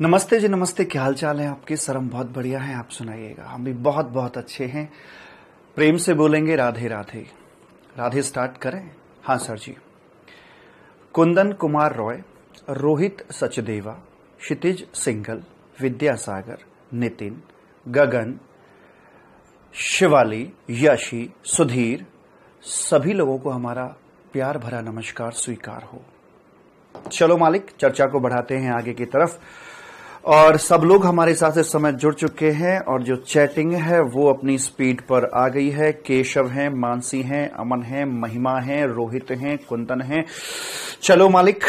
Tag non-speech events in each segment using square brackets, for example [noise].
नमस्ते जी नमस्ते क्या हाल चाल है आपके सरम बहुत बढ़िया है आप सुनाइएगा हम भी बहुत बहुत अच्छे हैं प्रेम से बोलेंगे राधे राधे राधे स्टार्ट करें हाँ सर जी कुंदन कुमार रॉय रोहित सचदेवा क्षितिज सिंगल विद्यासागर नितिन गगन शिवाली यशी सुधीर सभी लोगों को हमारा प्यार भरा नमस्कार स्वीकार हो चलो मालिक चर्चा को बढ़ाते हैं आगे की तरफ और सब लोग हमारे साथ इस समय जुड़ चुके हैं और जो चैटिंग है वो अपनी स्पीड पर आ गई है केशव हैं मानसी हैं अमन हैं महिमा हैं रोहित हैं कुंदन हैं चलो मालिक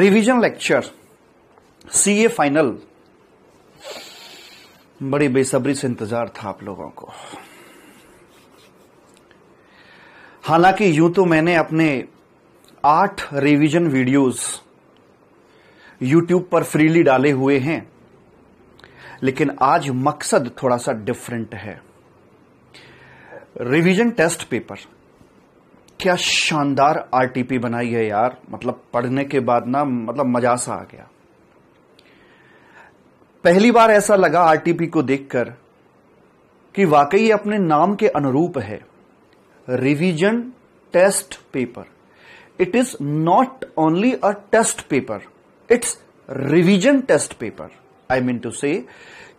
रिवीजन लेक्चर सीए फाइनल बड़ी बेसब्री से इंतजार था आप लोगों को हालांकि यूं तो मैंने अपने आठ रिवीजन वीडियोस यूट्यूब पर फ्रीली डाले हुए हैं लेकिन आज मकसद थोड़ा सा डिफरेंट है रिवीजन टेस्ट पेपर क्या शानदार आरटीपी बनाई है यार मतलब पढ़ने के बाद ना मतलब मजा सा आ गया पहली बार ऐसा लगा आरटीपी को देखकर कि वाकई अपने नाम के अनुरूप है revision test paper it is not only a test paper it's revision test paper I mean to say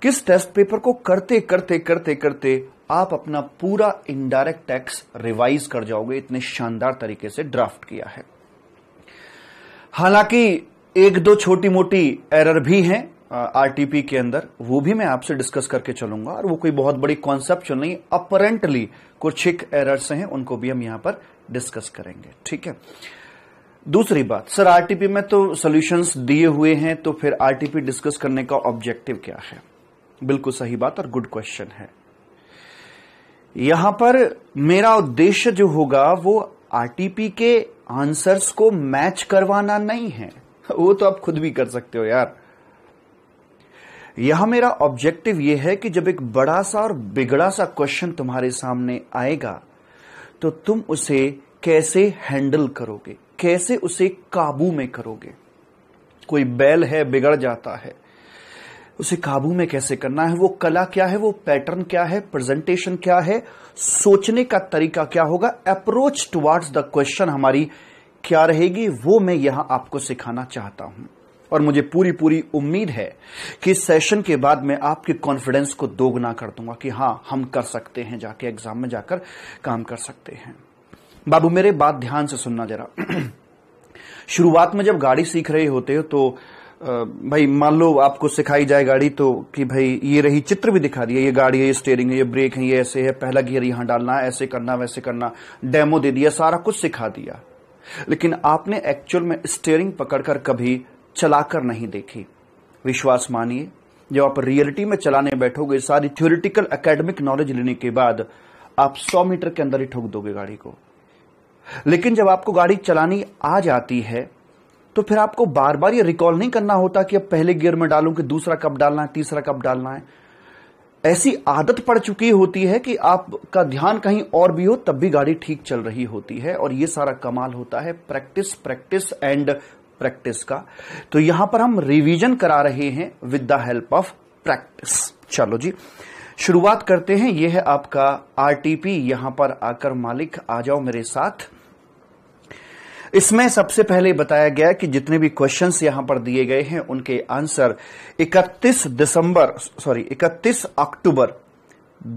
किस टेस्ट पेपर को करते करते करते करते आप अपना पूरा इनडायरेक्ट टैक्स रिवाइज कर जाओगे इतने शानदार तरीके से ड्राफ्ट किया है हालांकि एक दो छोटी मोटी एरर भी हैं आरटीपी के अंदर वो भी मैं आपसे डिस्कस करके चलूंगा और वो कोई बहुत बड़ी कॉन्सेप्ट नहीं अपरेंटली कुछ एक एरर्स हैं उनको भी हम यहां पर डिस्कस करेंगे ठीक है दूसरी बात सर आरटीपी में तो सॉल्यूशंस दिए हुए हैं तो फिर आरटीपी डिस्कस करने का ऑब्जेक्टिव क्या है बिल्कुल सही बात और गुड क्वेश्चन है यहां पर मेरा उद्देश्य जो होगा वो आरटीपी के आंसर्स को मैच करवाना नहीं है वो तो आप खुद भी कर सकते हो यार यहां मेरा ऑब्जेक्टिव यह है कि जब एक बड़ा सा और बिगड़ा सा क्वेश्चन तुम्हारे सामने आएगा तो तुम उसे कैसे हैंडल करोगे कैसे उसे काबू में करोगे कोई बैल है बिगड़ जाता है उसे काबू में कैसे करना है वो कला क्या है वो पैटर्न क्या है प्रेजेंटेशन क्या है सोचने का तरीका क्या होगा अप्रोच टुवार्ड्स द क्वेश्चन हमारी क्या रहेगी वो मैं यहां आपको सिखाना चाहता हूं और मुझे पूरी पूरी उम्मीद है कि सेशन के बाद मैं आपके कॉन्फिडेंस को दोगुना कर दूंगा कि हाँ हम कर सकते हैं जाके एग्जाम में जाकर काम कर सकते हैं बाबू मेरे बात ध्यान से सुनना जरा [clears throat] शुरुआत में जब गाड़ी सीख रहे होते हो तो भाई मान लो आपको सिखाई जाए गाड़ी तो कि भाई ये रही चित्र भी दिखा दिया ये गाड़ी है ये स्टेयरिंग है ये ब्रेक है ये ऐसे है पहला गियर यहां डालना ऐसे करना वैसे करना डेमो दे दिया सारा कुछ सिखा दिया लेकिन आपने एक्चुअल में स्टेयरिंग पकड़कर कभी चलाकर नहीं देखी विश्वास मानिए जब आप रियलिटी में चलाने बैठोगे सारी थ्योरिटिकल एकेडमिक नॉलेज लेने के बाद आप सौ मीटर के अंदर ही ठोक दोगे गाड़ी को लेकिन जब आपको गाड़ी चलानी आ जाती है तो फिर आपको बार बार ये रिकॉल नहीं करना होता कि अब पहले गियर में डालूं कि दूसरा कब डालना है तीसरा कब डालना है ऐसी आदत पड़ चुकी होती है कि आपका ध्यान कहीं और भी हो तब भी गाड़ी ठीक चल रही होती है और ये सारा कमाल होता है प्रैक्टिस प्रैक्टिस एंड प्रैक्टिस का तो यहां पर हम रिवीजन करा रहे हैं with the help of practice चलो जी शुरुआत करते हैं यह है आपका आरटीपी यहां पर आकर मालिक आ जाओ मेरे साथ इसमें सबसे पहले बताया गया कि जितने भी क्वेश्चंस यहां पर दिए गए हैं उनके आंसर 31 दिसंबर सॉरी 31 अक्टूबर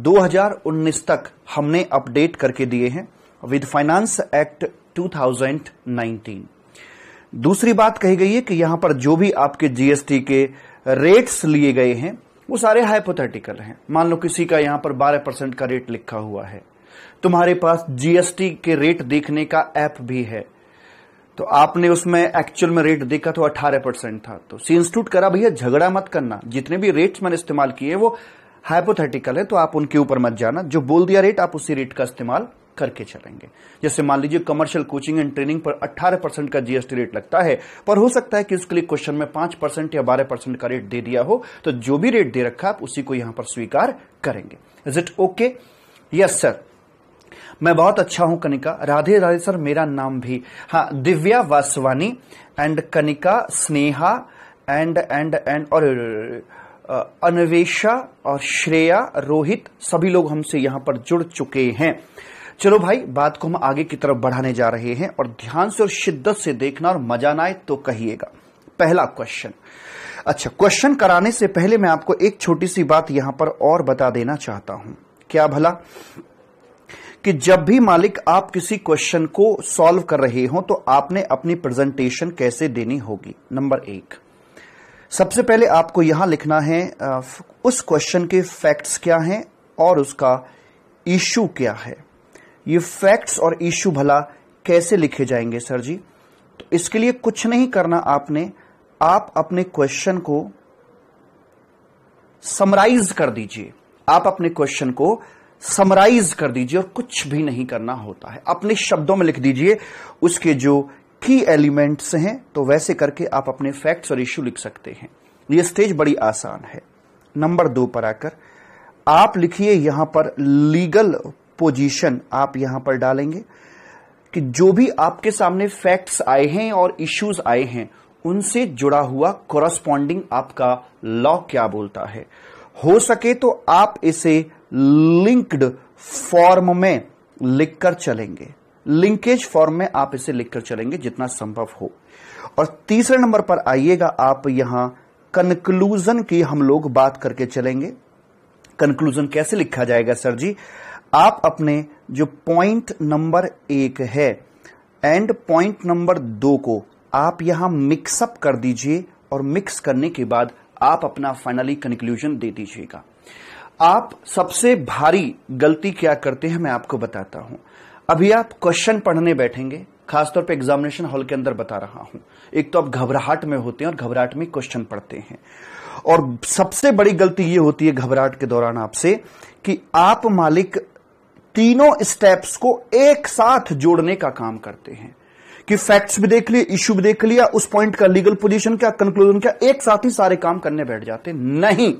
2019 तक हमने अपडेट करके दिए हैं विद फाइनेंस एक्ट 2019 दूसरी बात कही गई है कि यहां पर जो भी आपके जीएसटी के रेट्स लिए गए हैं वो सारे हाइपोथेटिकल हैं मान लो किसी का यहां पर 12 परसेंट का रेट लिखा हुआ है तुम्हारे पास जीएसटी के रेट देखने का ऐप भी है तो आपने उसमें एक्चुअल में रेट देखा तो 18 परसेंट था तो सी इंस्टीट्यूट करा भैया झगड़ा मत करना जितने भी रेट्स मैंने इस्तेमाल किए वो हाइपोथेटिकल है तो आप उनके ऊपर मत जाना जो बोल दिया रेट आप उसी रेट का इस्तेमाल करके चलेंगे जैसे मान लीजिए कमर्शियल कोचिंग एंड ट्रेनिंग पर 18 परसेंट का जीएसटी रेट लगता है पर हो सकता है कि उसके लिए क्वेश्चन में 5 परसेंट या 12 परसेंट का रेट दे दिया हो तो जो भी रेट दे रखा आप उसी को यहां पर स्वीकार करेंगे is it okay yes sir मैं बहुत अच्छा हूं कनिका राधे राधे सर मेरा नाम भी हाँ Divya Vaswani and Kanika Sneha and and and और अनवेशा और श्रेया रोहित सभी लोग हमसे यहां पर जुड़ चुके हैं चलो भाई बात को हम आगे की तरफ बढ़ाने जा रहे हैं और ध्यान से और शिद्दत से देखना और मजा ना आए तो कहिएगा पहला क्वेश्चन अच्छा क्वेश्चन कराने से पहले मैं आपको एक छोटी सी बात यहां पर और बता देना चाहता हूं क्या भला कि जब भी मालिक आप किसी क्वेश्चन को सॉल्व कर रहे हो तो आपने अपनी प्रेजेंटेशन कैसे देनी होगी नंबर एक सबसे पहले आपको यहां लिखना है उस क्वेश्चन के फैक्ट्स क्या हैं और उसका इश्यू क्या है ये फैक्ट्स और इश्यू भला कैसे लिखे जाएंगे सर जी तो इसके लिए कुछ नहीं करना आपने आप अपने क्वेश्चन को समराइज कर दीजिए आप अपने क्वेश्चन को समराइज कर दीजिए और कुछ भी नहीं करना होता है अपने शब्दों में लिख दीजिए उसके जो की एलिमेंट्स हैं तो वैसे करके आप अपने फैक्ट्स और इश्यू लिख सकते हैं ये स्टेज बड़ी आसान है नंबर दो पर आकर आप लिखिए यहां पर लीगल पोजीशन आप यहां पर डालेंगे कि जो भी आपके सामने फैक्ट्स आए हैं और इश्यूज आए हैं उनसे जुड़ा हुआ कोरस्पॉन्डिंग आपका लॉ क्या बोलता है हो सके तो आप इसे लिंक्ड फॉर्म में लिखकर चलेंगे लिंकेज फॉर्म में आप इसे लिखकर चलेंगे जितना संभव हो और तीसरे नंबर पर आइएगा आप यहां कंक्लूजन की हम लोग बात करके चलेंगे कंक्लूजन कैसे लिखा जाएगा सर जी आप अपने जो पॉइंट नंबर एक है एंड पॉइंट नंबर दो को आप यहां मिक्सअप कर दीजिए और मिक्स करने के बाद आप अपना फाइनली कंक्लूजन दे दीजिएगा आप सबसे भारी गलती क्या करते हैं मैं आपको बताता हूं अभी आप क्वेश्चन पढ़ने बैठेंगे खासतौर पे एग्जामिनेशन हॉल के अंदर बता रहा हूं एक तो आप घबराहट में होते हैं और घबराहट में क्वेश्चन पढ़ते हैं और सबसे बड़ी गलती ये होती है घबराहट के दौरान आपसे कि आप मालिक तीनों स्टेप्स को एक साथ जोड़ने का काम करते हैं कि फैक्ट्स भी देख लिए इश्यू भी देख लिया उस पॉइंट का लीगल पोजीशन क्या कंक्लूजन क्या एक साथ ही सारे काम करने बैठ जाते नहीं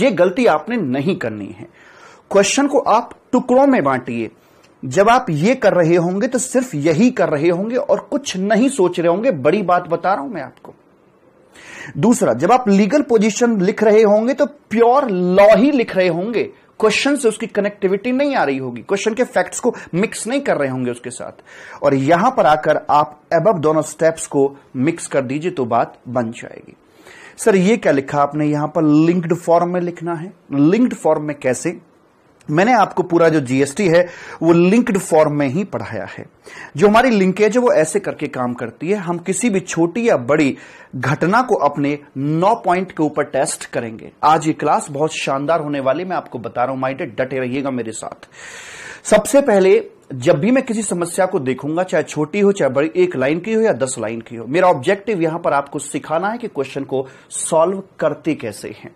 ये गलती आपने नहीं करनी है क्वेश्चन को आप टुकड़ों में बांटिए जब आप ये कर रहे होंगे तो सिर्फ यही कर रहे होंगे और कुछ नहीं सोच रहे होंगे बड़ी बात बता रहा हूं मैं आपको दूसरा जब आप लीगल पोजीशन लिख रहे होंगे तो प्योर लॉ ही लिख रहे होंगे क्वेश्चन से उसकी कनेक्टिविटी नहीं आ रही होगी क्वेश्चन के फैक्ट्स को मिक्स नहीं कर रहे होंगे उसके साथ और यहां पर आकर आप एब दोनों स्टेप्स को मिक्स कर दीजिए तो बात बन जाएगी सर ये क्या लिखा आपने यहां पर लिंक्ड फॉर्म में लिखना है लिंक्ड फॉर्म में कैसे मैंने आपको पूरा जो जीएसटी है वो लिंक्ड फॉर्म में ही पढ़ाया है जो हमारी लिंकेज है वो ऐसे करके काम करती है हम किसी भी छोटी या बड़ी घटना को अपने नौ पॉइंट के ऊपर टेस्ट करेंगे आज ये क्लास बहुत शानदार होने वाली मैं आपको बता रहा हूं माइंडेड डटे रहिएगा मेरे साथ सबसे पहले जब भी मैं किसी समस्या को देखूंगा चाहे छोटी हो चाहे बड़ी एक लाइन की हो या दस लाइन की हो मेरा ऑब्जेक्टिव यहां पर आपको सिखाना है कि क्वेश्चन को सॉल्व करते कैसे हैं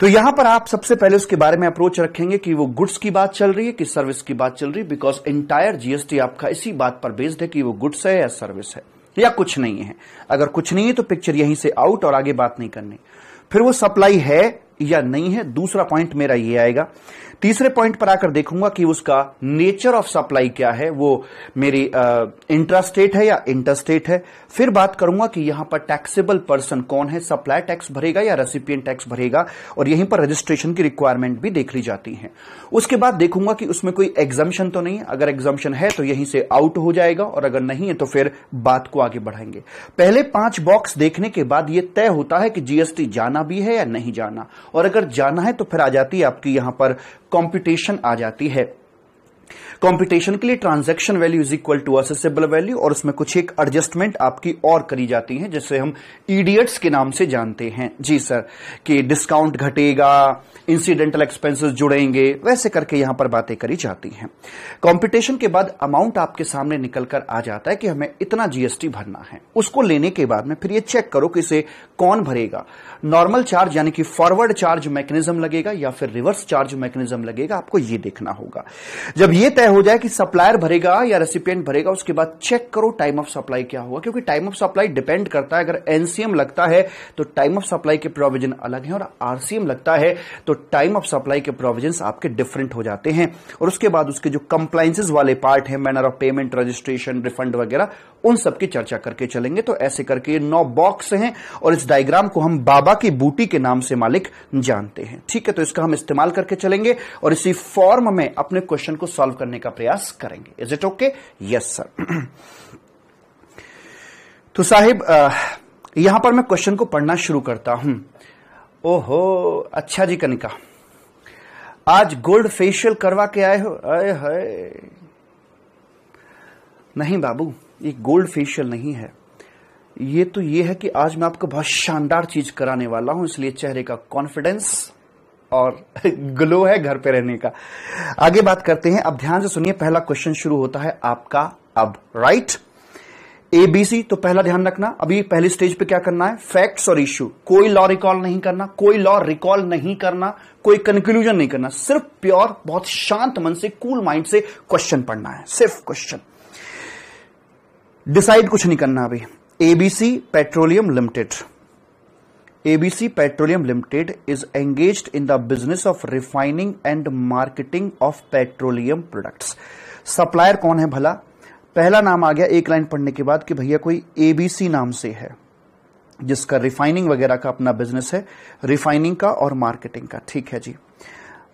तो यहां पर आप सबसे पहले उसके बारे में अप्रोच रखेंगे कि वो गुड्स की बात चल रही है कि सर्विस की बात चल रही है बिकॉज एंटायर जीएसटी आपका इसी बात पर बेस्ड है कि वो गुड्स है या सर्विस है या कुछ नहीं है अगर कुछ नहीं है तो पिक्चर यहीं से आउट और आगे बात नहीं करनी फिर वो सप्लाई है या नहीं है दूसरा पॉइंट मेरा ये आएगा तीसरे पॉइंट पर आकर देखूंगा कि उसका नेचर ऑफ सप्लाई क्या है वो मेरी इंट्रास्टेट है या इंटरस्टेट है फिर बात करूंगा कि यहां पर टैक्सेबल पर्सन कौन है सप्लाई टैक्स भरेगा या रेसिपियन टैक्स भरेगा और यहीं पर रजिस्ट्रेशन की रिक्वायरमेंट भी देख ली जाती है उसके बाद देखूंगा कि उसमें कोई एग्जामेशन तो नहीं है अगर एग्जामेशन है तो यहीं से आउट हो जाएगा और अगर नहीं है तो फिर बात को आगे बढ़ाएंगे पहले पांच बॉक्स देखने के बाद यह तय होता है कि जीएसटी जाना भी है या नहीं जाना और अगर जाना है तो फिर आ जाती है आपकी यहां पर कंप्यूटेशन आ जाती है कॉम्पिटिशन के लिए transaction value is equal to assessable value और उसमें कुछ एक एडजस्टमेंट आपकी और करी जाती है जिसे हम ईडियट्स के नाम से जानते हैं जी सर कि डिस्काउंट घटेगा इंसिडेंटल एक्सपेंसेस जुड़ेंगे वैसे करके यहां पर बातें करी जाती हैं कॉम्पिटिशन के बाद अमाउंट आपके सामने निकलकर आ जाता है कि हमें इतना जीएसटी भरना है उसको लेने के बाद में फिर ये चेक करो कि इसे कौन भरेगा नॉर्मल चार्ज यानी कि फॉरवर्ड चार्ज मैकेनिज्म लगेगा या फिर रिवर्स चार्ज मैकेनिज्म लगेगा आपको ये देखना होगा जब ये तय हो जाए कि सप्लायर भरेगा या रेसिपियंट भरेगा उसके बाद चेक करो टाइम ऑफ सप्लाई क्या हुआ क्योंकि टाइम ऑफ सप्लाई डिपेंड करता है अगर एनसीएम लगता है तो टाइम ऑफ सप्लाई के प्रोविजन अलग है और आरसीएम लगता है तो टाइम ऑफ सप्लाई के प्रोविजन आपके डिफरेंट हो जाते हैं और उसके बाद उसके जो कंप्लाइंसेज वाले पार्ट है manner of payment registration refund वगैरह उन सब की चर्चा करके चलेंगे तो ऐसे करके नौ बॉक्स हैं और इस डायग्राम को हम बाबा की बूटी के नाम से मालिक जानते हैं ठीक है तो इसका हम इस्तेमाल करके चलेंगे और इसी फॉर्म में अपने क्वेश्चन को सॉल्व करने का प्रयास करेंगे is it okay yes sir तो साहिब यहां पर मैं क्वेश्चन को पढ़ना शुरू करता हूं ओहो अच्छा जी कनिका आज गोल्ड फेशियल करवा के आए हो अरे हाय नहीं बाबू ये गोल्ड फेशियल नहीं है ये तो ये है कि आज मैं आपको बहुत शानदार चीज कराने वाला हूं इसलिए चेहरे का कॉन्फिडेंस और [laughs] ग्लो है घर पे रहने का आगे बात करते हैं अब ध्यान से सुनिए पहला क्वेश्चन शुरू होता है आपका अब राइट ए बी सी तो पहला ध्यान रखना अभी पहली स्टेज पे क्या करना है फैक्ट्स और इश्यू कोई लॉ रिकॉल नहीं करना कोई लॉ रिकॉल नहीं करना कोई कंक्लूजन नहीं करना सिर्फ प्योर बहुत शांत मन से कूल माइंड से क्वेश्चन पढ़ना है सिर्फ क्वेश्चन डिसाइड कुछ नहीं करना अभी ABC Petroleum Limited ABC Petroleum Limited is engaged in the business of refining and marketing of petroleum products. Supplier कौन है भला पहला नाम आ गया एक लाइन पढ़ने के बाद कि भैया कोई एबीसी नाम से है जिसका रिफाइनिंग वगैरह का अपना बिजनेस है रिफाइनिंग का और मार्केटिंग का ठीक है जी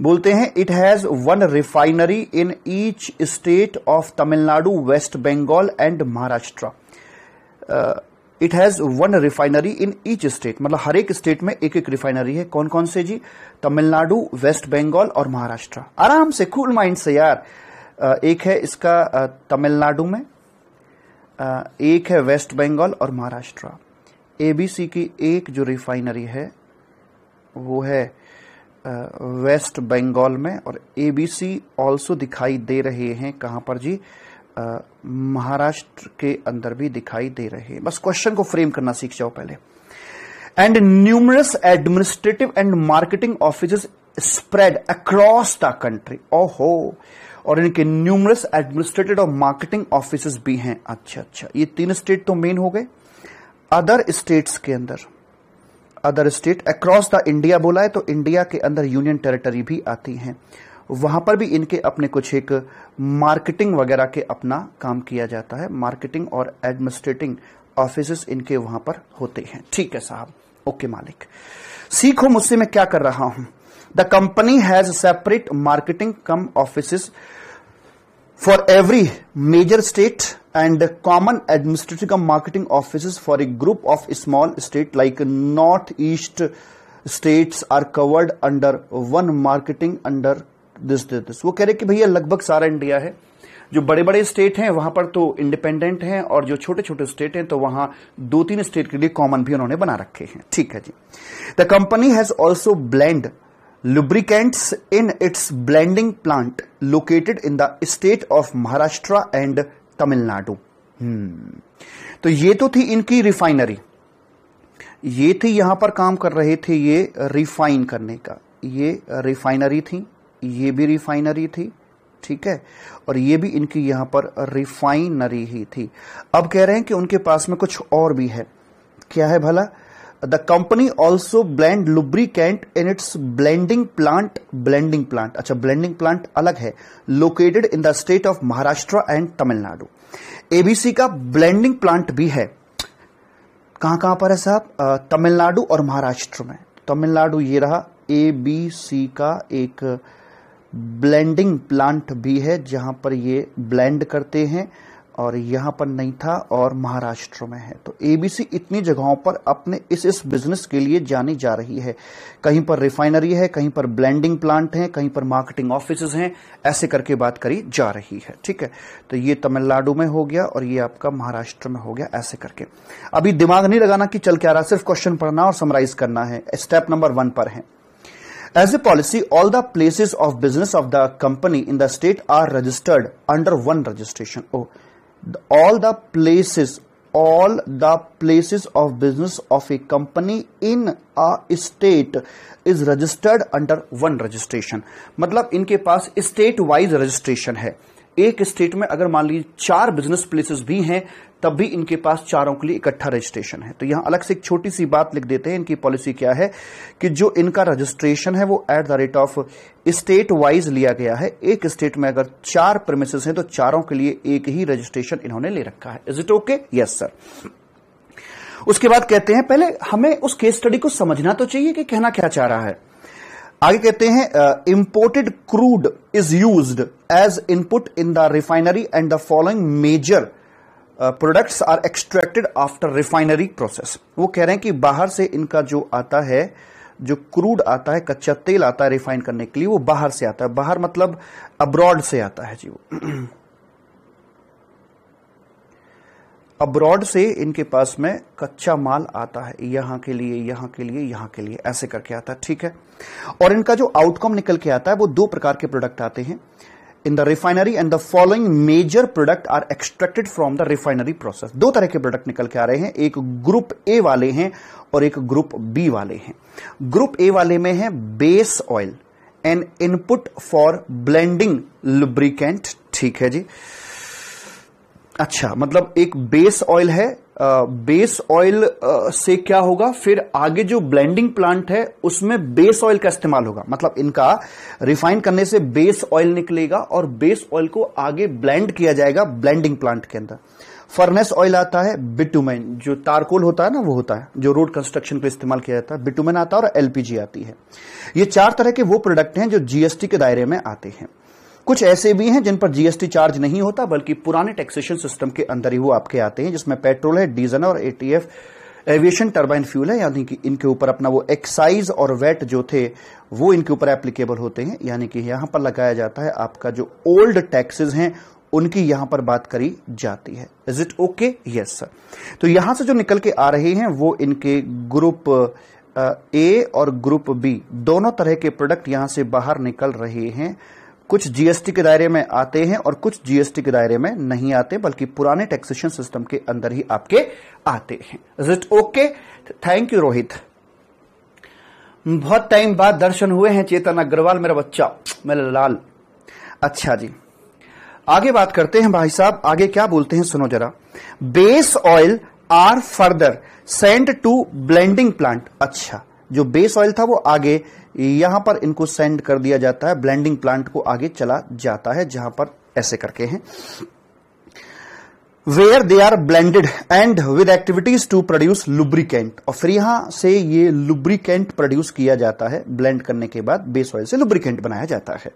बोलते हैं it has one refinery in each state of Tamil Nadu West Bengal and Maharashtra it has one refinery in each state मतलब हर एक स्टेट में एक एक रिफाइनरी है कौन कौन से जी तमिलनाडु वेस्ट बंगाल और महाराष्ट्र आराम से कूल माइंड से यार एक है इसका तमिलनाडु में एक है वेस्ट बंगाल और महाराष्ट्र एबीसी की एक जो रिफाइनरी है वो है वेस्ट बंगाल में और एबीसी ऑल्सो दिखाई दे रहे हैं कहां पर जी महाराष्ट्र के अंदर भी दिखाई दे रहे हैं बस क्वेश्चन को फ्रेम करना सीख जाओ पहले and numerous administrative and marketing office spread across the country ओ हो और इनके न्यूमरस एडमिनिस्ट्रेटिव और मार्केटिंग ऑफिस भी हैं अच्छा अच्छा ये तीन स्टेट तो मेन हो गए अदर स्टेट्स के अंदर other state across the India बोला है तो इंडिया के अंदर यूनियन टेरिटरी भी आती हैं वहां पर भी इनके अपने कुछ एक मार्केटिंग वगैरह के अपना काम किया जाता है मार्केटिंग और एडमिनिस्ट्रेटिंग ऑफिस इनके वहां पर होते हैं ठीक है साहब ओके मालिक सीखो मुझसे मैं क्या कर रहा हूं the company has separate marketing cum office for every major state common common cum marketing office for a group of small state like north east states are covered under one marketing under this this this वो कह रहे कि भैया लगभग सारा India है जो बड़े बड़े स्टेट हैं वहां पर तो इंडिपेंडेंट हैं और जो छोटे छोटे स्टेट हैं तो वहां दो तीन स्टेट के लिए कॉमन भी उन्होंने बना रखे हैं ठीक है जी the company has also blend lubricants in its blending plant located in the state of Maharashtra and Tamil Nadu तो ये तो थी इनकी रिफाइनरी ये थी यहां पर काम कर रहे थे ये रिफाइन करने का ये रिफाइनरी थी ये भी रिफाइनरी थी ठीक है और ये भी इनकी यहां पर रिफाइनरी ही थी अब कह रहे हैं कि उनके पास में कुछ और भी है क्या है भला the company also blend lubricant in its blending plant blending plant अच्छा ब्लेंडिंग प्लांट अलग है located in the state of Maharashtra and Tamil Nadu ABC का ब्लेंडिंग प्लांट भी है कहां कहां पर है साहब तमिलनाडु और महाराष्ट्र में तमिलनाडु ये रहा एबीसी का एक ब्लेंडिंग प्लांट भी है जहां पर ये ब्लेंड करते हैं और यहां पर नहीं था और महाराष्ट्र में है तो एबीसी इतनी जगहों पर अपने इस इस बिजनेस के लिए जानी जा रही है कहीं पर रिफाइनरी है कहीं पर ब्लेंडिंग प्लांट है कहीं पर मार्केटिंग ऑफिस हैं ऐसे करके बात करी जा रही है ठीक है तो ये तमिलनाडु में हो गया और ये आपका महाराष्ट्र में हो गया ऐसे करके अभी दिमाग नहीं लगाना कि चल क्या रहा सिर्फ क्वेश्चन पढ़ना और समराइज करना है स्टेप नंबर वन पर है As a policy, all the places of business of the company in the state are registered under one registration. Oh, the, all the places, all the places of business of a company in a state is registered under one registration. मतलब इनके पास state wise registration है. एक state में अगर मान लीजिए चार business places भी हैं तब भी इनके पास चारों के लिए इकट्ठा रजिस्ट्रेशन है तो यहां अलग से एक छोटी सी बात लिख देते हैं इनकी पॉलिसी क्या है कि जो इनका रजिस्ट्रेशन है वो at the rate of state wise लिया गया है एक स्टेट में अगर चार प्रेमिसेस हैं तो चारों के लिए एक ही रजिस्ट्रेशन इन्होंने ले रखा है is it okay yes sir उसके बाद कहते हैं पहले हमें उस केस स्टडी को समझना तो चाहिए कि कहना क्या चाह रहा है आगे कहते हैं imported crude is use as input in the refinery and the following major products are extracted after refinery process वो कह रहे हैं कि बाहर से इनका जो आता है जो क्रूड आता है कच्चा तेल आता है रिफाइन करने के लिए वो बाहर से आता है बाहर मतलब अब्रॉड से आता है जी वो अब्रॉड [clears throat] से इनके पास में कच्चा माल आता है यहां के लिए यहां के लिए यहां के लिए ऐसे करके आता है ठीक है और इनका जो आउटकम निकल के आता है वो दो प्रकार के प्रोडक्ट आते हैं in the refinery and the following major product are extracted from the refinery process दो तरह के प्रोडक्ट निकल के आ रहे हैं एक ग्रुप ए वाले हैं और एक ग्रुप बी वाले हैं ग्रुप ए वाले में है base oil and input for blending lubricant ठीक है जी अच्छा मतलब एक बेस ऑयल है बेस ऑयल से क्या होगा फिर आगे जो ब्लेंडिंग प्लांट है उसमें बेस ऑयल का इस्तेमाल होगा मतलब इनका रिफाइन करने से बेस ऑयल निकलेगा और बेस ऑयल को आगे ब्लेंड किया जाएगा ब्लेंडिंग प्लांट के अंदर फर्नेस ऑयल आता है बिटुमेन जो तारकोल होता है ना वो होता है जो रोड कंस्ट्रक्शन पे इस्तेमाल किया जाता है बिटुमेन आता है और एलपीजी आती है ये चार तरह के वो प्रोडक्ट हैं जो जीएसटी के दायरे में आते हैं कुछ ऐसे भी हैं जिन पर जीएसटी चार्ज नहीं होता बल्कि पुराने टैक्सेशन सिस्टम के अंदर ही वो आपके आते हैं जिसमें पेट्रोल है डीजल और एटीएफ एविएशन टर्बाइन फ्यूल है यानी कि इनके ऊपर अपना वो एक्साइज और वेट जो थे वो इनके ऊपर एप्लीकेबल होते हैं यानी कि यहां पर लगाया जाता है आपका जो ओल्ड टैक्सेस हैं उनकी यहां पर बात करी जाती है is it okay yes sir तो यहां से जो निकल के आ रहे हैं वो इनके ग्रुप ए uh, और ग्रुप बी दोनों तरह के प्रोडक्ट यहां से बाहर निकल रहे हैं कुछ जीएसटी के दायरे में आते हैं और कुछ जीएसटी के दायरे में नहीं आते बल्कि पुराने टैक्सेशन सिस्टम के अंदर ही आपके आते हैं is it okay thank you Rohit बहुत टाइम बाद दर्शन हुए हैं चेतन अग्रवाल मेरा बच्चा मेरा लाल अच्छा जी आगे बात करते हैं भाई साहब आगे क्या बोलते हैं सुनो जरा base oil are further send to blending plant अच्छा जो बेस ऑयल था वो आगे यहां पर इनको सेंड कर दिया जाता है ब्लेंडिंग प्लांट को आगे चला जाता है जहां पर ऐसे करके हैं where they are blended and with activities to produce lubricant और फिर यहां से ये लुब्रिकेंट प्रोड्यूस किया जाता है ब्लेंड करने के बाद बेस ऑयल से लुब्रिकेंट बनाया जाता है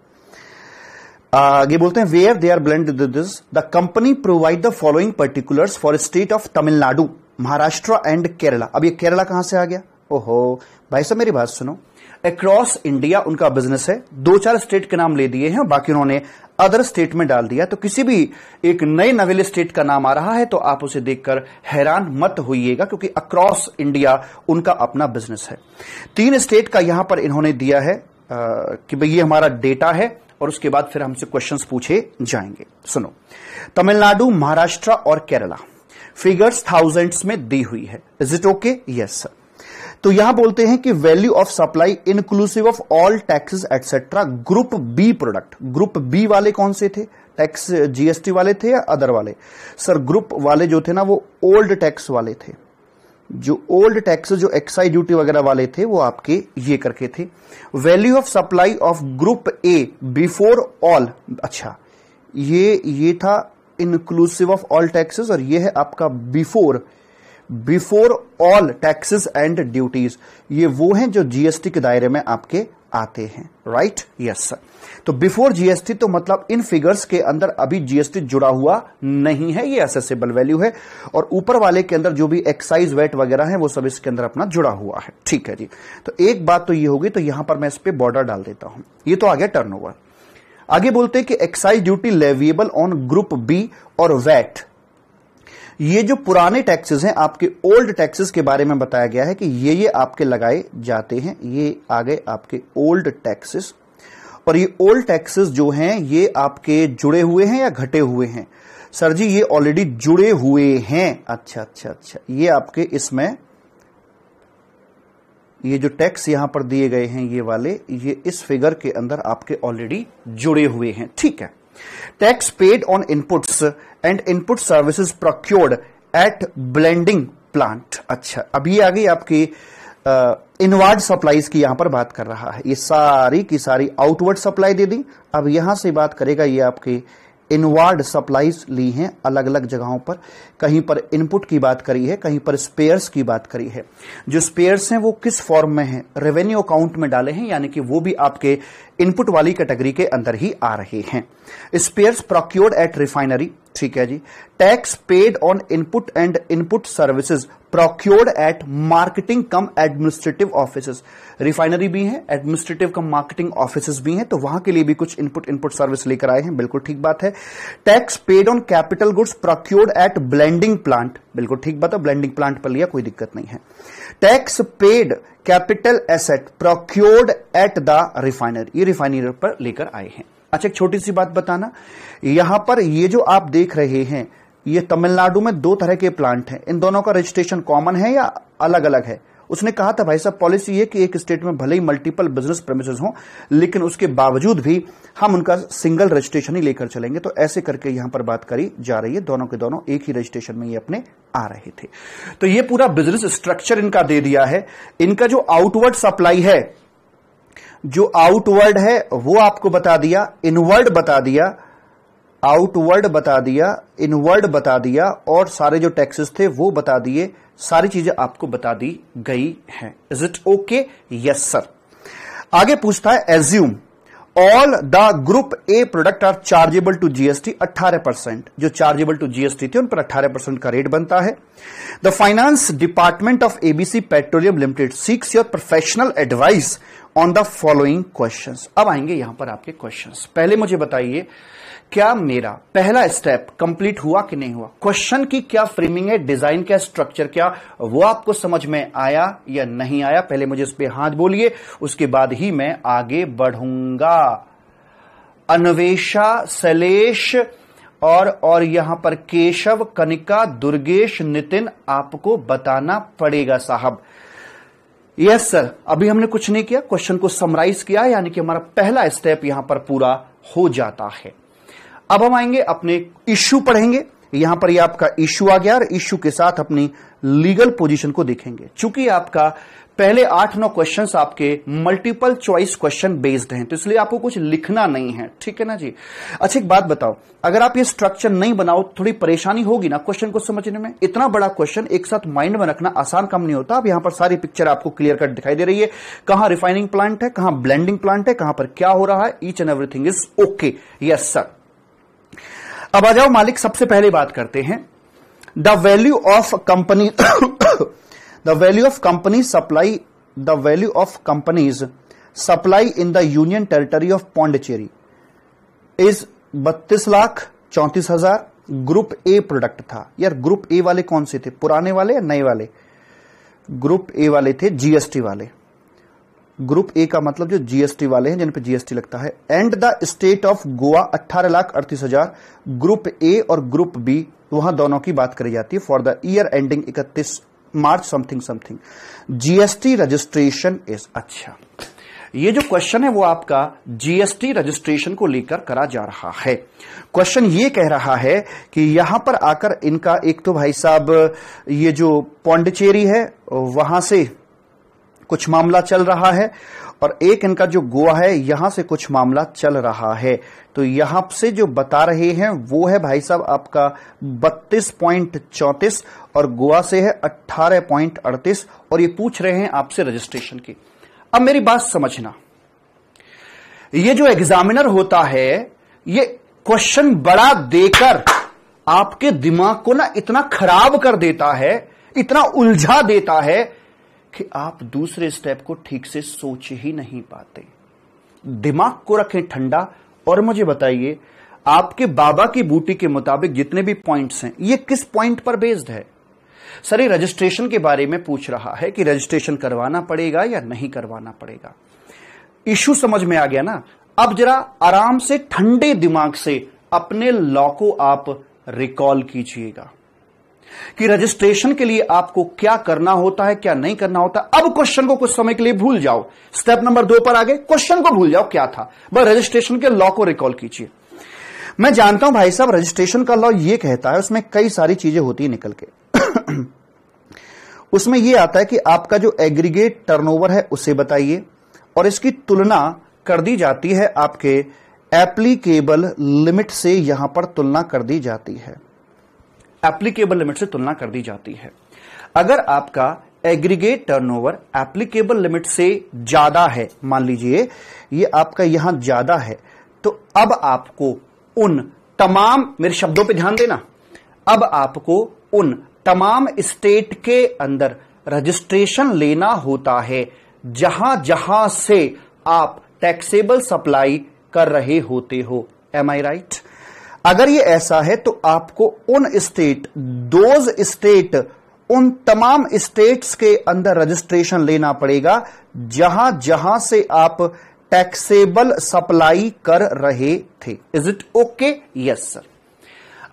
आगे बोलते हैं where they are blended this the company provide the following particulars for state of Tamil Nadu Maharashtra and Kerala अब ये केरला कहां से आ गया ओहो भाई साहब मेरी बात सुनो अक्रॉस इंडिया उनका बिजनेस है दो चार स्टेट के नाम ले दिए हैं बाकी उन्होंने अदर स्टेट में डाल दिया तो किसी भी एक नए नवेले स्टेट का नाम आ रहा है तो आप उसे देखकर हैरान मत होइएगा क्योंकि अक्रॉस इंडिया उनका अपना बिजनेस है तीन स्टेट का यहां पर इन्होंने दिया है आ, कि भाई ये हमारा डेटा है और उसके बाद फिर हमसे क्वेश्चन पूछे जाएंगे सुनो तमिलनाडु महाराष्ट्र और केरला फिगर्स थाउजेंड्स में दी हुई है is it okay yes sir तो यहां बोलते हैं कि value of supply inclusive of all taxes etcetera group B product group B वाले कौन से थे टैक्स जीएसटी वाले थे या अदर वाले सर ग्रुप वाले जो थे ना वो ओल्ड टैक्स वाले थे जो ओल्ड टैक्स जो एक्साइज ड्यूटी वगैरह वाले थे वो आपके ये करके थे value of supply of group A before all अच्छा ये ये था इंक्लूसिव ऑफ ऑल टैक्सेस और ये है आपका before before all taxes and duties ये वो हैं जो जीएसटी के दायरे में आपके आते हैं राइट यस सर तो बिफोर जीएसटी तो मतलब इन फिगर्स के अंदर अभी जीएसटी जुड़ा हुआ नहीं है ये असेसेबल वैल्यू है और ऊपर वाले के अंदर जो भी एक्साइज वेट वगैरह है वो सब इसके अंदर अपना जुड़ा हुआ है ठीक है जी तो एक बात तो ये होगी तो यहां पर मैं इस पर बॉर्डर डाल देता हूं ये तो आ गया टर्न आगे बोलते हैं कि excise duty leviable on group B और वैट ये जो पुराने टैक्सेस हैं आपके ओल्ड टैक्सेस के बारे में बताया गया है कि ये ये आपके लगाए जाते हैं ये आ गए आपके ओल्ड टैक्सेस और ये ओल्ड टैक्सेस जो हैं ये आपके जुड़े हुए हैं या घटे हुए हैं सर जी ये ऑलरेडी जुड़े हुए हैं अच्छा अच्छा अच्छा ये आपके इसमें ये जो टैक्स यहां पर दिए गए हैं ये वाले ये इस फिगर के अंदर आपके ऑलरेडी जुड़े हुए हैं ठीक है Tax paid on inputs and input services procured at blending plant. अच्छा अभी आ गई आपकी इनवर्ड सप्लाईज की यहां पर बात कर रहा है ये सारी की सारी आउटवर्ड सप्लाई दे दी अब यहां से बात करेगा ये आपकी इनवर्ड सप्लाईज ली हैं अलग अलग जगहों पर कहीं पर इनपुट की बात करी है कहीं पर स्पेयर्स की बात करी है जो स्पेयर्स हैं वो किस फॉर्म में हैं रेवेन्यू अकाउंट में डाले हैं यानी कि वो भी आपके इनपुट वाली कैटेगरी के अंदर ही आ रहे हैं स्पेयर प्रोक्योर्ड एट रिफाइनरी ठीक है जी tax paid on input and input services procured at marketing cum administrative office refinery भी है एडमिनिस्ट्रेटिव कम मार्केटिंग ऑफिस भी हैं तो वहां के लिए भी कुछ इनपुट इनपुट सर्विस लेकर आए हैं बिल्कुल ठीक बात है tax paid on capital goods procured at blending plant बिल्कुल ठीक बात है ब्लेंडिंग प्लांट पर लिया कोई दिक्कत नहीं है tax paid capital asset procured at the refinery ये रिफाइनरी पर लेकर आए हैं अच्छा एक छोटी सी बात बताना यहां पर ये जो आप देख रहे हैं ये तमिलनाडु में दो तरह के प्लांट हैं इन दोनों का रजिस्ट्रेशन कॉमन है या अलग अलग है उसने कहा था भाई साहब पॉलिसी ये कि एक स्टेट में भले ही मल्टीपल बिजनेस प्रमिस हो लेकिन उसके बावजूद भी हम उनका सिंगल रजिस्ट्रेशन ही लेकर चलेंगे तो ऐसे करके यहां पर बात करी जा रही है दोनों के दोनों एक ही रजिस्ट्रेशन में ये अपने आ रहे थे तो ये पूरा बिजनेस स्ट्रक्चर इनका दे दिया है इनका जो आउटवर्ड सप्लाई है जो आउटवर्ड है वो आपको बता दिया इनवर्ड बता दिया आउटवर्ड बता दिया इनवर्ड बता दिया और सारे जो टैक्सेस थे वो बता दिए सारी चीजें आपको बता दी गई हैं is it okay yes sir आगे पूछता है assume all the group A product are chargeable to GST 18 percent जो चार्जेबल टू जीएसटी थे उन पर 18 परसेंट का रेट बनता है the finance department of ABC Petroleum Limited seeks your professional advice on the following question अब आएंगे यहां पर आपके क्वेश्चन पहले मुझे बताइए क्या मेरा पहला स्टेप कंप्लीट हुआ कि नहीं हुआ क्वेश्चन की क्या फ्रेमिंग है डिजाइन क्या स्ट्रक्चर क्या वो आपको समझ में आया या नहीं आया पहले मुझे उस पर हाथ बोलिए उसके बाद ही मैं आगे बढ़ूंगा अन्वेषा शलेश और और यहां पर केशव कनिका दुर्गेश नितिन आपको बताना पड़ेगा साहब यस सर अभी हमने कुछ नहीं किया क्वेश्चन को समराइज किया यानी कि हमारा पहला स्टेप यहां पर पूरा हो जाता है अब हम आएंगे अपने इश्यू पढ़ेंगे यहां पर ये यह आपका इश्यू आ गया और इश्यू के साथ अपनी लीगल पोजीशन को देखेंगे चूंकि आपका पहले आठ नौ क्वेश्चन आपके मल्टीपल चॉइस क्वेश्चन बेस्ड हैं तो इसलिए आपको कुछ लिखना नहीं है ठीक है ना जी अच्छा एक बात बताओ अगर आप ये स्ट्रक्चर नहीं बनाओ थोड़ी परेशानी होगी ना क्वेश्चन को समझने में इतना बड़ा क्वेश्चन एक साथ माइंड में रखना आसान काम नहीं होता अब यहां पर सारी पिक्चर आपको क्लियर कट दिखाई दे रही है कहां रिफाइनिंग प्लांट है कहां ब्लेंडिंग प्लांट है कहां पर क्या हो रहा है each and everything is okay yes sir अब आ जाओ मालिक सबसे पहले बात करते हैं the value of company the value of company supply the value of company's supply in the union territory of Pondicherry is बत्तीस लाख चौंतीस हजार ग्रुप ए प्रोडक्ट था यार ग्रुप ए वाले कौन से थे पुराने वाले या नए वाले ग्रुप ए वाले थे जीएसटी वाले ग्रुप ए का मतलब जो जीएसटी वाले हैं जिन पे जीएसटी लगता है and the state of Goa अट्ठारह लाख अड़तीस हजार ग्रुप ए और ग्रुप बी वहां दोनों की बात करी जाती है फॉर द ईयर एंडिंग इकतीस March something something GST registration is अच्छा ये जो क्वेश्चन है वो आपका जीएसटी रजिस्ट्रेशन को लेकर करा जा रहा है क्वेश्चन ये कह रहा है कि यहां पर आकर इनका एक तो भाई साहब ये जो पौंडचेरी है वहां से कुछ मामला चल रहा है और एक इनका जो गोवा है यहां से कुछ मामला चल रहा है तो यहां से जो बता रहे हैं वो है भाई साहब आपका बत्तीस पॉइंट चौतीस और गोवा से है अट्ठारह पॉइंट अड़तीस और ये पूछ रहे हैं आपसे रजिस्ट्रेशन की अब मेरी बात समझना ये जो एग्जामिनर होता है ये क्वेश्चन बड़ा देकर आपके दिमाग को ना इतना खराब कर देता है इतना उलझा देता है कि आप दूसरे स्टेप को ठीक से सोच ही नहीं पाते दिमाग को रखें ठंडा और मुझे बताइए आपके बाबा की बूटी के मुताबिक जितने भी पॉइंट्स हैं ये किस पॉइंट पर बेस्ड है सर ये रजिस्ट्रेशन के बारे में पूछ रहा है कि रजिस्ट्रेशन करवाना पड़ेगा या नहीं करवाना पड़ेगा इश्यू समझ में आ गया ना अब जरा आराम से ठंडे दिमाग से अपने लॉ को आप रिकॉल कीजिएगा कि रजिस्ट्रेशन के लिए आपको क्या करना होता है क्या नहीं करना होता अब क्वेश्चन को कुछ समय के लिए भूल जाओ स्टेप नंबर दो पर आगे क्वेश्चन को भूल जाओ क्या था बस रजिस्ट्रेशन के लॉ को रिकॉल कीजिए मैं जानता हूं भाई साहब रजिस्ट्रेशन का लॉ ये कहता है उसमें कई सारी चीजें होती है निकल के [clears throat] उसमें यह आता है कि आपका जो एग्रीगेट टर्नओवर है उसे बताइए और इसकी तुलना कर दी जाती है आपके एप्लीकेबल लिमिट से यहां पर तुलना कर दी जाती है एप्लीकेबल लिमिट से तुलना कर दी जाती है अगर आपका एग्रीगेट टर्नओवर एप्लीकेबल लिमिट से ज्यादा है मान लीजिए ये आपका यहां ज्यादा है तो अब आपको उन तमाम मेरे शब्दों पे ध्यान देना अब आपको उन तमाम स्टेट के अंदर रजिस्ट्रेशन लेना होता है जहां जहां से आप टैक्सेबल सप्लाई कर रहे होते हो एम आई राइट अगर ये ऐसा है तो आपको उन स्टेट दोज स्टेट उन तमाम स्टेट्स के अंदर रजिस्ट्रेशन लेना पड़ेगा जहां जहां से आप टैक्सेबल सप्लाई कर रहे थे is it okay yes sir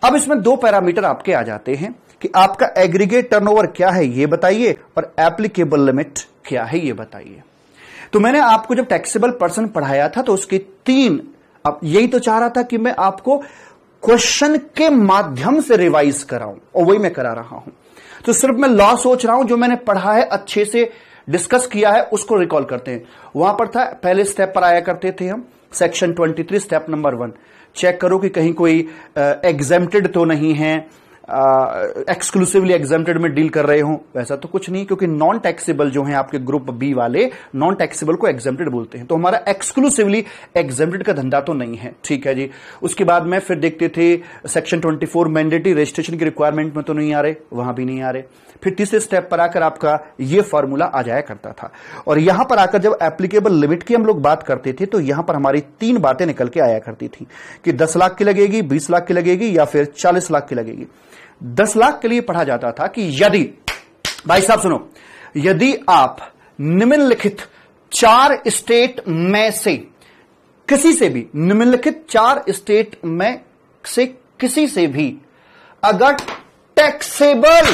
अब इसमें दो पैरामीटर आपके आ जाते हैं कि आपका एग्रीगेट टर्नओवर क्या है ये बताइए और एप्लीकेबल लिमिट क्या है ये बताइए तो मैंने आपको जब टैक्सेबल पर्सन पढ़ाया था तो उसके तीन अब यही तो चाह रहा था कि मैं आपको क्वेश्चन के माध्यम से रिवाइज कराऊं और वही मैं करा रहा हूं तो सिर्फ मैं लॉ सोच रहा हूं जो मैंने पढ़ा है अच्छे से डिस्कस किया है उसको रिकॉल करते हैं वहां पर था पहले स्टेप पर आया करते थे हम section 23 step number one check करो कि कहीं कोई एग्जेम्प्टेड तो नहीं है एक्सक्लूसिवली एग्जामेड में डील कर रहे हो वैसा तो कुछ नहीं क्योंकि नॉन टैक्सेबल जो है आपके ग्रुप बी वाले नॉन टैक्सेबल को एग्जामेड बोलते हैं तो हमारा एक्सक्लूसिवली एग्जामेड का धंधा तो नहीं है ठीक है जी उसके बाद में फिर देखते थे section twenty four mandatory registration की रिक्वायरमेंट में तो नहीं आ रहे वहां भी नहीं आ रहे फिर तीसरे स्टेप पर आकर आपका ये फॉर्मूला आ जाया करता था और यहां पर आकर जब एप्लीकेबल लिमिट की हम लोग बात करते थे तो यहां पर हमारी तीन बातें निकल के आया करती थी कि दस लाख की लगेगी बीस लाख की लगेगी या फिर चालीस लाख की लगेगी दस लाख के लिए पढ़ा जाता था कि यदि भाई साहब सुनो यदि आप निम्नलिखित चार स्टेट में से किसी से भी निम्नलिखित चार स्टेट में से किसी से भी अगर टैक्सेबल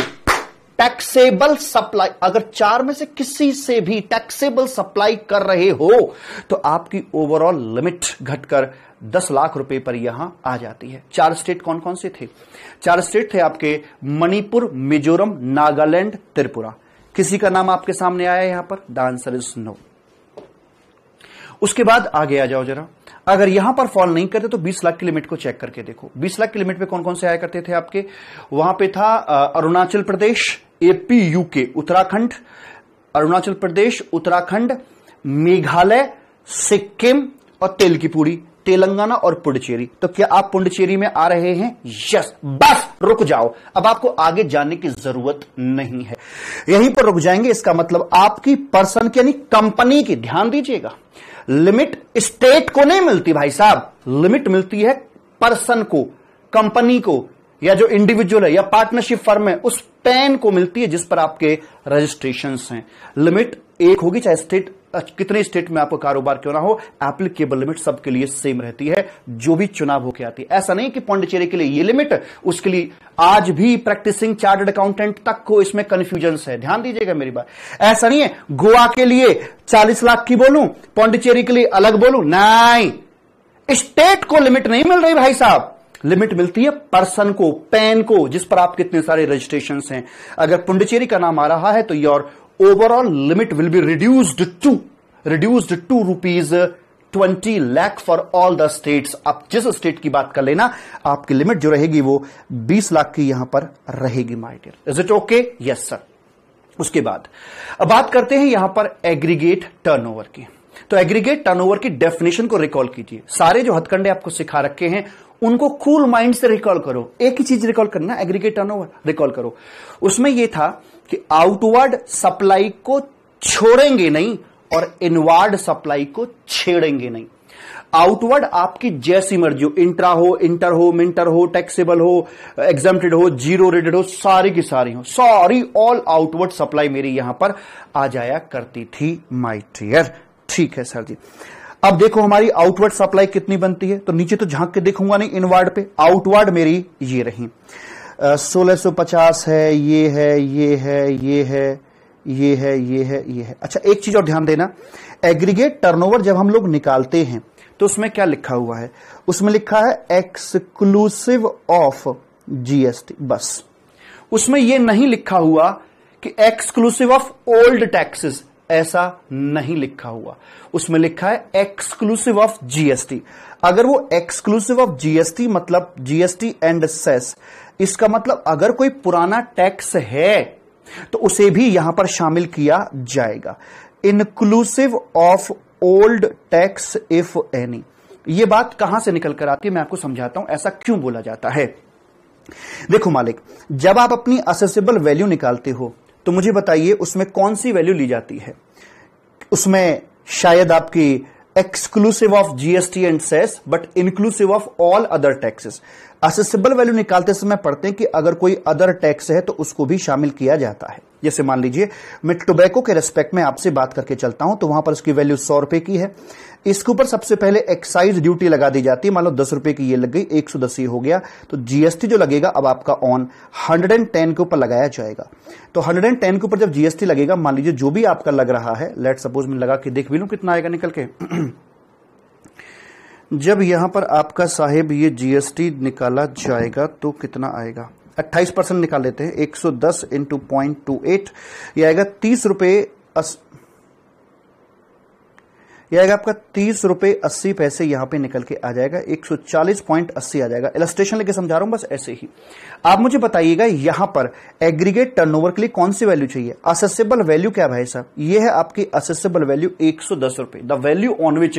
टैक्सेबल सप्लाई अगर चार में से किसी से भी टैक्सेबल सप्लाई कर रहे हो तो आपकी ओवरऑल लिमिट घटकर दस लाख रुपए पर यहां आ जाती है चार स्टेट कौन कौन से थे चार स्टेट थे आपके मणिपुर मिजोरम नागालैंड त्रिपुरा किसी का नाम आपके सामने आया यहां पर द आंसर इज नो उसके बाद आगे आ जाओ जरा अगर यहां पर फॉल नहीं करते तो 20 लाख की लिमिट को चेक करके देखो 20 लाख की लिमिट पे कौन कौन से आया करते थे आपके वहां पे था अरुणाचल प्रदेश एपी यूके उत्तराखंड अरुणाचल प्रदेश उत्तराखंड मेघालय सिक्किम और तेल की पूरी तेलंगाना और पुडुचेरी तो क्या आप पुडुचेरी में आ रहे हैं यस बस रुक जाओ अब आपको आगे जाने की जरूरत नहीं है यहीं पर रुक जाएंगे इसका मतलब आपकी पर्सन की यानी कंपनी की ध्यान दीजिएगा लिमिट स्टेट को नहीं मिलती भाई साहब लिमिट मिलती है पर्सन को कंपनी को या जो इंडिविजुअल है या पार्टनरशिप फर्म है उस पैन को मिलती है जिस पर आपके रजिस्ट्रेशन हैं लिमिट एक होगी चाहे स्टेट कितने स्टेट में आपका कारोबार क्यों ना हो एप्लीकेबल लिमिट सबके लिए सेम रहती है जो भी चुनाव होकर आती है ऐसा नहीं कि पौंडचेरी के लिए ये लिमिट उसके लिए आज भी प्रैक्टिसिंग चार्टर्ड अकाउंटेंट तक को इसमें कंफ्यूजन है ध्यान दीजिएगा मेरी बात ऐसा नहीं है गोवा के लिए चालीस लाख की बोलू पौंडचेरी के लिए अलग बोलू नाई स्टेट को लिमिट नहीं मिल रही भाई साहब लिमिट मिलती है पर्सन को पैन को जिस पर आप कितने सारे रजिस्ट्रेशन हैं अगर पुंडचेरी का नाम आ रहा है तो your overall limit will be reduced to reduced to rupees twenty lakh for all the state आप जिस स्टेट की बात कर लेना आपकी लिमिट जो रहेगी वो बीस लाख की यहां पर रहेगी my dear is it okay yes sir उसके बाद अब बात करते हैं यहां पर एग्रीगेट टर्नओवर की तो एग्रीगेट टर्नओवर की डेफिनेशन को रिकॉल कीजिए सारे जो हथकंडे आपको सिखा रखे हैं उनको कूल माइंड से रिकॉल करो एक ही चीज रिकॉल करना एग्रीगेट टर्नओवर रिकॉल करो उसमें यह था कि आउटवर्ड सप्लाई को छोड़ेंगे नहीं और इनवर्ड सप्लाई को छेड़ेंगे नहीं आउटवर्ड आपकी जैसी मर्जी हो इंट्रा हो इंटर हो मिंटर हो टैक्सेबल हो एग्जामेड हो जीरो रेटेड हो सारी की सारी हो सॉरी ऑल आउटवर्ड सप्लाई मेरी यहां पर आ जाया करती थी माई ट्रियर ठीक है सर जी अब देखो हमारी आउटवर्ड सप्लाई कितनी बनती है तो नीचे तो झांक के देखूंगा नहीं इनवर्ड पे आउटवर्ड मेरी ये रही सोलह सौ पचास है ये है ये है ये है ये है ये है ये है अच्छा एक चीज और ध्यान देना एग्रीगेट टर्नओवर जब हम लोग निकालते हैं तो उसमें क्या लिखा हुआ है उसमें लिखा है एक्सक्लूसिव ऑफ जीएसटी बस उसमें यह नहीं लिखा हुआ कि एक्सक्लूसिव ऑफ ओल्ड टैक्सेस ऐसा नहीं लिखा हुआ उसमें लिखा है एक्सक्लूसिव ऑफ जीएसटी अगर वो एक्सक्लूसिव ऑफ जीएसटी मतलब जीएसटी एंड सेस इसका मतलब अगर कोई पुराना टैक्स है तो उसे भी यहां पर शामिल किया जाएगा inclusive of old tax if any ये बात कहां से निकल कर आती है मैं आपको समझाता हूं ऐसा क्यों बोला जाता है देखो मालिक जब आप अपनी असेसिबल वैल्यू निकालते हो तो मुझे बताइए उसमें कौन सी वैल्यू ली जाती है उसमें शायद आपकी exclusive of GST and cess but inclusive of all other taxes assessable value निकालते समय पढ़ते हैं कि अगर कोई अदर टैक्स है तो उसको भी शामिल किया जाता है जैसे मान लीजिए मैं टोबैको के रेस्पेक्ट में आपसे बात करके चलता हूं तो वहां पर उसकी वैल्यू सौ रुपए की है इसके ऊपर सबसे पहले एक्साइज ड्यूटी लगा दी जाती है मान लो दस रुपए की ये लग गई एक सौ दस ये हो गया तो जीएसटी जो लगेगा अब आपका ऑन हंड्रेड एंड टेन के ऊपर लगाया जाएगा तो हंड्रेड एंड टेन के ऊपर जब जीएसटी लगेगा मान लीजिए जो भी आपका लग रहा है लेट सपोज में लगा के देख भी लू कितना आएगा निकल के [clears throat] जब यहां पर आपका साहेब ये जीएसटी निकाला जाएगा तो कितना आएगा 28 परसेंट निकाल लेते हैं 110 सौ दस इंटू पॉइंट टू एट यह आएगा तीस रुपए यह आएगा आपका तीस रुपए अस्सी पैसे यहां पे निकल के आ जाएगा एक सौ चालीस पॉइंट अस्सी आ जाएगा इलास्ट्रेशन लेके समझा रहा हूं बस ऐसे ही आप मुझे बताइएगा यहां पर एग्रीगेट टर्नओवर के लिए कौन सी वैल्यू चाहिए असेसेबल वैल्यू क्या भाई साहब ये है आपकी असेसेबल वैल्यू एक सौ दस रुपए the value on which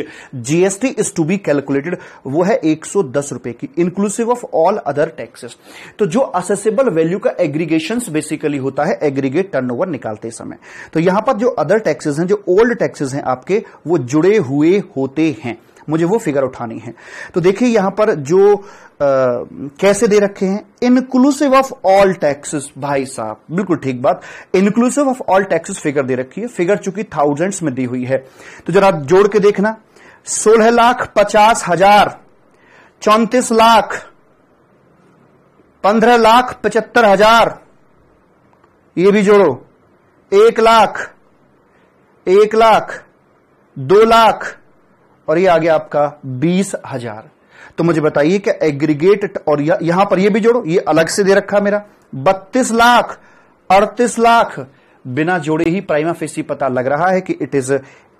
GST is to be calculated वो है एक सौ दस रुपए की inclusive of all other taxes तो जो असेसेबल वैल्यू का एग्रीगेशन बेसिकली होता है एग्रीगेट टर्न निकालते समय तो यहां पर जो अदर टैक्सेस हैं जो ओल्ड टैक्सेस हैं आपके वो जुड़े जुड़े हुए होते हैं मुझे वो फिगर उठानी है तो देखिए यहां पर जो आ, कैसे दे रखे हैं इंक्लूसिव ऑफ ऑल टैक्सेस भाई साहब बिल्कुल ठीक बात inclusive of all taxes figure दे रखी है फिगर चूंकि थाउजेंड्स में दी हुई है तो जरा जोड़ के देखना सोलह लाख पचास हजार चौंतीस लाख पंद्रह लाख पचहत्तर हजार ये भी जोड़ो एक लाख एक लाख दो लाख और ये आ गया आपका बीस हजार तो मुझे बताइए कि एग्रीगेट और यहां पर ये भी जोड़ो ये अलग से दे रखा मेरा बत्तीस लाख अड़तीस लाख बिना जोड़े ही प्राइमा फेसी पता लग रहा है कि इट इज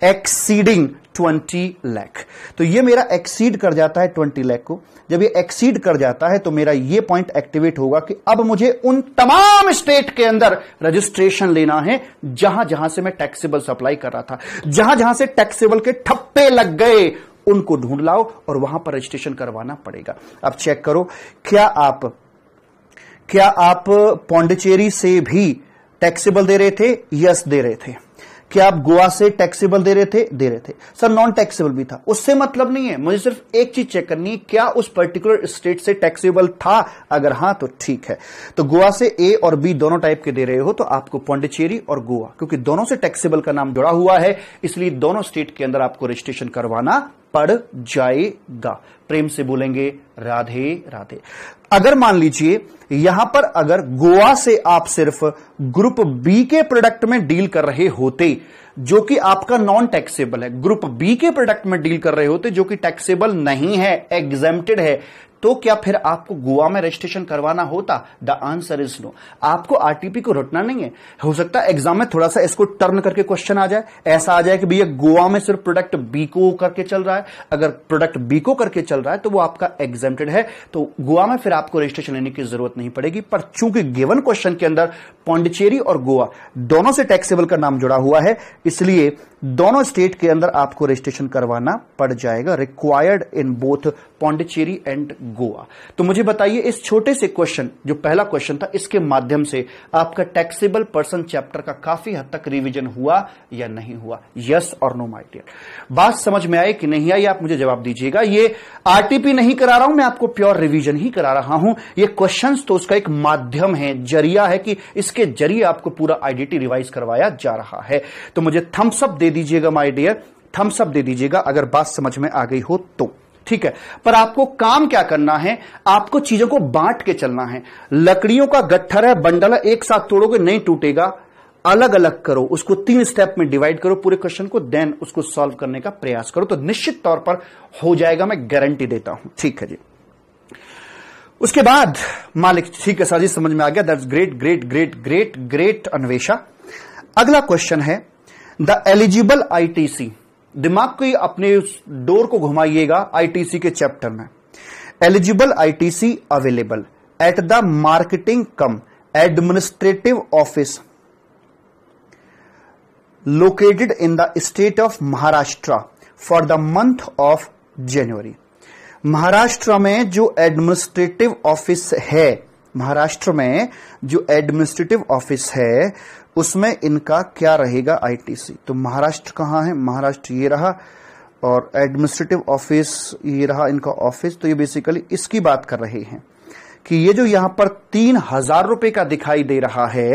एक्सीडिंग 20 लाख तो ये मेरा एक्सीड कर जाता है 20 लाख को जब ये एक्सीड कर जाता है तो मेरा ये पॉइंट एक्टिवेट होगा कि अब मुझे उन तमाम स्टेट के अंदर रजिस्ट्रेशन लेना है जहां जहां से मैं टैक्सेबल सप्लाई कर रहा था जहां जहां से टैक्सेबल के ठप्पे लग गए उनको ढूंढ लाओ और वहां पर रजिस्ट्रेशन करवाना पड़ेगा अब चेक करो क्या आप क्या आप पौंडचेरी से भी टैक्सेबल दे रहे थे यस दे रहे थे क्या आप गोवा से टैक्सेबल दे रहे थे दे रहे थे सर नॉन टैक्सेबल भी था उससे मतलब नहीं है मुझे सिर्फ एक चीज चेक करनी है क्या उस पर्टिकुलर स्टेट से टैक्सेबल था अगर हां तो ठीक है तो गोवा से ए और बी दोनों टाइप के दे रहे हो तो आपको पौंडिचेरी और गोवा क्योंकि दोनों से टैक्सेबल का नाम जुड़ा हुआ है इसलिए दोनों स्टेट के अंदर आपको रजिस्ट्रेशन करवाना पड़ जाएगा प्रेम से बोलेंगे राधे राधे अगर मान लीजिए यहां पर अगर गोवा से आप सिर्फ ग्रुप बी के प्रोडक्ट में डील कर रहे होते जो कि आपका नॉन टैक्सेबल है ग्रुप बी के प्रोडक्ट में डील कर रहे होते जो कि टैक्सेबल नहीं है एग्जेम्प्टेड है तो क्या फिर आपको गोवा में रजिस्ट्रेशन करवाना होता द आंसर इज नो आपको आरटीपी को रटना नहीं है हो सकता है एग्जाम में थोड़ा सा इसको टर्न करके क्वेश्चन आ जाए ऐसा आ जाए कि भैया गोवा में सिर्फ प्रोडक्ट बी को करके चल रहा है अगर प्रोडक्ट बी को करके चल रहा है तो वो आपका एग्जेप्टेड है तो गोवा में फिर आपको रजिस्ट्रेशन लेने की जरूरत नहीं पड़ेगी पर चूंकि गेवन क्वेश्चन के अंदर पौंडिचेरी और गोवा दोनों से टैक्सेबल का नाम जुड़ा हुआ है इसलिए दोनों स्टेट के अंदर आपको रजिस्ट्रेशन करवाना पड़ जाएगा required in both Pondicherry and Goa तो मुझे बताइए इस छोटे से क्वेश्चन जो पहला क्वेश्चन था इसके माध्यम से आपका टैक्सेबल पर्सन चैप्टर का काफी हद तक रिविजन हुआ या नहीं हुआ yes or no my dear बात समझ में आए कि नहीं आई आप मुझे जवाब दीजिएगा ये आरटीपी नहीं करा रहा हूं मैं आपको प्योर रिविजन ही करा रहा हूं ये क्वेश्चन तो उसका एक माध्यम है जरिया है कि इसके जरिए आपको पूरा आईडीटी रिवाइज करवाया जा रहा है तो मुझे थम्सअप दे दीजिएगा माई डियर थम्सअप दे दीजिएगा अगर बात समझ में आ गई हो तो ठीक है पर आपको काम क्या करना है आपको चीजों को बांट के चलना है लकड़ियों का गट्ठर है बंडल है एक साथ तोड़ोगे नहीं टूटेगा अलग अलग करो उसको तीन स्टेप में डिवाइड करो पूरे क्वेश्चन को देन उसको सॉल्व करने का प्रयास करो तो निश्चित तौर पर हो जाएगा मैं गारंटी देता हूं ठीक है जी उसके बाद मालिक ठीक है सर जी समझ में आ गया that's great great great great great Anvesha अगला क्वेश्चन है द एलिजिबल आईटीसी दिमाग को अपने उस डोर को घुमाइएगा आईटीसी के चैप्टर में eligible ITC available at the marketing cum administrative office located in the state of Maharashtra for the month of January Maharashtra में जो एडमिनिस्ट्रेटिव ऑफिस है महाराष्ट्र में जो एडमिनिस्ट्रेटिव ऑफिस है उसमें इनका क्या रहेगा आईटीसी तो महाराष्ट्र कहाँ है महाराष्ट्र ये रहा और एडमिनिस्ट्रेटिव ऑफिस ये रहा इनका ऑफिस तो ये बेसिकली इसकी बात कर रहे हैं कि ये जो यहां पर तीन हजार रुपए का दिखाई दे रहा है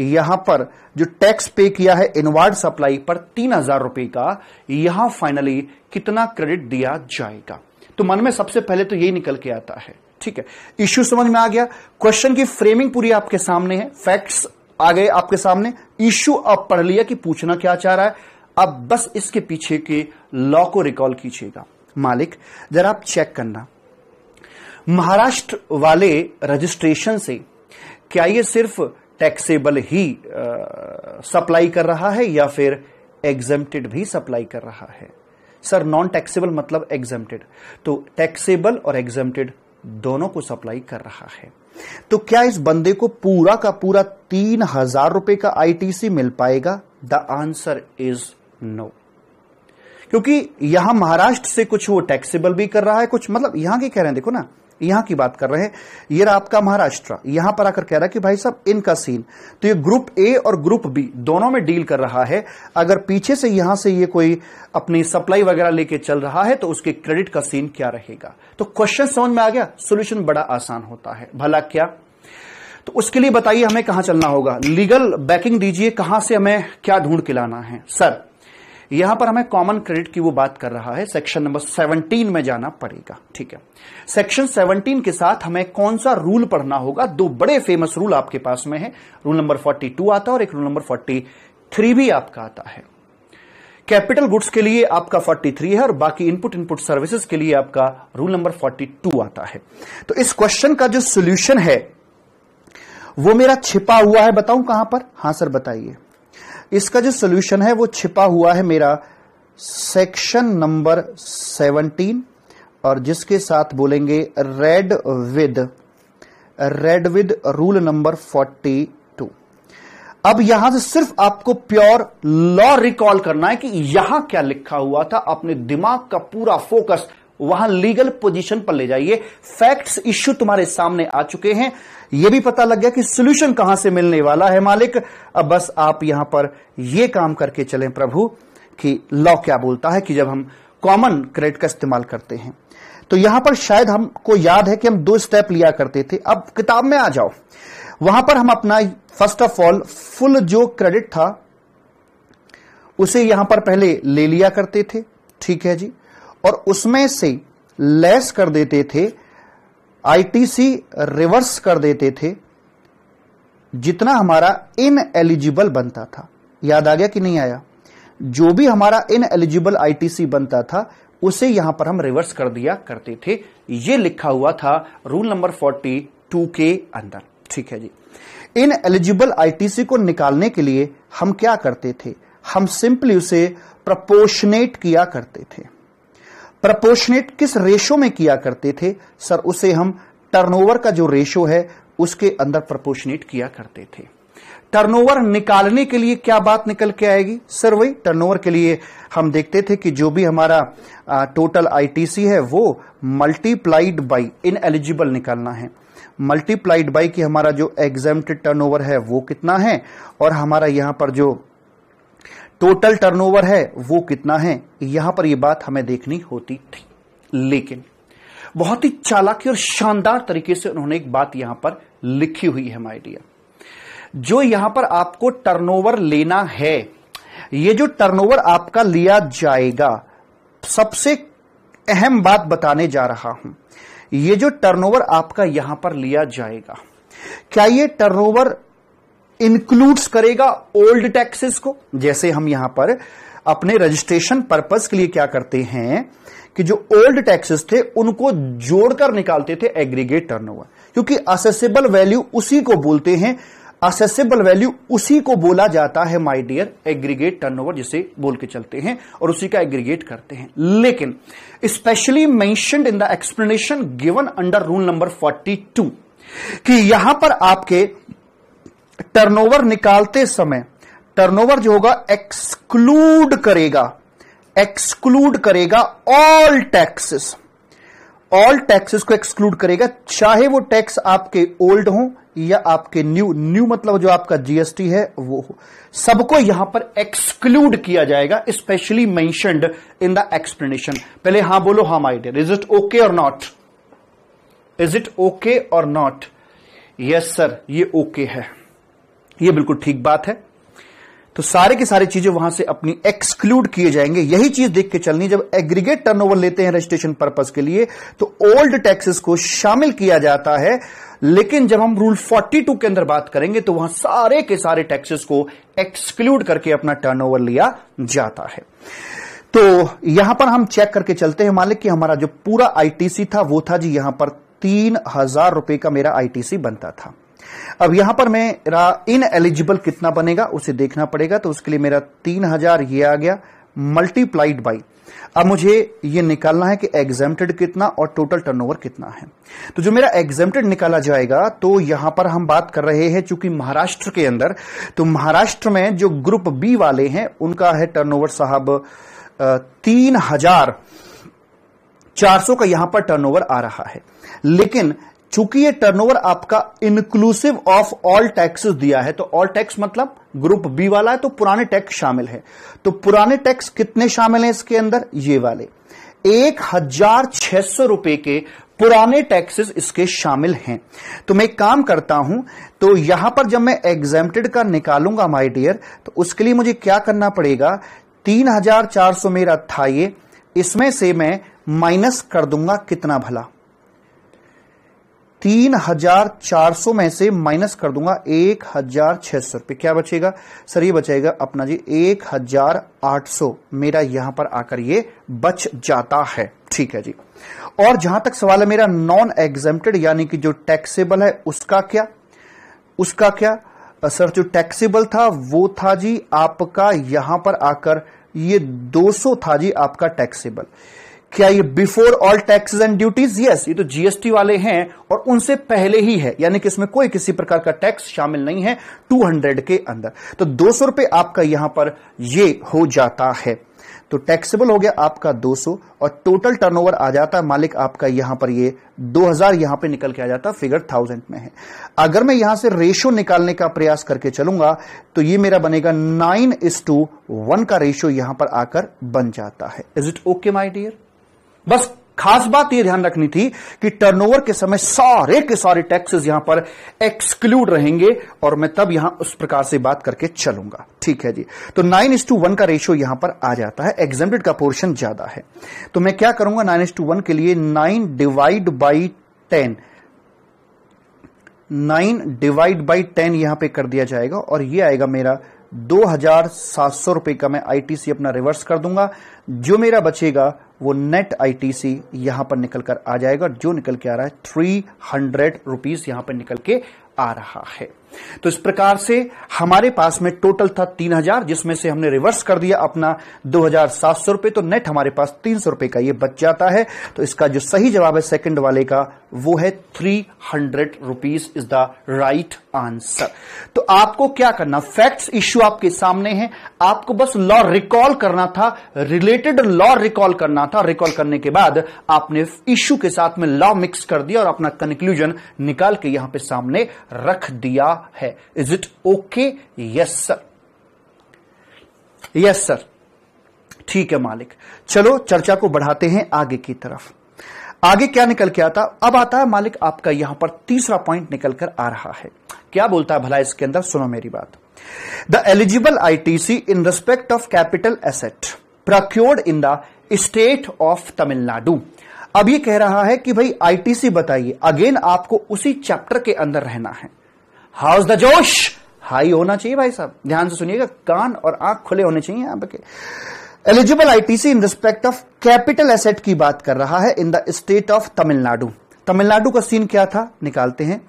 यहां पर जो टैक्स पे किया है इनवर्ड सप्लाई पर तीन हजार रुपए का यहां फाइनली कितना क्रेडिट दिया जाएगा तो मन में सबसे पहले तो यही निकल के आता है ठीक है इश्यू समझ में आ गया क्वेश्चन की फ्रेमिंग पूरी आपके सामने है फैक्ट्स आ गए आपके सामने इश्यू अब पढ़ लिया कि पूछना क्या चाह रहा है अब बस इसके पीछे के लॉ को रिकॉल कीजिएगा मालिक जरा आप चेक करना महाराष्ट्र वाले रजिस्ट्रेशन से क्या ये सिर्फ टैक्सेबल ही सप्लाई कर रहा है या फिर एग्जेम्प्टेड भी सप्लाई कर रहा है सर नॉन टैक्सेबल मतलब एग्जेम्प्टेड तो टैक्सेबल और एग्जेम्प्टेड दोनों को सप्लाई कर रहा है तो क्या इस बंदे को पूरा का पूरा तीन हजार रुपए का आईटीसी मिल पाएगा द आंसर इज नो क्योंकि यहां महाराष्ट्र से कुछ वो टैक्सेबल भी कर रहा है कुछ मतलब यहां के कह रहे हैं देखो ना यहां की बात कर रहे हैं ये रहा आपका महाराष्ट्र यहां पर आकर कह रहा है कि भाई साहब इनका सीन तो ये ग्रुप ए और ग्रुप बी दोनों में डील कर रहा है अगर पीछे से यहां से ये कोई अपनी सप्लाई वगैरह लेके चल रहा है तो उसके क्रेडिट का सीन क्या रहेगा तो क्वेश्चन समझ में आ गया सोल्यूशन बड़ा आसान होता है भला क्या तो उसके लिए बताइए हमें कहां चलना होगा लीगल बैकिंग दीजिए कहां से हमें क्या ढूंढ के लाना है सर यहां पर हमें कॉमन क्रेडिट की वो बात कर रहा है सेक्शन नंबर 17 में जाना पड़ेगा ठीक है सेक्शन 17 के साथ हमें कौन सा रूल पढ़ना होगा दो बड़े फेमस रूल आपके पास में है रूल नंबर 42 आता है और एक रूल नंबर 43 भी आपका आता है कैपिटल गुड्स के लिए आपका 43 है और बाकी इनपुट इनपुट सर्विसेज के लिए आपका रूल नंबर 42 आता है तो इस क्वेश्चन का जो सोल्यूशन है वो मेरा छिपा हुआ है बताऊं कहां पर हां सर बताइए इसका जो सोल्यूशन है वो छिपा हुआ है मेरा सेक्शन नंबर सेवनटीन और जिसके साथ बोलेंगे read with read with rule number forty two अब यहां से सिर्फ आपको प्योर लॉ रिकॉल करना है कि यहां क्या लिखा हुआ था अपने दिमाग का पूरा फोकस वहां लीगल पोजीशन पर ले जाइए फैक्ट्स इश्यू तुम्हारे सामने आ चुके हैं यह भी पता लग गया कि सोल्यूशन कहां से मिलने वाला है मालिक अब बस आप यहां पर यह काम करके चलें प्रभु कि लॉ क्या बोलता है कि जब हम कॉमन क्रेडिट का इस्तेमाल करते हैं तो यहां पर शायद हमको याद है कि हम दो स्टेप लिया करते थे अब किताब में आ जाओ वहां पर हम अपना फर्स्ट ऑफ ऑल फुल जो क्रेडिट था उसे यहां पर पहले ले लिया करते थे ठीक है जी और उसमें से लेस कर देते थे आईटीसी रिवर्स कर देते थे जितना हमारा इन एलिजिबल बनता था याद आ गया कि नहीं आया जो भी हमारा इन एलिजिबल आईटीसी बनता था उसे यहां पर हम रिवर्स कर दिया करते थे ये लिखा हुआ था रूल नंबर फोर्टी टू के अंदर ठीक है जी इन एलिजिबल आईटीसी को निकालने के लिए हम क्या करते थे हम सिंपली उसे प्रपोशनेट किया करते थे प्रपोर्शनेट किस रेशो में किया करते थे सर उसे हम टर्नओवर का जो रेशो है उसके अंदर प्रपोर्शनेट किया करते थे टर्नओवर निकालने के लिए क्या बात निकल के आएगी सर वही टर्नओवर के लिए हम देखते थे कि जो भी हमारा आ, टोटल आईटीसी है वो मल्टीप्लाइड बाई इन एलिजिबल निकालना है मल्टीप्लाइड बाई की हमारा जो एग्जाम टर्नओवर है वो कितना है और हमारा यहां पर जो टोटल टर्नओवर है वो कितना है यहां पर यह बात हमें देखनी होती थी लेकिन बहुत ही चालाकी और शानदार तरीके से उन्होंने एक बात यहां पर लिखी हुई है माइडिया जो यहां पर आपको टर्नओवर लेना है ये जो टर्नओवर आपका लिया जाएगा सबसे अहम बात बताने जा रहा हूं ये जो टर्नओवर आपका यहां पर लिया जाएगा क्या ये टर्नओवर इंक्लूड्स करेगा ओल्ड टैक्सेस को जैसे हम यहां पर अपने रजिस्ट्रेशन पर्पस के लिए क्या करते हैं कि जो ओल्ड टैक्सेस थे उनको जोड़कर निकालते थे एग्रीगेट टर्नओवर क्योंकि असेसेबल वैल्यू उसी को बोलते हैं असेसेबल वैल्यू उसी को बोला जाता है माय डियर एग्रीगेट टर्नओवर जिसे बोल के चलते हैं और उसी का एग्रीगेट करते हैं लेकिन specially mention in the explanation given under rule number two कि यहां पर आपके टर्नओवर निकालते समय टर्नओवर जो होगा एक्सक्लूड करेगा एक्सक्लूड करेगा ऑल टैक्सेस ऑल टैक्सेस को एक्सक्लूड करेगा चाहे वो टैक्स आपके ओल्ड हो या आपके न्यू न्यू मतलब जो आपका जीएसटी है वो हो सबको यहां पर एक्सक्लूड किया जाएगा specially mentioned in the explanation पहले हां बोलो हा my dear is it okay or not is it okay or not yes sir ये ओके okay है ये बिल्कुल ठीक बात है तो सारे की सारी चीजें वहां से अपनी एक्सक्लूड किए जाएंगे यही चीज देख के चलनी जब एग्रीगेट टर्नओवर लेते हैं रजिस्ट्रेशन पर्पज के लिए तो ओल्ड टैक्सेस को शामिल किया जाता है लेकिन जब हम रूल 42 के अंदर बात करेंगे तो वहां सारे के सारे टैक्सेस को एक्सक्लूड करके अपना टर्नओवर लिया जाता है तो यहां पर हम चेक करके चलते हैं मालिक कि हमारा जो पूरा आईटीसी था वो था जी यहां पर तीन हजार रुपए का मेरा आईटीसी बनता था अब यहां पर मेरा इन एलिजिबल कितना बनेगा उसे देखना पड़ेगा तो उसके लिए मेरा तीन हजार ये आ गया मल्टीप्लाइड बाई अब मुझे ये निकालना है कि एग्जेम्प्टेड कितना और टोटल टर्नओवर कितना है तो जो मेरा एग्जेम्प्टेड निकाला जाएगा तो यहां पर हम बात कर रहे हैं चूंकि महाराष्ट्र के अंदर तो महाराष्ट्र में जो ग्रुप बी वाले हैं उनका है टर्नओवर साहब तीन हजार चार सौ का यहां पर टर्नओवर आ रहा है लेकिन चूंकि ये टर्नओवर आपका इंक्लूसिव ऑफ ऑल टैक्सेस दिया है तो ऑल टैक्स मतलब ग्रुप बी वाला है तो पुराने टैक्स शामिल है तो पुराने टैक्स कितने शामिल हैं इसके अंदर ये वाले एक हजार छह सौ रुपए के पुराने टैक्सेस इसके शामिल हैं तो मैं काम करता हूं तो यहां पर जब मैं एग्जेम्प्टेड का निकालूंगा माई डियर तो उसके लिए मुझे क्या करना पड़ेगा तीन हजार चार सौ मेरा था ये इसमें से मैं माइनस कर दूंगा कितना भला तीन हजार चार सौ में से माइनस कर दूंगा एक हजार छह सौ रुपये क्या बचेगा सर ये बचेगा अपना जी एक हजार आठ सौ मेरा यहां पर आकर ये बच जाता है ठीक है जी और जहां तक सवाल है मेरा नॉन एग्जेप्टेड यानी कि जो टैक्सेबल है उसका क्या उसका क्या सर जो टैक्सेबल था वो था जी आपका यहां पर आकर ये 200 था जी आपका टैक्सेबल क्या ये before all taxes and duties yes ये तो जीएसटी वाले हैं और उनसे पहले ही है यानी कि इसमें कोई किसी प्रकार का टैक्स शामिल नहीं है 200 के अंदर तो दो सौ रुपए आपका यहां पर ये हो जाता है तो टैक्सेबल हो गया आपका 200 और टोटल टर्नओवर आ जाता है मालिक आपका यहां पर ये 2000 यहां पे निकल के आ जाता फिगर थाउजेंड में है अगर मैं यहां से रेशो निकालने का प्रयास करके चलूंगा तो ये मेरा बनेगा नाइन इस टू वन का रेशो यहां पर आकर बन जाता है is it okay my dear बस खास बात यह ध्यान रखनी थी कि टर्नओवर के समय सारे के सारे टैक्सेस यहां पर एक्सक्लूड रहेंगे और मैं तब यहां उस प्रकार से बात करके चलूंगा ठीक है जी तो नाइन इस टू वन का रेशियो यहां पर आ जाता है एग्जेम्प्टेड का पोर्शन ज्यादा है तो मैं क्या करूंगा नाइन इस टू वन के लिए nine divide by ten nine divide by ten यहां पे कर दिया जाएगा और ये आएगा मेरा दो हजार सात सौ रुपए का मैं आईटीसी अपना रिवर्स कर दूंगा जो मेरा बचेगा वो नेट आईटीसी यहां पर निकल कर आ जाएगा जो निकल के आ रहा है थ्री हंड्रेड रुपीज यहां पर निकल के आ रहा है तो इस प्रकार से हमारे पास में टोटल था तीन हजार जिसमें से हमने रिवर्स कर दिया अपना दो हजार सात सौ रुपए तो नेट हमारे पास तीन सौ रुपए का ये बच जाता है तो इसका जो सही जवाब है सेकंड वाले का वो है three hundred rupees is the right answer तो आपको क्या करना फैक्ट्स इश्यू आपके सामने है आपको बस लॉ रिकॉल करना था रिलेटेड लॉ रिकॉल करना था रिकॉल करने के बाद आपने इश्यू के साथ में लॉ मिक्स कर दिया और अपना कंक्लूजन निकाल के यहां पे सामने रख दिया है is it okay yes sir yes sir ठीक है मालिक चलो चर्चा को बढ़ाते हैं आगे की तरफ आगे क्या निकल के आता अब आता है मालिक आपका यहां पर तीसरा पॉइंट निकल कर आ रहा है क्या बोलता है भला इसके अंदर सुनो मेरी बात the eligible ITC in respect of capital asset procured in the state of Tamil Nadu अब ये कह रहा है कि भाई आईटीसी बताइए अगेन आपको उसी चैप्टर के अंदर रहना है हाउस द जोश हाई होना चाहिए भाई साहब ध्यान से सुनिएगा कान और आंख खुले होने चाहिए आपके eligible ITC in respect of capital asset की बात कर रहा है in the state of Tamil Nadu Tamil Nadu का सीन क्या था निकालते हैं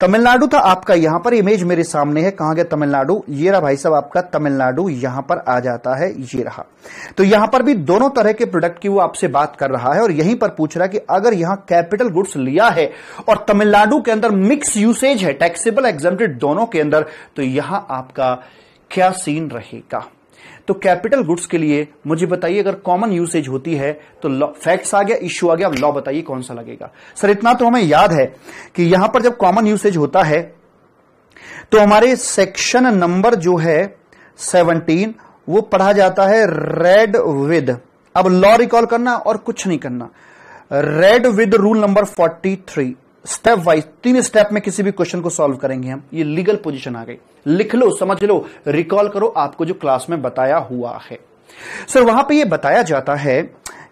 तमिलनाडु था आपका यहां पर इमेज मेरे सामने है कहा गया तमिलनाडु ये रहा भाई साहब आपका तमिलनाडु यहां पर आ जाता है ये रहा तो यहां पर भी दोनों तरह के प्रोडक्ट की वो आपसे बात कर रहा है और यहीं पर पूछ रहा है कि अगर यहां कैपिटल गुड्स लिया है और तमिलनाडु के अंदर मिक्स यूसेज है टैक्सेबल एग्जेप्टेड दोनों के अंदर तो यहां आपका क्या सीन रहेगा तो कैपिटल गुड्स के लिए मुझे बताइए अगर कॉमन यूसेज होती है तो फैक्ट्स आ गया इश्यू आ गया अब लॉ बताइए कौन सा लगेगा सर इतना तो हमें याद है कि यहां पर जब कॉमन यूसेज होता है तो हमारे सेक्शन नंबर जो है सेवनटीन वो पढ़ा जाता है रेड विद अब लॉ रिकॉल करना और कुछ नहीं करना read with rule number forty three step wise तीन स्टेप में किसी भी क्वेश्चन को सॉल्व करेंगे हम ये लीगल पोजीशन आ गई लिख लो समझ लो रिकॉल करो आपको जो क्लास में बताया हुआ है सर वहां पे ये बताया जाता है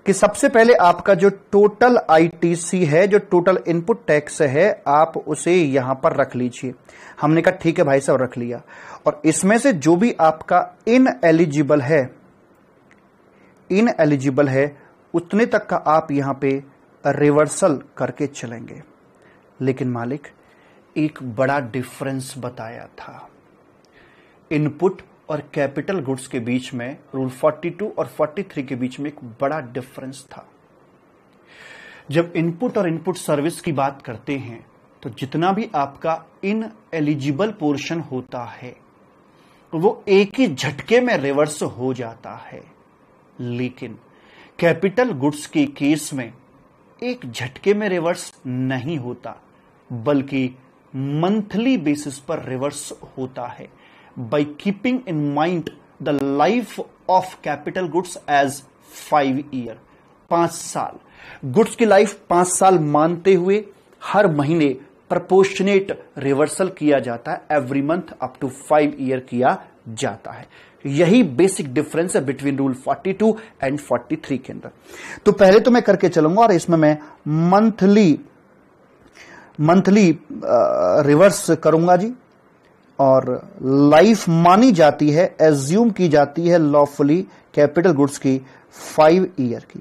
कि सबसे पहले आपका जो टोटल आईटीसी है जो टोटल इनपुट टैक्स है आप उसे यहां पर रख लीजिए हमने कहा ठीक है भाई साहब रख लिया और इसमें से जो भी आपका इन एलिजिबल है इन एलिजिबल है उतने तक का आप यहां पे रिवर्सल करके चलेंगे लेकिन मालिक एक बड़ा डिफरेंस बताया था इनपुट और कैपिटल गुड्स के बीच में रूल 42 और 43 के बीच में एक बड़ा डिफरेंस था जब इनपुट और इनपुट सर्विस की बात करते हैं तो जितना भी आपका इन एलिजिबल पोर्शन होता है वो एक ही झटके में रिवर्स हो जाता है लेकिन कैपिटल गुड्स के केस में एक झटके में रिवर्स नहीं होता बल्कि मंथली बेसिस पर रिवर्स होता है by keeping in mind the life of capital goods as five year पांच साल गुड्स की लाइफ पांच साल मानते हुए हर महीने प्रपोर्शनेट रिवर्सल किया जाता है every month up to five year किया जाता है यही बेसिक डिफरेंस है बिटवीन रूल 42 एंड 43 के अंदर तो पहले तो मैं करके चलूंगा और इसमें मैं मंथली मंथली रिवर्स करूंगा जी और लाइफ मानी जाती है एज्यूम की जाती है लॉफुली कैपिटल गुड्स की फाइव ईयर की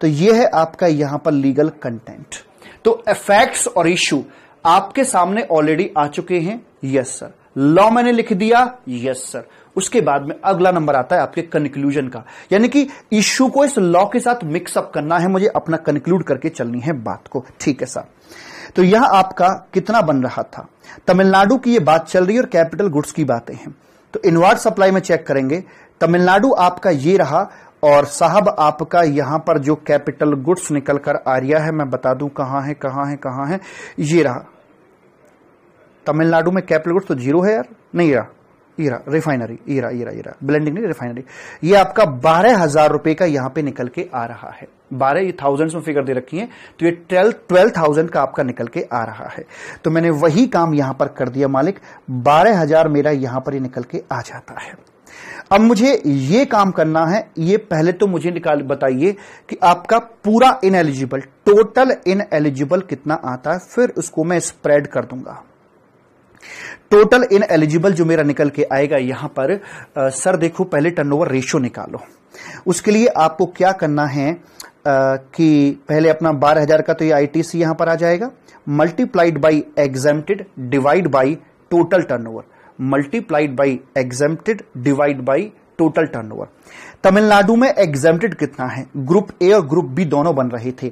तो यह है आपका यहां पर लीगल कंटेंट तो इफेक्ट्स और इश्यू आपके सामने ऑलरेडी आ चुके हैं यस सर लॉ मैंने लिख दिया यस सर उसके बाद में अगला नंबर आता है आपके कंक्लूजन का यानी कि इश्यू को इस लॉ के साथ मिक्सअप करना है मुझे अपना कंक्लूड करके चलनी है बात को ठीक है सर तो यह आपका कितना बन रहा था तमिलनाडु की यह बात चल रही है और कैपिटल गुड्स की बातें हैं तो इनवर्ट सप्लाई में चेक करेंगे तमिलनाडु आपका ये रहा और साहब आपका यहां पर जो कैपिटल गुड्स निकलकर आ रहा है मैं बता दूं कहां है कहां है कहां है ये रहा तमिलनाडु में कैपिटल गुड्स तो जीरो है यार नहीं रहा ईरा रिफाइनरी ईरा ईरा ईरा ब्लेंडिंग नहीं रिफाइनरी ये आपका बारह हजार रुपए का यहां पे निकल के आ रहा है बारह ये थाउजेंड्स में फिगर दे रखी है तो ये ट्वेल्व ट्वेल्व थाउजेंड का आपका निकल के आ रहा है तो मैंने वही काम यहां पर कर दिया मालिक बारह हजार मेरा यहां पर ही निकल के आ जाता है अब मुझे ये काम करना है ये पहले तो मुझे निकाल बताइए कि आपका पूरा इनएलिजिबल टोटल इनएलिजिबल कितना आता है फिर उसको मैं स्प्रेड कर दूंगा टोटल इन एलिजिबल जो मेरा निकल के आएगा यहां पर आ, सर देखो पहले टर्नओवर रेशियो निकालो उसके लिए आपको क्या करना है आ, कि पहले अपना बारह हजार का तो ये आईटीसी यहां पर आ जाएगा multiplied by exempted divide by total turnover multiplied by exempted divide by total turnover Tamil Nadu में एग्जेम्प्टेड कितना है ग्रुप ए और ग्रुप बी दोनों बन रहे थे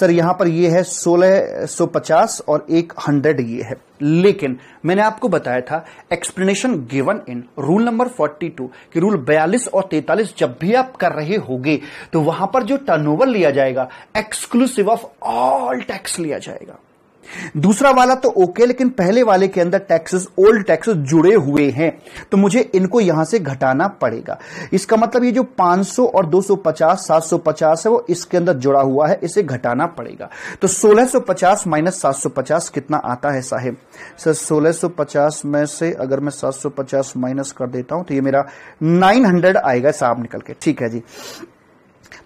सर यहां पर ये है 1650 और एक हंड्रेड ये है लेकिन मैंने आपको बताया था explanation given in rule number 42 कि रूल 42 और 43 जब भी आप कर रहे होगे तो वहां पर जो टर्नओवर लिया जाएगा एक्सक्लूसिव ऑफ ऑल टैक्स लिया जाएगा दूसरा वाला तो ओके लेकिन पहले वाले के अंदर टैक्सेस ओल्ड टैक्सेस जुड़े हुए हैं तो मुझे इनको यहां से घटाना पड़ेगा इसका मतलब ये जो 500 और 250 750 है वो इसके अंदर जुड़ा हुआ है इसे घटाना पड़ेगा तो 1650 माइनस 750 कितना आता है साहेब सर 1650 में से अगर मैं 750 माइनस कर देता हूं तो ये मेरा 900 आएगा साहब निकल के ठीक है जी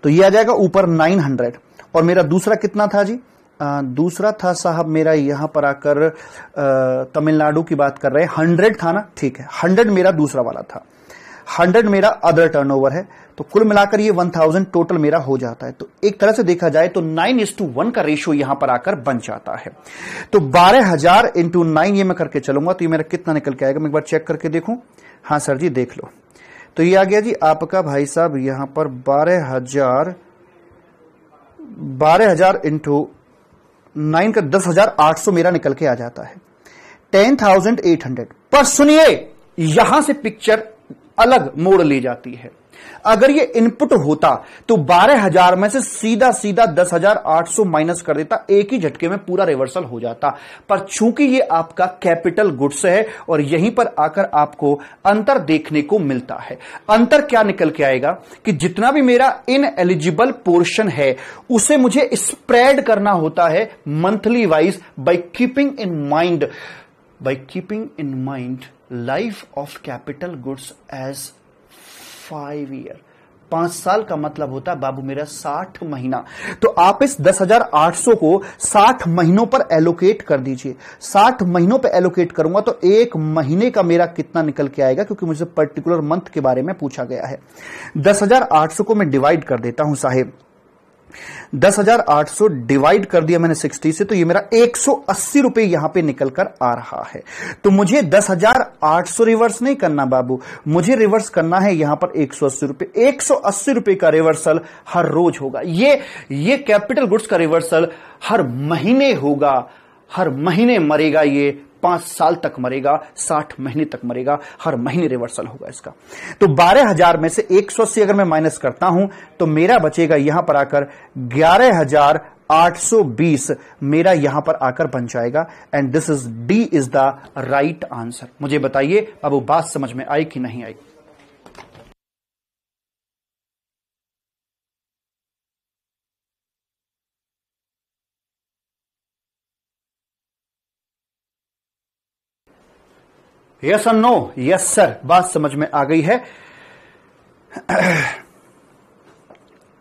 तो ये आ जाएगा ऊपर 900 और मेरा दूसरा कितना था जी दूसरा था साहब मेरा यहां पर आकर तमिलनाडु की बात कर रहे हैं हंड्रेड था ना ठीक है हंड्रेड मेरा दूसरा वाला था हंड्रेड मेरा अदर टर्नओवर है तो कुल मिलाकर ये वन थाउजेंड टोटल मेरा हो जाता है तो एक तरह से देखा जाए तो नाइन इज टू वन का रेशियो यहां पर आकर बन जाता है तो बारह हजार इंटू नाइन ये मैं करके चलूंगा तो ये मेरा कितना निकल के आएगा मैं एक बार चेक करके देखूं हां सर जी देख लो तो ये आ गया जी आपका भाई साहब यहां पर बारह हजार बारह हजार इंटू नाइन का दस हजार आठ सौ मेरा निकल के आ जाता है टेन थाउजेंड एट हंड्रेड पर सुनिए यहां से पिक्चर अलग मोड़ ले जाती है अगर ये इनपुट होता तो 12000 में से सीधा सीधा 10800 माइनस कर देता एक ही झटके में पूरा रिवर्सल हो जाता पर चूंकि ये आपका कैपिटल गुड्स है और यहीं पर आकर आपको अंतर देखने को मिलता है अंतर क्या निकल के आएगा कि जितना भी मेरा इन एलिजिबल पोर्शन है उसे मुझे स्प्रेड करना होता है monthly wise by keeping in mind by keeping in mind life of capital goods as five year पांच साल का मतलब होता है बाबू मेरा साठ महीना तो आप इस दस हजार आठ सौ को साठ महीनों पर एलोकेट कर दीजिए साठ महीनों पर एलोकेट करूंगा तो एक महीने का मेरा कितना निकल के आएगा क्योंकि मुझे पर्टिकुलर मंथ के बारे में पूछा गया है दस हजार आठ सौ को मैं डिवाइड कर देता हूं साहेब दस हजार आठ सौ डिवाइड कर दिया मैंने सिक्सटी से तो ये मेरा एक सौ अस्सी रुपए यहां पर निकल कर आ रहा है तो मुझे दस हजार आठ सौ रिवर्स नहीं करना बाबू मुझे रिवर्स करना है यहां पर एक सौ अस्सी रुपए एक सौ अस्सी रुपए का रिवर्सल हर रोज होगा ये ये कैपिटल गुड्स का रिवर्सल हर महीने होगा हर महीने मरेगा ये पांच साल तक मरेगा साठ महीने तक मरेगा हर महीने रिवर्सल होगा इसका तो बारह हजार में से एक सौ से अगर मैं माइनस करता हूं तो मेरा बचेगा यहां पर आकर ग्यारह हजार आठ सौ बीस मेरा यहां पर आकर बन जाएगा and this is D is the right answer मुझे बताइए अब वो बात समझ में आई कि नहीं आई yes or no yes sir बात समझ में आ गई है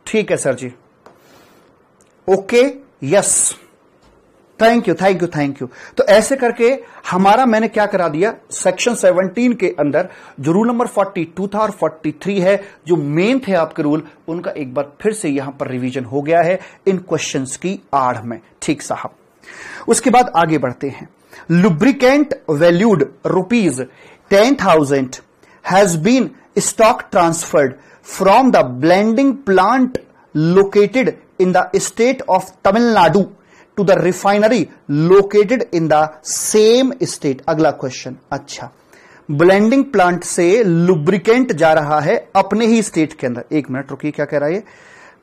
ठीक है sir ji okay yes thank you thank you thank you तो ऐसे करके हमारा मैंने क्या करा दिया सेक्शन 17 के अंदर जो रूल नंबर 42 था और 43 है जो मेन थे आपके रूल उनका एक बार फिर से यहां पर रिवीजन हो गया है इन क्वेश्चंस की आड़ में ठीक साहब उसके बाद आगे बढ़ते हैं lubricant valued rupees 10000 has been stock transferred from the blending plant located in the state of Tamil Nadu to the refinery located in the same state. अगला क्वेश्चन अच्छा ब्लेंडिंग प्लांट से लुब्रिकेंट जा रहा है अपने ही स्टेट के अंदर एक मिनट रुकिए क्या कह रहा है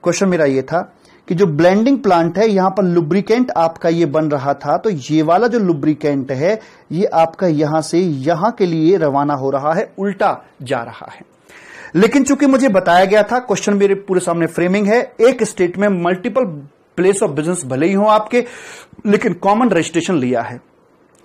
क्वेश्चन मेरा ये था कि जो ब्लेंडिंग प्लांट है यहां पर लुब्रिकेंट आपका ये बन रहा था तो ये वाला जो लुब्रिकेंट है ये आपका यहां से यहां के लिए रवाना हो रहा है उल्टा जा रहा है लेकिन चूंकि मुझे बताया गया था क्वेश्चन मेरे पूरे सामने फ्रेमिंग है एक स्टेट में मल्टीपल प्लेस ऑफ बिजनेस भले ही हो आपके लेकिन कॉमन रजिस्ट्रेशन लिया है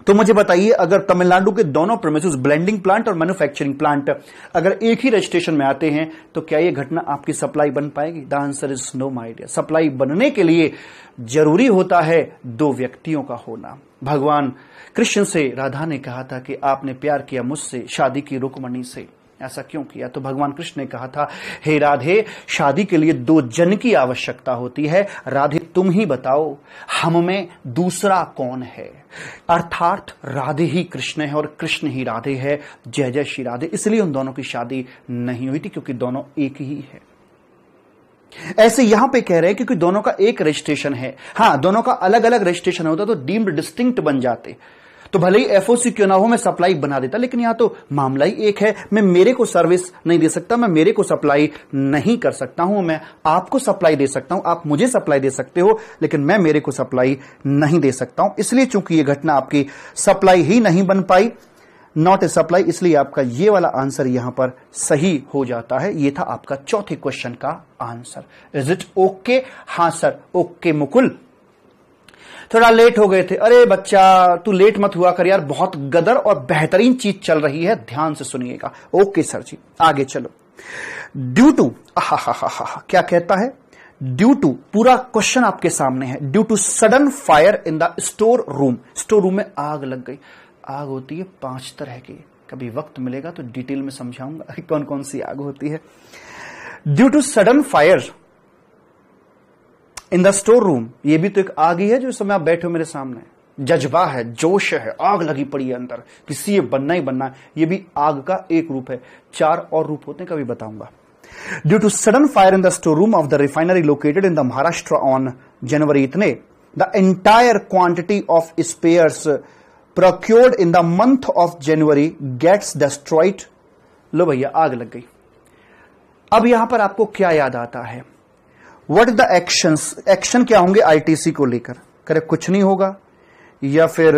तो मुझे बताइए अगर तमिलनाडु के दोनों प्रोमिस ब्लेंडिंग प्लांट और मैन्युफैक्चरिंग प्लांट अगर एक ही रजिस्ट्रेशन में आते हैं तो क्या यह घटना आपकी सप्लाई बन पाएगी the answer is no my dear supply बनने के लिए जरूरी होता है दो व्यक्तियों का होना भगवान कृष्ण से राधा ने कहा था कि आपने प्यार किया मुझसे शादी की रुकमणी से ऐसा क्यों किया तो भगवान कृष्ण ने कहा था हे राधे शादी के लिए दो जन की आवश्यकता होती है राधे तुम ही बताओ हम में दूसरा कौन है अर्थात राधे ही कृष्ण है और कृष्ण ही राधे है जय जय श्री राधे इसलिए उन दोनों की शादी नहीं हुई थी क्योंकि दोनों एक ही है ऐसे यहां पे कह रहे हैं क्योंकि दोनों का एक रजिस्ट्रेशन है हाँ दोनों का अलग अलग रजिस्ट्रेशन होता तो डीम्ड डिस्टिंक्ट बन जाते तो भले ही एफओसी क्यों ना हो मैं सप्लाई बना देता लेकिन यहां तो मामला ही एक है मैं मेरे को सर्विस नहीं दे सकता मैं मेरे को सप्लाई नहीं कर सकता हूं मैं आपको सप्लाई दे सकता हूं आप मुझे सप्लाई दे सकते हो लेकिन मैं मेरे को सप्लाई नहीं दे सकता हूं इसलिए चूंकि यह घटना आपकी सप्लाई ही नहीं बन पाई नॉट ए सप्लाई इसलिए आपका ये वाला आंसर यहां पर सही हो जाता है ये था आपका चौथे क्वेश्चन का आंसर इज इट ओके हां सर ओके मुकुल थोड़ा लेट हो गए थे अरे बच्चा तू लेट मत हुआ कर यार बहुत गदर और बेहतरीन चीज चल रही है ध्यान से सुनिएगा ओके सर जी आगे चलो ड्यू टू हा हा हा हा क्या कहता है ड्यू टू पूरा क्वेश्चन आपके सामने है due to sudden fire in the store room store room में आग लग गई आग होती है पांच तरह की कभी वक्त मिलेगा तो डिटेल में समझाऊंगा [laughs] कौन कौन सी आग होती है due to sudden fire in the store room ये भी तो एक आग ही है जो इस समय आप बैठे हो मेरे सामने जज्बा है जोश है आग लगी पड़ी है अंदर किसी ये बनना ही बनना है ये भी आग का एक रूप है चार और रूप होते हैं कभी बताऊंगा due to sudden fire in the store room of the refinery located in the Maharashtra on January इतने the entire quantity of spares procured in the month of January gets destroyed लो भैया आग लग गई अब यहां पर आपको क्या याद आता है what is the action action क्या होंगे आईटीसी को लेकर करे कुछ नहीं होगा या फिर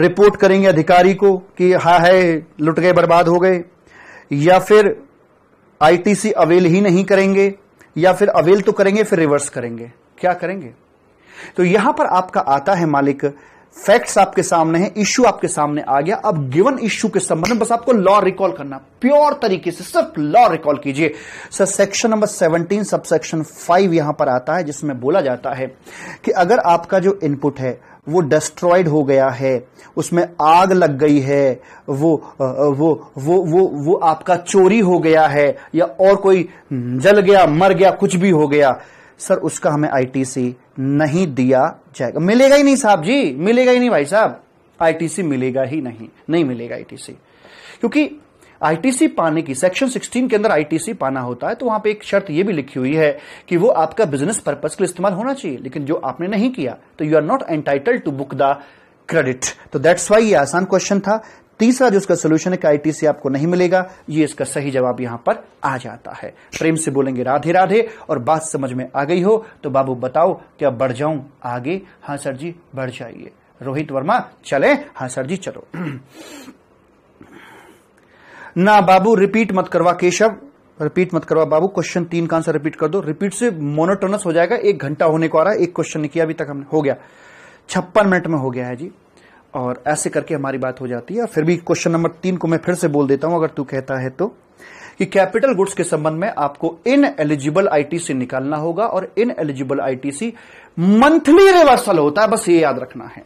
रिपोर्ट करेंगे अधिकारी को कि हा है लुट गए बर्बाद हो गए या फिर आईटीसी अवेल ही नहीं करेंगे या फिर अवेल तो करेंगे फिर रिवर्स करेंगे क्या करेंगे तो यहां पर आपका आता है मालिक फैक्ट्स आपके सामने हैं इश्यू आपके सामने आ गया अब गिवन इश्यू के संबंध में बस आपको लॉ रिकॉल करना प्योर तरीके से सिर्फ लॉ रिकॉल कीजिए sir section number 17 sub section 5 यहां पर आता है जिसमें बोला जाता है कि अगर आपका जो इनपुट है वो डिस्ट्रॉयड हो गया है उसमें आग लग गई है वो वो वो वो वो आपका चोरी हो गया है या और कोई जल गया मर गया कुछ भी हो गया सर उसका हमें आईटीसी नहीं दिया जाएगा मिलेगा ही नहीं साहब जी मिलेगा ही नहीं भाई साहब आईटीसी मिलेगा ही नहीं नहीं मिलेगा आईटीसी क्योंकि आईटीसी पाने की सेक्शन 16 के अंदर आईटीसी पाना होता है तो वहां पे एक शर्त यह भी लिखी हुई है कि वो आपका बिजनेस पर्पज के लिए इस्तेमाल होना चाहिए लेकिन जो आपने नहीं किया तो you are not entitled to book the credit तो दैट्स वाई ये आसान क्वेश्चन था तीसरा जो इसका सोल्यूशन है आई से आपको नहीं मिलेगा ये इसका सही जवाब यहां पर आ जाता है प्रेम से बोलेंगे राधे राधे और बात समझ में आ गई हो तो बाबू बताओ क्या बढ़ जाऊं आगे हाँ सर जी बढ़ जाइए रोहित वर्मा चले हाँ सर जी चलो ना बाबू रिपीट मत करवा केशव रिपीट मत करवा बाबू क्वेश्चन तीन का आंसर रिपीट कर दो रिपीट से मोनोटोनस हो जाएगा एक घंटा होने को आ रहा है एक क्वेश्चन किया अभी तक हमने हो गया छप्पन मिनट में हो गया है जी और ऐसे करके हमारी बात हो जाती है फिर भी क्वेश्चन नंबर तीन को मैं फिर से बोल देता हूं अगर तू कहता है तो कि कैपिटल गुड्स के संबंध में आपको इन एलिजिबल आईटीसी निकालना होगा और ineligible ITC monthly reversal होता है बस ये याद रखना है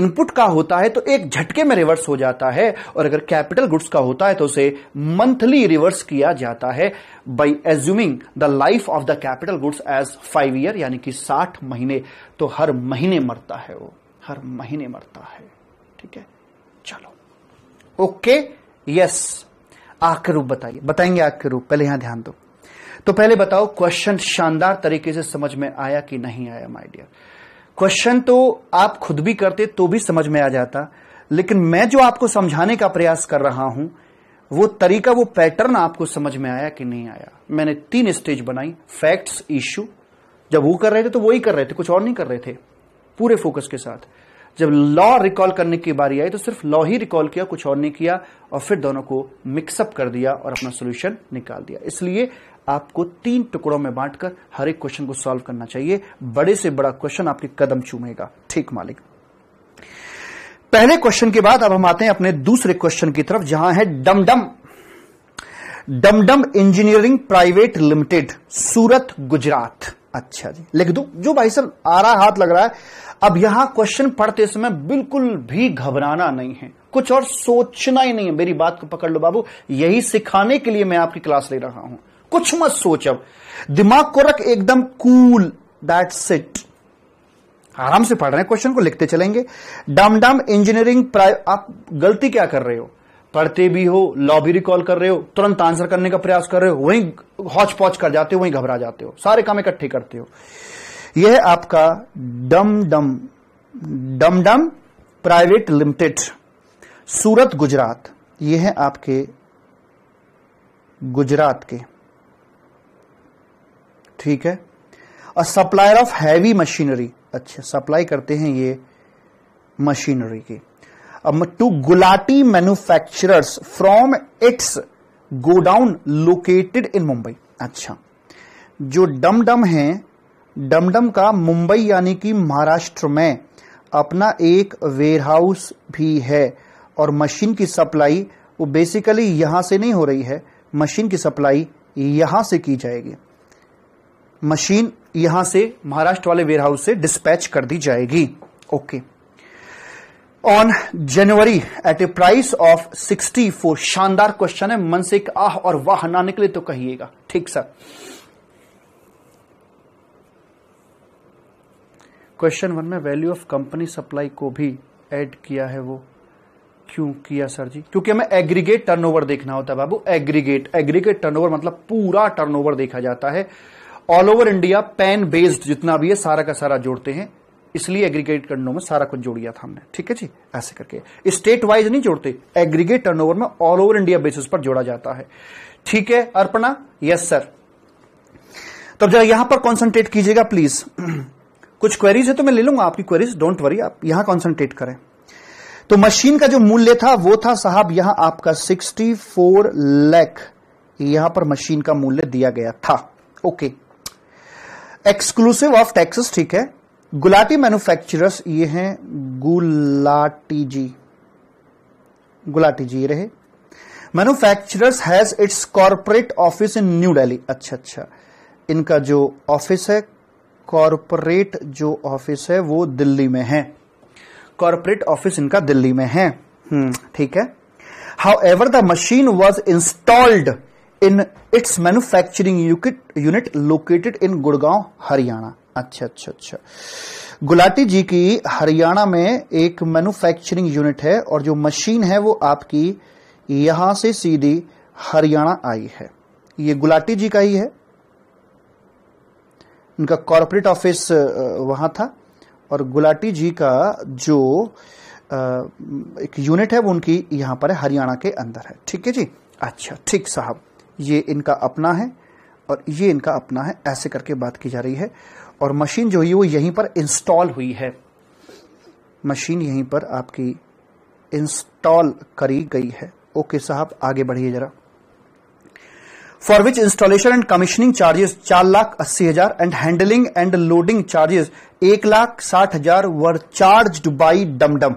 इनपुट का होता है तो एक झटके में रिवर्स हो जाता है और अगर कैपिटल गुड्स का होता है तो उसे मंथली रिवर्स किया जाता है by assuming the life of the capital goods as five year यानी कि साठ महीने तो हर महीने मरता है वो हर महीने मरता है ठीक है चलो ओके यस आग के रूप बताइए बताएंगे आग के रूप पहले यहां ध्यान दो तो पहले बताओ क्वेश्चन शानदार तरीके से समझ में आया कि नहीं आया माय डियर क्वेश्चन तो आप खुद भी करते तो भी समझ में आ जाता लेकिन मैं जो आपको समझाने का प्रयास कर रहा हूं वो तरीका वो पैटर्न आपको समझ में आया कि नहीं आया मैंने तीन स्टेज बनाई फैक्ट्स इश्यू जब वो कर रहे थे तो वही कर रहे थे कुछ और नहीं कर रहे थे पूरे फोकस के साथ जब लॉ रिकॉल करने की बारी आई तो सिर्फ लॉ ही रिकॉल किया कुछ और नहीं किया और फिर दोनों को मिक्सअप कर दिया और अपना सोल्यूशन निकाल दिया इसलिए आपको तीन टुकड़ों में बांटकर हर एक क्वेश्चन को सॉल्व करना चाहिए बड़े से बड़ा क्वेश्चन आपके कदम चूमेगा ठीक मालिक पहले क्वेश्चन के बाद अब हम आते हैं अपने दूसरे क्वेश्चन की तरफ जहां है Dumdum Dumdum engineering private limited Surat Gujarat अच्छा जी लिख दू जो भाई साहब आ रहा हाथ लग रहा है अब यहां क्वेश्चन पढ़ते समय बिल्कुल भी घबराना नहीं है कुछ और सोचना ही नहीं है मेरी बात को पकड़ लो बाबू यही सिखाने के लिए मैं आपकी क्लास ले रहा हूं कुछ मत सोच अब दिमाग को रख एकदम कूल दैट सेट आराम से पढ़ रहे हैं क्वेश्चन को लिखते चलेंगे डम डम इंजीनियरिंग आप गलती क्या कर रहे हो पढ़ते भी हो लॉबी रिकॉल कर रहे हो तुरंत आंसर करने का प्रयास कर रहे हो वहीं हौच पौच कर जाते हो वहीं घबरा जाते हो सारे काम इकट्ठे करते हो यह आपका डम डम डम डम प्राइवेट लिमिटेड सूरत गुजरात यह है आपके गुजरात के ठीक है और सप्लायर ऑफ हैवी मशीनरी अच्छा सप्लाई करते हैं ये मशीनरी की अब to Gulati manufacturers from its godown located in Mumbai अच्छा जो डम डम है डमडम का मुंबई यानी कि महाराष्ट्र में अपना एक वेयरहाउस भी है और मशीन की सप्लाई वो बेसिकली यहां से नहीं हो रही है मशीन की सप्लाई यहां से की जाएगी मशीन यहां से महाराष्ट्र वाले वेयरहाउस से डिस्पैच कर दी जाएगी okay on January at a price of 64 शानदार क्वेश्चन है मन से एक आह और वाह ना निकले तो कहिएगा ठीक सर क्वेश्चन वन में वैल्यू ऑफ कंपनी सप्लाई को भी ऐड किया है वो क्यों किया सर जी क्योंकि हमें एग्रीगेट टर्नओवर देखना होता है बाबू एग्रीगेट एग्रीगेट टर्नओवर मतलब पूरा टर्नओवर देखा जाता है all over India PAN based जितना भी है सारा का सारा जोड़ते हैं इसलिए एग्रीगेट टर्नओवर में सारा कुछ जोड़ दिया था हमने ठीक है जी ऐसे करके स्टेट वाइज नहीं जोड़ते एग्रीगेट टर्नओवर में ऑल ओवर इंडिया बेसिस पर जोड़ा जाता है ठीक है अर्पणा यस सर तब जरा यहां पर कॉन्सेंट्रेट कीजिएगा प्लीज [clears throat] कुछ क्वेरीज है तो मैं ले लूंगा आपकी क्वेरीज डोंट वरी आप यहां कॉन्सेंट्रेट करें तो मशीन का जो मूल्य था वो था साहब यहां आपका 64 लैख यहां पर मशीन का मूल्य दिया गया था ओके एक्सक्लूसिव ऑफ टैक्सेस ठीक है गुलाटी मैन्युफैक्चरर्स ये हैं गुलाटी जी गुलाटी जी रहे manufacturers has its corporate office in New Delhi अच्छा अच्छा इनका जो ऑफिस है कॉरपोरेट जो ऑफिस है वो दिल्ली में है कॉरपोरेट ऑफिस इनका दिल्ली में है हम्म, ठीक है however the machine was installed in its manufacturing unit located in Gurgaon Haryana अच्छा अच्छा अच्छा गुलाटी जी की हरियाणा में एक मैन्युफैक्चरिंग यूनिट है और जो मशीन है वो आपकी यहां से सीधी हरियाणा आई है ये गुलाटी जी का ही है उनका कॉरपोरेट ऑफिस वहां था और गुलाटी जी का जो एक यूनिट है वो उनकी यहां पर है हरियाणा के अंदर है ठीक है जी अच्छा ठीक साहब ये इनका अपना है और ये इनका अपना है ऐसे करके बात की जा रही है और मशीन जो है वो यहीं पर इंस्टॉल हुई है मशीन यहीं पर आपकी इंस्टॉल करी गई है ओके साहब आगे बढ़िए जरा for which installation and commissioning charges चार लाख अस्सी हजार and handling and loading charges एक लाख साठ हजार were charge by Dumdum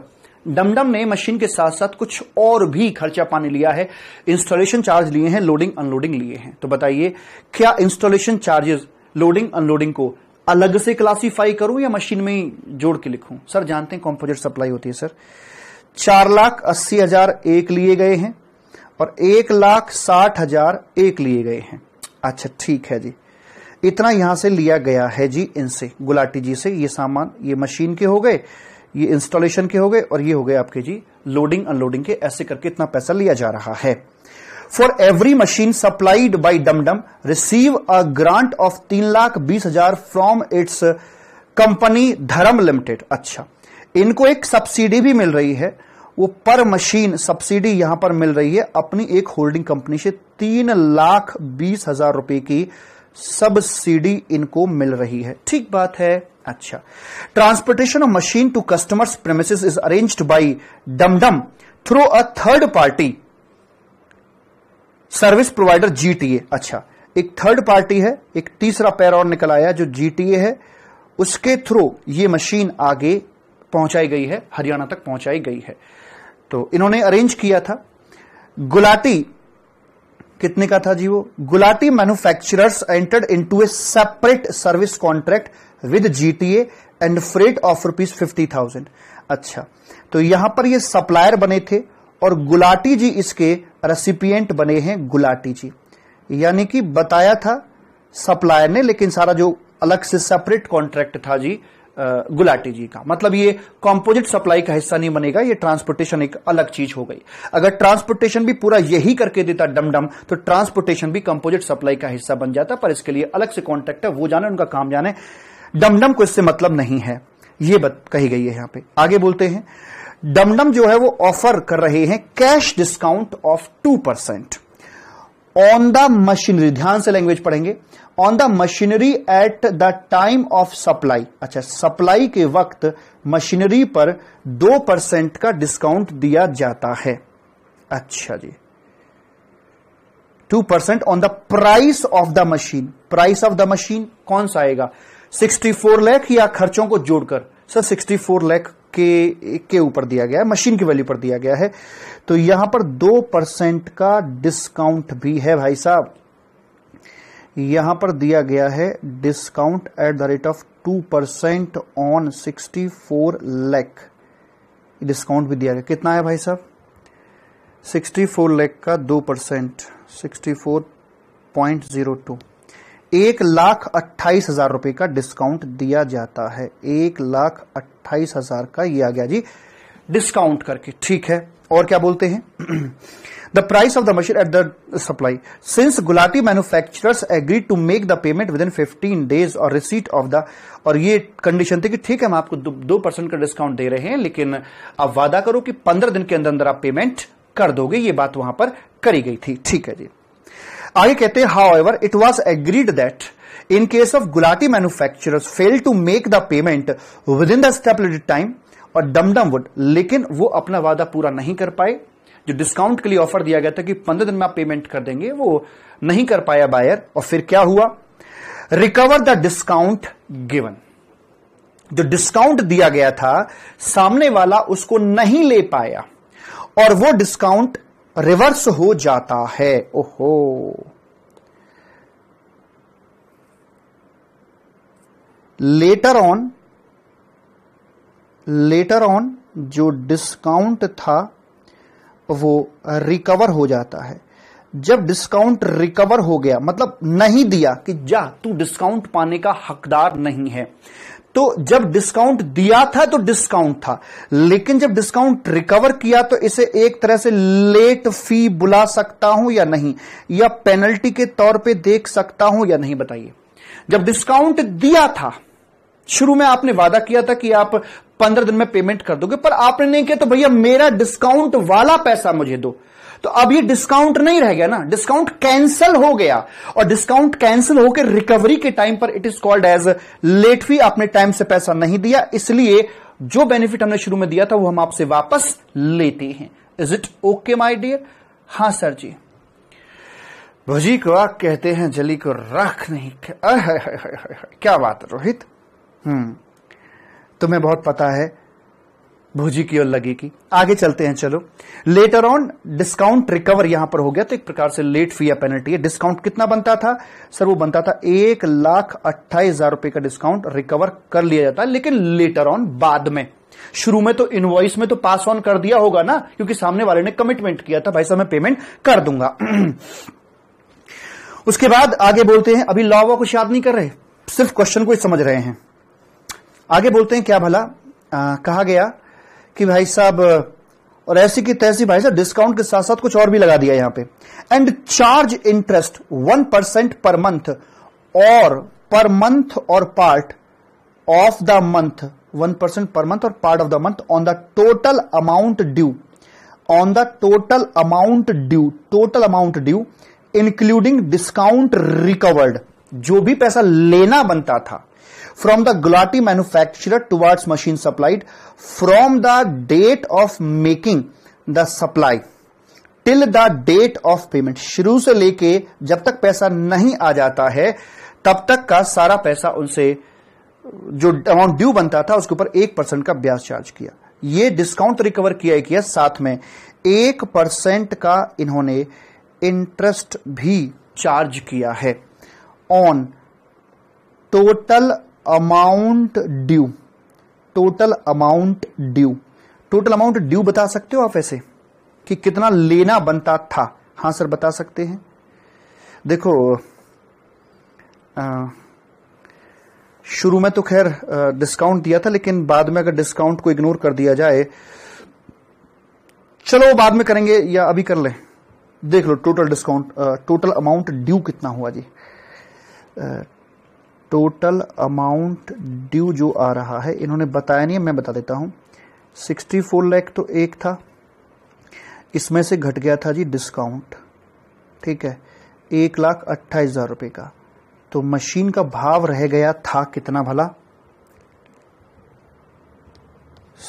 Dumdum ने मशीन के साथ साथ कुछ और भी खर्चा पानी लिया है इंस्टॉलेशन चार्ज लिए हैं लोडिंग अनलोडिंग लिए हैं तो बताइए क्या इंस्टॉलेशन चार्जेस लोडिंग अनलोडिंग को अलग से क्लासीफाई करूं या मशीन में जोड़ के लिखूं सर जानते हैं कॉम्पोजिट सप्लाई होती है सर चार लाख अस्सी हजार एक लिए गए हैं और एक लाख साठ हजार एक लिए गए हैं अच्छा ठीक है जी इतना यहां से लिया गया है जी इनसे गुलाटी जी से ये सामान ये मशीन के हो गए ये इंस्टॉलेशन के हो गए और ये हो गए आपके जी लोडिंग अनलोडिंग के ऐसे करके इतना पैसा लिया जा रहा है for every machine supplied by Dumdum receive a grant of तीन लाख बीस हजार from its company Dharm limited अच्छा इनको एक सब्सिडी भी मिल रही है वो पर मशीन सब्सिडी यहां पर मिल रही है अपनी एक होल्डिंग कंपनी से तीन लाख बीस हजार रुपए की सब्सिडी इनको मिल रही है ठीक बात है अच्छा transportation of machine to customers premises is arranged by Dumdum through a third party service provider GTA अच्छा एक थर्ड पार्टी है एक तीसरा पैर और निकल आया जो जीटीए है उसके थ्रू ये मशीन आगे पहुंचाई गई है हरियाणा तक पहुंचाई गई है तो इन्होंने अरेंज किया था गुलाटी कितने का था जी वो Gulati manufacturers entered into a separate service contract with GTA and freight of rupees fifty thousand अच्छा तो यहां पर ये सप्लायर बने थे और गुलाटी जी इसके रेसिपिएंट बने हैं गुलाटी जी यानी कि बताया था सप्लायर ने लेकिन सारा जो अलग से सेपरेट कॉन्ट्रैक्ट था जी गुलाटी जी का मतलब ये कॉम्पोजिट सप्लाई का हिस्सा नहीं बनेगा ये ट्रांसपोर्टेशन एक अलग चीज हो गई अगर ट्रांसपोर्टेशन भी पूरा यही करके देता डमडम तो ट्रांसपोर्टेशन भी कंपोजिट सप्लाई का हिस्सा बन जाता पर इसके लिए अलग से कॉन्ट्रेक्ट है वो जाने उनका काम जाने डमडम को इससे मतलब नहीं है ये बत, कही गई है यहां पे आगे बोलते हैं डमडम जो है वो ऑफर कर रहे हैं cash discount of two percent on the machinery ध्यान से लैंग्वेज पढ़ेंगे on the machinery at the time of supply अच्छा सप्लाई के वक्त मशीनरी पर दो परसेंट का डिस्काउंट दिया जाता है अच्छा जी two percent on the price of the machine price of the machine कौन सा आएगा सिक्सटी फोर लैख या खर्चों को जोड़कर सर सिक्सटी फोर लैख के के ऊपर दिया गया है मशीन की वैल्यू पर दिया गया है तो यहां पर दो परसेंट का डिस्काउंट भी है भाई साहब यहां पर दिया गया है discount at the rate of two percent on sixty four lakh discount भी दिया गया कितना है भाई साहब सिक्सटी फोर लैख का दो percent sixty four point zero two एक लाख अट्ठाईस हजार रुपए का डिस्काउंट दिया जाता है एक लाख अट्ठाईस हजार का ये आ गया जी डिस्काउंट करके ठीक है और क्या बोलते हैं [clears throat] the price of the machine at the supply. Since Gulati manufacturers agreed to make the payment within 15 days or receipt of the और ये कंडीशन थी कि ठीक है हम आपको दो, परसेंट का डिस्काउंट दे रहे हैं लेकिन आप वादा करो कि पंद्रह दिन के अंदर अंदर आप पेमेंट कर दोगे ये बात वहां पर करी गई थी ठीक है जी आगे कहते हैं however it was agreed that in case of Gulati manufacturers fail to make the payment within the stipulated time और डमडम वुड लेकिन वो अपना वादा पूरा नहीं कर पाए जो डिस्काउंट के लिए ऑफर दिया गया था कि पंद्रह दिन में आप पेमेंट कर देंगे वो नहीं कर पाया बायर और फिर क्या हुआ रिकवर द डिस्काउंट गिवन जो डिस्काउंट दिया गया था सामने वाला उसको नहीं ले पाया और वो डिस्काउंट रिवर्स हो जाता है ओहो लेटर ऑन लेटर ऑन जो डिस्काउंट था वो रिकवर हो जाता है जब डिस्काउंट रिकवर हो गया मतलब नहीं दिया कि जा तू डिस्काउंट पाने का हकदार नहीं है तो जब डिस्काउंट दिया था तो डिस्काउंट था लेकिन जब डिस्काउंट रिकवर किया तो इसे एक तरह से लेट फी बुला सकता हूं या नहीं या पेनल्टी के तौर पे देख सकता हूं या नहीं बताइए जब डिस्काउंट दिया था शुरू में आपने वादा किया था कि आप पंद्रह दिन में पेमेंट कर दोगे पर आपने नहीं किया तो भैया मेरा डिस्काउंट वाला पैसा मुझे दो तो अब ये डिस्काउंट नहीं रह गया ना डिस्काउंट कैंसिल हो गया और डिस्काउंट कैंसिल होकर रिकवरी के टाइम पर it is called as late fee आपने टाइम से पैसा नहीं दिया इसलिए जो बेनिफिट हमने शुरू में दिया था वो हम आपसे वापस लेते हैं is it okay my dear हाँ सर जी भजी को आग कहते हैं जली को राख नहीं [laughs] क्या बात है रोहित हम्म तुम्हें बहुत पता है भूजी की और लगी की आगे चलते हैं चलो लेटर ऑन डिस्काउंट रिकवर यहां पर हो गया तो एक प्रकार से लेट फी या पेनल्टी है डिस्काउंट कितना बनता था सर वो बनता था एक लाख अट्ठाईस हजार रुपए का डिस्काउंट रिकवर कर लिया जाता है लेकिन लेटर ऑन बाद में शुरू में तो इनवॉइस में तो पास ऑन कर दिया होगा ना क्योंकि सामने वाले ने कमिटमेंट किया था भाई साहब मैं पेमेंट कर दूंगा [clears throat] उसके बाद आगे बोलते हैं अभी लॉ वॉ कुछ याद नहीं कर रहे सिर्फ क्वेश्चन को ही समझ रहे हैं आगे बोलते हैं क्या भला आ, कहा गया कि भाई साहब और ऐसी की तैसी भाई साहब डिस्काउंट के साथ साथ कुछ और भी लगा दिया यहां पे and charge interest one percent per month और पर मंथ और part of the month one percent per month और part of the month on the total amount due on the total amount due total amount due including discount recovered जो भी पैसा लेना बनता था from the gulati manufacturer towards machine supplied from the date of making the supply till the date of payment शुरू से लेके जब तक पैसा नहीं आ जाता है तब तक का सारा पैसा उनसे जो अमाउंट ड्यू बनता था उसके ऊपर एक परसेंट का ब्याज चार्ज किया ये डिस्काउंट रिकवर किया किया साथ में एक परसेंट का इन्होंने इंटरेस्ट भी चार्ज किया है on total amount due total amount due total amount due बता सकते हो आप ऐसे कि कितना लेना बनता था हां सर बता सकते हैं देखो शुरू में तो खैर डिस्काउंट दिया था लेकिन बाद में अगर डिस्काउंट को इग्नोर कर दिया जाए चलो बाद में करेंगे या अभी कर लें देख लो total discount total amount due कितना हुआ जी टोटल अमाउंट ड्यू जो आ रहा है इन्होंने बताया नहीं है मैं बता देता हूं सिक्सटी फोर लैख तो एक था इसमें से घट गया था जी डिस्काउंट ठीक है एक लाख अट्ठाईस हजार रुपए का तो मशीन का भाव रह गया था कितना भला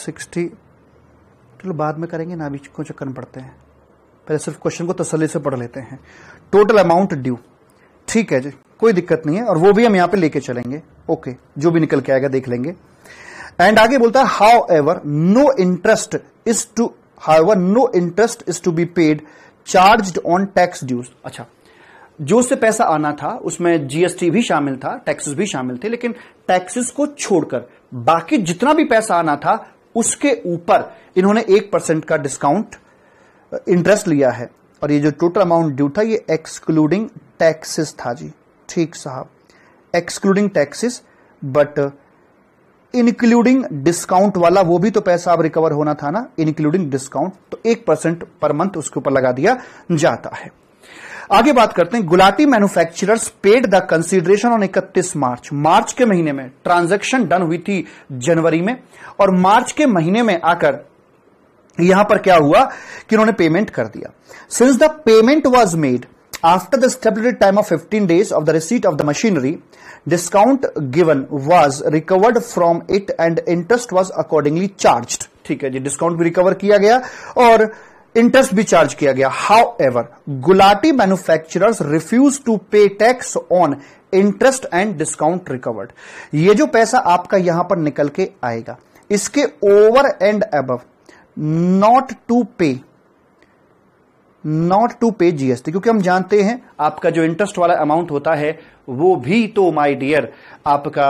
सिक्सटी चलो तो बाद में करेंगे ना अभी को चक्कर पड़ते हैं पहले सिर्फ क्वेश्चन को तसली से पढ़ लेते हैं टोटल अमाउंट ड्यू ठीक है जी कोई दिक्कत नहीं है और वो भी हम यहां पे लेके चलेंगे ओके जो भी निकल के आएगा देख लेंगे एंड आगे बोलता है however no interest is to however no interest is to be paid charge on tax dues अच्छा जो से पैसा आना था उसमें जीएसटी भी शामिल था टैक्सेस भी शामिल थे लेकिन टैक्सेस को छोड़कर बाकी जितना भी पैसा आना था उसके ऊपर इन्होंने एक परसेंट का डिस्काउंट इंटरेस्ट लिया है और ये जो टोटल अमाउंट ड्यू था ये एक्सक्लूडिंग टैक्सेस था जी ठीक साहब excluding taxes but including discount वाला वो भी तो पैसा अब रिकवर होना था ना इंक्लूडिंग डिस्काउंट तो एक परसेंट पर मंथ उसके ऊपर लगा दिया जाता है आगे बात करते हैं Gulati manufacturers paid the consideration on 31 March मार्च के महीने में ट्रांजैक्शन डन हुई थी जनवरी में और मार्च के महीने में आकर यहां पर क्या हुआ कि उन्होंने पेमेंट कर दिया since the payment was made After the stability time of 15 days of the receipt of the machinery, discount given was recovered from it and interest was accordingly charged. ठीक है जी डिस्काउंट भी रिकवर किया गया और interest भी charge किया गया however Gulati manufacturers refuse to pay tax on interest and discount recovered ये जो पैसा आपका यहां पर निकल के आएगा इसके over and above not to pay not to pay GST क्योंकि हम जानते हैं आपका जो इंटरेस्ट वाला अमाउंट होता है वो भी तो माय डियर आपका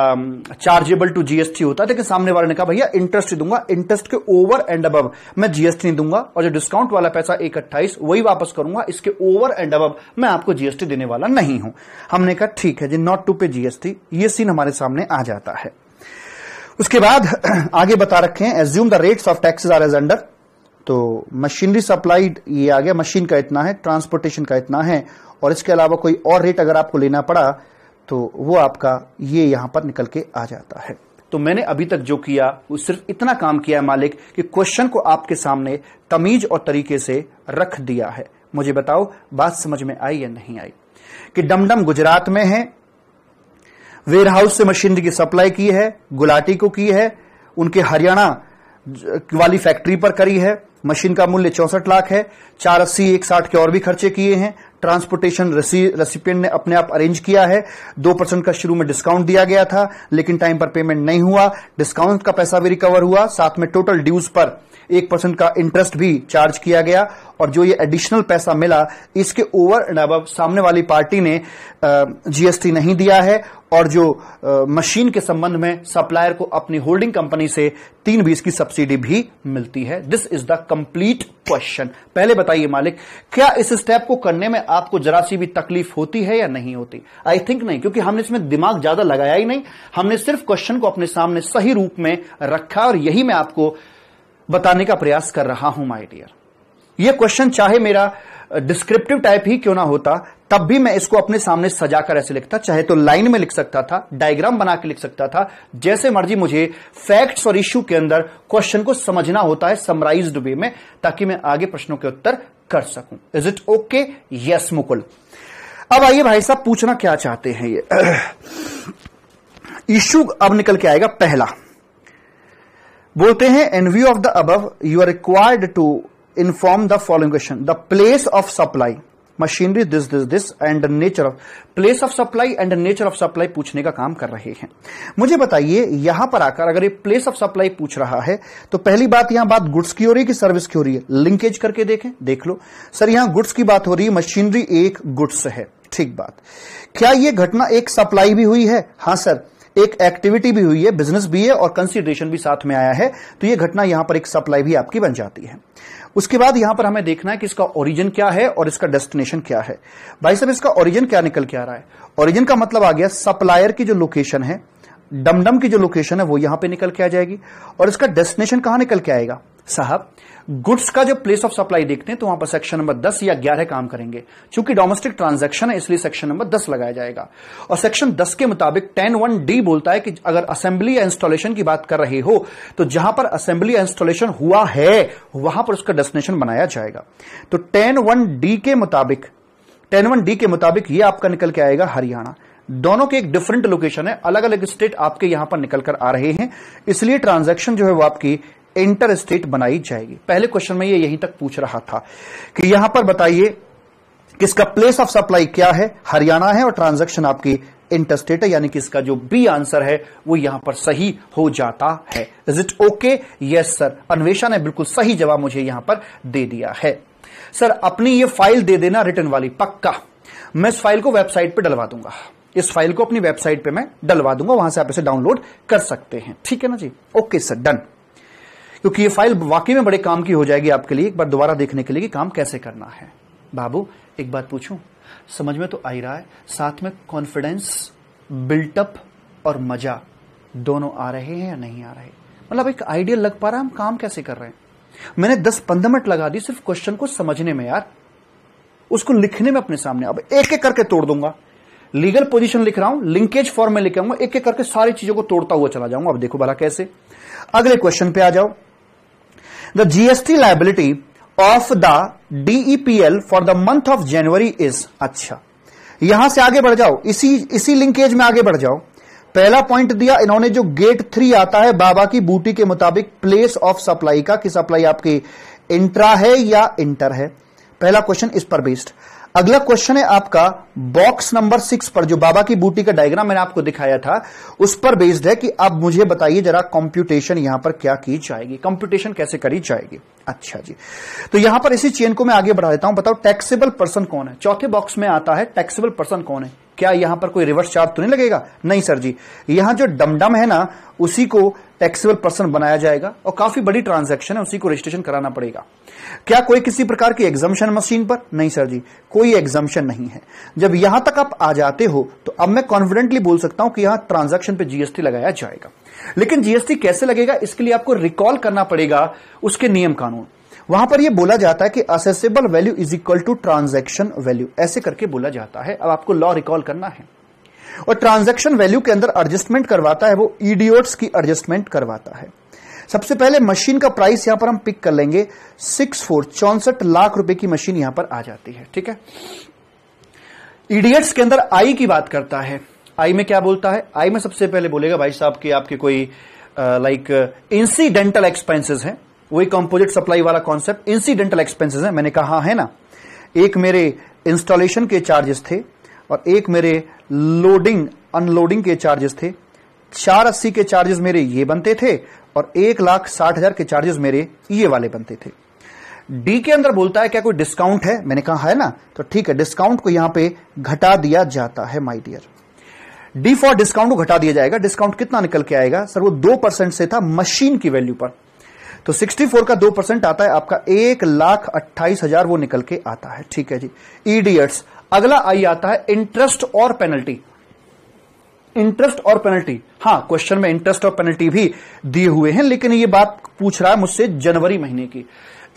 चार्जेबल टू जीएसटी होता है लेकिन सामने वाले ने कहा भैया इंटरेस्ट दूंगा इंटरेस्ट के ओवर एंड अब मैं जीएसटी नहीं दूंगा और जो डिस्काउंट वाला पैसा एक अट्ठाईस वही वापस करूंगा इसके ओवर एंड अब मैं आपको जीएसटी देने वाला नहीं हूं हमने कहा ठीक है जी नॉट टू पे जीएसटी ये सीन हमारे सामने आ जाता है उसके बाद [clears throat] आगे बता रखे हैं assume the rates of taxes are as under तो मशीनरी सप्लाइड ये आ गया मशीन का इतना है ट्रांसपोर्टेशन का इतना है और इसके अलावा कोई और रेट अगर आपको लेना पड़ा तो वो आपका ये यहां पर निकल के आ जाता है तो मैंने अभी तक जो किया वो सिर्फ इतना काम किया है मालिक कि क्वेश्चन को आपके सामने तमीज और तरीके से रख दिया है मुझे बताओ बात समझ में आई या नहीं आई कि डमडम गुजरात में है वेयरहाउस से मशीनरी की सप्लाई की है गुलाटी को की है उनके हरियाणा वाली फैक्ट्री पर करी है मशीन का मूल्य चौसठ लाख है चार अस्सी एक साठ के और भी खर्चे किए हैं ट्रांसपोर्टेशन रेसिपियंट ने अपने आप अरेंज किया है दो परसेंट का शुरू में डिस्काउंट दिया गया था लेकिन टाइम पर पेमेंट नहीं हुआ डिस्काउंट का पैसा भी रिकवर हुआ साथ में टोटल ड्यूज पर एक परसेंट का इंटरेस्ट भी चार्ज किया गया और जो ये एडिशनल पैसा मिला इसके ओवर एंड अब सामने वाली पार्टी ने जीएसटी नहीं दिया है और जो मशीन के संबंध में सप्लायर को अपनी होल्डिंग कंपनी से तीन बीस की सब्सिडी भी मिलती है this is the complete question पहले बताइए मालिक क्या इस स्टेप को करने में आपको जरा सी भी तकलीफ होती है या नहीं होती आई थिंक नहीं क्योंकि हमने इसमें दिमाग ज्यादा लगाया ही नहीं हमने सिर्फ क्वेश्चन को अपने सामने सही रूप में रखा और यही मैं आपको बताने का प्रयास कर रहा हूं माई डियर यह क्वेश्चन चाहे मेरा डिस्क्रिप्टिव टाइप ही क्यों ना होता तब भी मैं इसको अपने सामने सजाकर ऐसे लिखता चाहे तो लाइन में लिख सकता था डायग्राम बना के लिख सकता था जैसे मर्जी मुझे फैक्ट्स और इश्यू के अंदर क्वेश्चन को समझना होता है समराइज वे में ताकि मैं आगे प्रश्नों के उत्तर कर सकूं is it okay yes Mukul अब आइए भाई साहब पूछना क्या चाहते हैं ये इश्यू [clears throat] अब निकल के आएगा पहला बोलते हैं in view of the above you are required to inform the following question the place of supply machinery this this this and nature of place of supply and nature of supply पूछने का काम कर रहे हैं मुझे बताइए यहां पर आकर अगर ये प्लेस ऑफ सप्लाई पूछ रहा है तो पहली बात यहां बात गुड्स की हो रही है कि सर्विस की हो रही है लिंकेज करके देखें देख लो सर यहां गुड्स की बात हो रही है मशीनरी एक गुड्स है ठीक बात क्या यह घटना एक सप्लाई भी हुई है हाँ सर एक एक्टिविटी भी हुई है बिजनेस भी है और कंसिडरेशन भी साथ में आया है तो यह घटना यहां पर एक सप्लाई भी आपकी बन जाती है उसके बाद यहां पर हमें देखना है कि इसका ओरिजिन क्या है और इसका डेस्टिनेशन क्या है भाई साहब इसका ओरिजिन क्या निकल के आ रहा है ओरिजिन का मतलब आ गया सप्लायर की जो लोकेशन है डमडम की जो लोकेशन है वो यहां पे निकल के आ जाएगी और इसका डेस्टिनेशन कहां निकल के आएगा साहब गुड्स का जब प्लेस ऑफ सप्लाई देखते हैं तो वहां पर सेक्शन नंबर 10 या 11 काम करेंगे चूंकि डोमेस्टिक ट्रांजैक्शन है इसलिए सेक्शन नंबर 10 लगाया जाएगा और सेक्शन 10 के मुताबिक टेन वन डी बोलता है कि अगर असेंबली या इंस्टॉलेशन की बात कर रहे हो तो जहां पर असेंबली या इंस्टॉलेशन हुआ है वहां पर उसका डेस्टिनेशन बनाया जाएगा तो टेन वन डी के मुताबिक टेन वन डी के मुताबिक यह आपका निकल के आएगा हरियाणा दोनों के एक डिफरेंट लोकेशन है अलग अलग स्टेट आपके यहां पर निकल कर आ रहे हैं इसलिए ट्रांजैक्शन जो है वो आपकी इंटर स्टेट बनाई जाएगी पहले क्वेश्चन में ये यहीं तक पूछ रहा था कि यहां पर बताइए कि इसका प्लेस ऑफ सप्लाई क्या है हरियाणा है और ट्रांजेक्शन आपकी इंटरस्टेट है यानी कि इसका जो बी आंसर है वो यहां पर सही हो जाता है is it okay yes sir Anvesha ने बिल्कुल सही जवाब मुझे यहां पर दे दिया है सर अपनी ये फाइल दे देना रिटर्न वाली पक्का मैं इस फाइल को वेबसाइट पे डलवा दूंगा इस फाइल को अपनी वेबसाइट पे मैं डलवा दूंगा वहां से आप इसे डाउनलोड कर सकते हैं ठीक है ना जी ओके सर डन क्योंकि ये फाइल वाकई में बड़े काम की हो जाएगी आपके लिए एक बार दोबारा देखने के लिए कि काम कैसे करना है बाबू एक बात पूछूं समझ में तो आ ही रहा है साथ में कॉन्फिडेंस बिल्टअप और मजा दोनों आ रहे हैं या नहीं आ रहे मतलब एक आइडिया लग पा रहा है हम काम कैसे कर रहे हैं मैंने दस पंद्रह मिनट लगा दी सिर्फ क्वेश्चन को समझने में यार उसको लिखने में अपने सामने अब एक एक करके तोड़ दूंगा लीगल पोजीशन लिख रहा हूं लिंकेज फॉर्म में लिखाऊंगा एक एक करके सारी चीजों को तोड़ता हुआ चला जाऊंगा अब देखो भला कैसे अगले क्वेश्चन पे आ जाओ The GST liability of the DEPL for the month of January is अच्छा यहां से आगे बढ़ जाओ इसी इसी लिंकेज में आगे बढ़ जाओ पहला पॉइंट दिया इन्होंने जो गेट थ्री आता है बाबा की बूटी के मुताबिक प्लेस ऑफ सप्लाई का कि सप्लाई आपकी इंट्रा है या इंटर है पहला क्वेश्चन इस पर बेस्ड अगला क्वेश्चन है आपका बॉक्स नंबर सिक्स पर जो बाबा की बूटी का डायग्राम मैंने आपको दिखाया था उस पर बेस्ड है कि आप मुझे बताइए जरा कंप्यूटेशन यहां पर क्या की जाएगी कंप्यूटेशन कैसे करी जाएगी अच्छा जी तो यहां पर इसी चेन को मैं आगे बढ़ा देता हूं बताओ टैक्सेबल पर्सन कौन है चौथे बॉक्स में आता है टैक्सेबल पर्सन कौन है क्या यहां पर कोई रिवर्स चार्ज तो नहीं लगेगा नहीं सर जी यहां जो डमडम है ना उसी को टैक्सेबल पर्सन बनाया जाएगा और काफी बड़ी ट्रांजैक्शन है उसी को रजिस्ट्रेशन कराना पड़ेगा क्या कोई किसी प्रकार की एग्जामेशन मशीन पर नहीं सर जी कोई एग्जामेशन नहीं है जब यहां तक आप आ जाते हो तो अब मैं कॉन्फिडेंटली बोल सकता हूं कि यहां ट्रांजेक्शन पे जीएसटी लगाया जाएगा लेकिन जीएसटी कैसे लगेगा इसके लिए आपको रिकॉल करना पड़ेगा उसके नियम कानून वहां पर यह बोला जाता है कि assessable value is equal to transaction value ऐसे करके बोला जाता है अब आपको लॉ रिकॉल करना है और ट्रांजेक्शन वैल्यू के अंदर एडजस्टमेंट करवाता है वो ईडियोट्स की एडजस्टमेंट करवाता है सबसे पहले मशीन का प्राइस यहां पर हम पिक कर लेंगे सिक्स फोर चौसठ लाख रुपए की मशीन यहां पर आ जाती है ठीक है ईडियट्स के अंदर आई की बात करता है आई में क्या बोलता है आई में सबसे पहले बोलेगा भाई साहब कि आपके कोई लाइक इंसिडेंटल एक्सपेंसेस हैं वही कंपोजिट सप्लाई वाला कॉन्सेप्ट इंसिडेंटल एक्सपेंसेस है मैंने कहा है ना एक मेरे इंस्टॉलेशन के चार्जेस थे और एक मेरे लोडिंग अनलोडिंग के चार्जेस थे चार अस्सी के चार्जेस मेरे ये बनते थे और एक लाख साठ हजार के चार्जेस मेरे ये वाले बनते थे डी के अंदर बोलता है क्या कोई डिस्काउंट है मैंने कहा है ना तो ठीक है डिस्काउंट को यहां पे घटा दिया जाता है my dear D for discount को घटा दिया जाएगा डिस्काउंट कितना निकल के आएगा सर वो दो परसेंट से था मशीन की वैल्यू पर तो 64 का दो परसेंट आता है आपका एक लाख अट्ठाईस हजार वो निकल के आता है ठीक है जी ईडीएट्स अगला आई आता है इंटरेस्ट और पेनल्टी इंटरेस्ट और पेनल्टी हाँ क्वेश्चन में इंटरेस्ट और पेनल्टी भी दिए हुए हैं लेकिन ये बात पूछ रहा है मुझसे जनवरी महीने की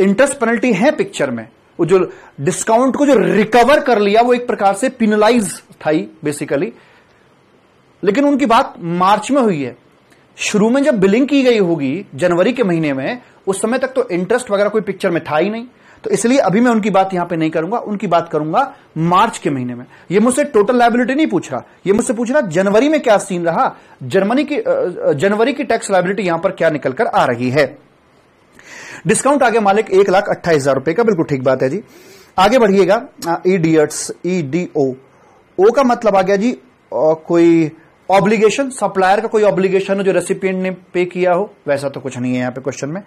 इंटरेस्ट पेनल्टी है पिक्चर में वो जो डिस्काउंट को जो रिकवर कर लिया वो एक प्रकार से पिनलाइज था बेसिकली लेकिन उनकी बात मार्च में हुई है शुरू में जब बिलिंग की गई होगी जनवरी के महीने में उस समय तक तो इंटरेस्ट वगैरह कोई पिक्चर में था ही नहीं तो इसलिए अभी मैं उनकी बात यहां पे नहीं करूंगा उनकी बात करूंगा मार्च के महीने में ये मुझसे टोटल लाइबिलिटी नहीं पूछ रहा ये मुझसे पूछ रहा जनवरी में क्या सीन रहा जर्मनी की जनवरी की टैक्स लाइबिलिटी यहां पर क्या निकलकर आ रही है डिस्काउंट आगे मालिक एक लाख अट्ठाईस हजार रुपए का बिल्कुल ठीक बात है जी आगे बढ़िएगा ईडीएट्स ईडीओ ओ का मतलब आ गया जी आ, कोई ऑब्लिगेशन सप्लायर का कोई ऑब्लिगेशन हो जो रेसिपियंट ने पे किया हो वैसा तो कुछ नहीं है यहाँ पे क्वेश्चन में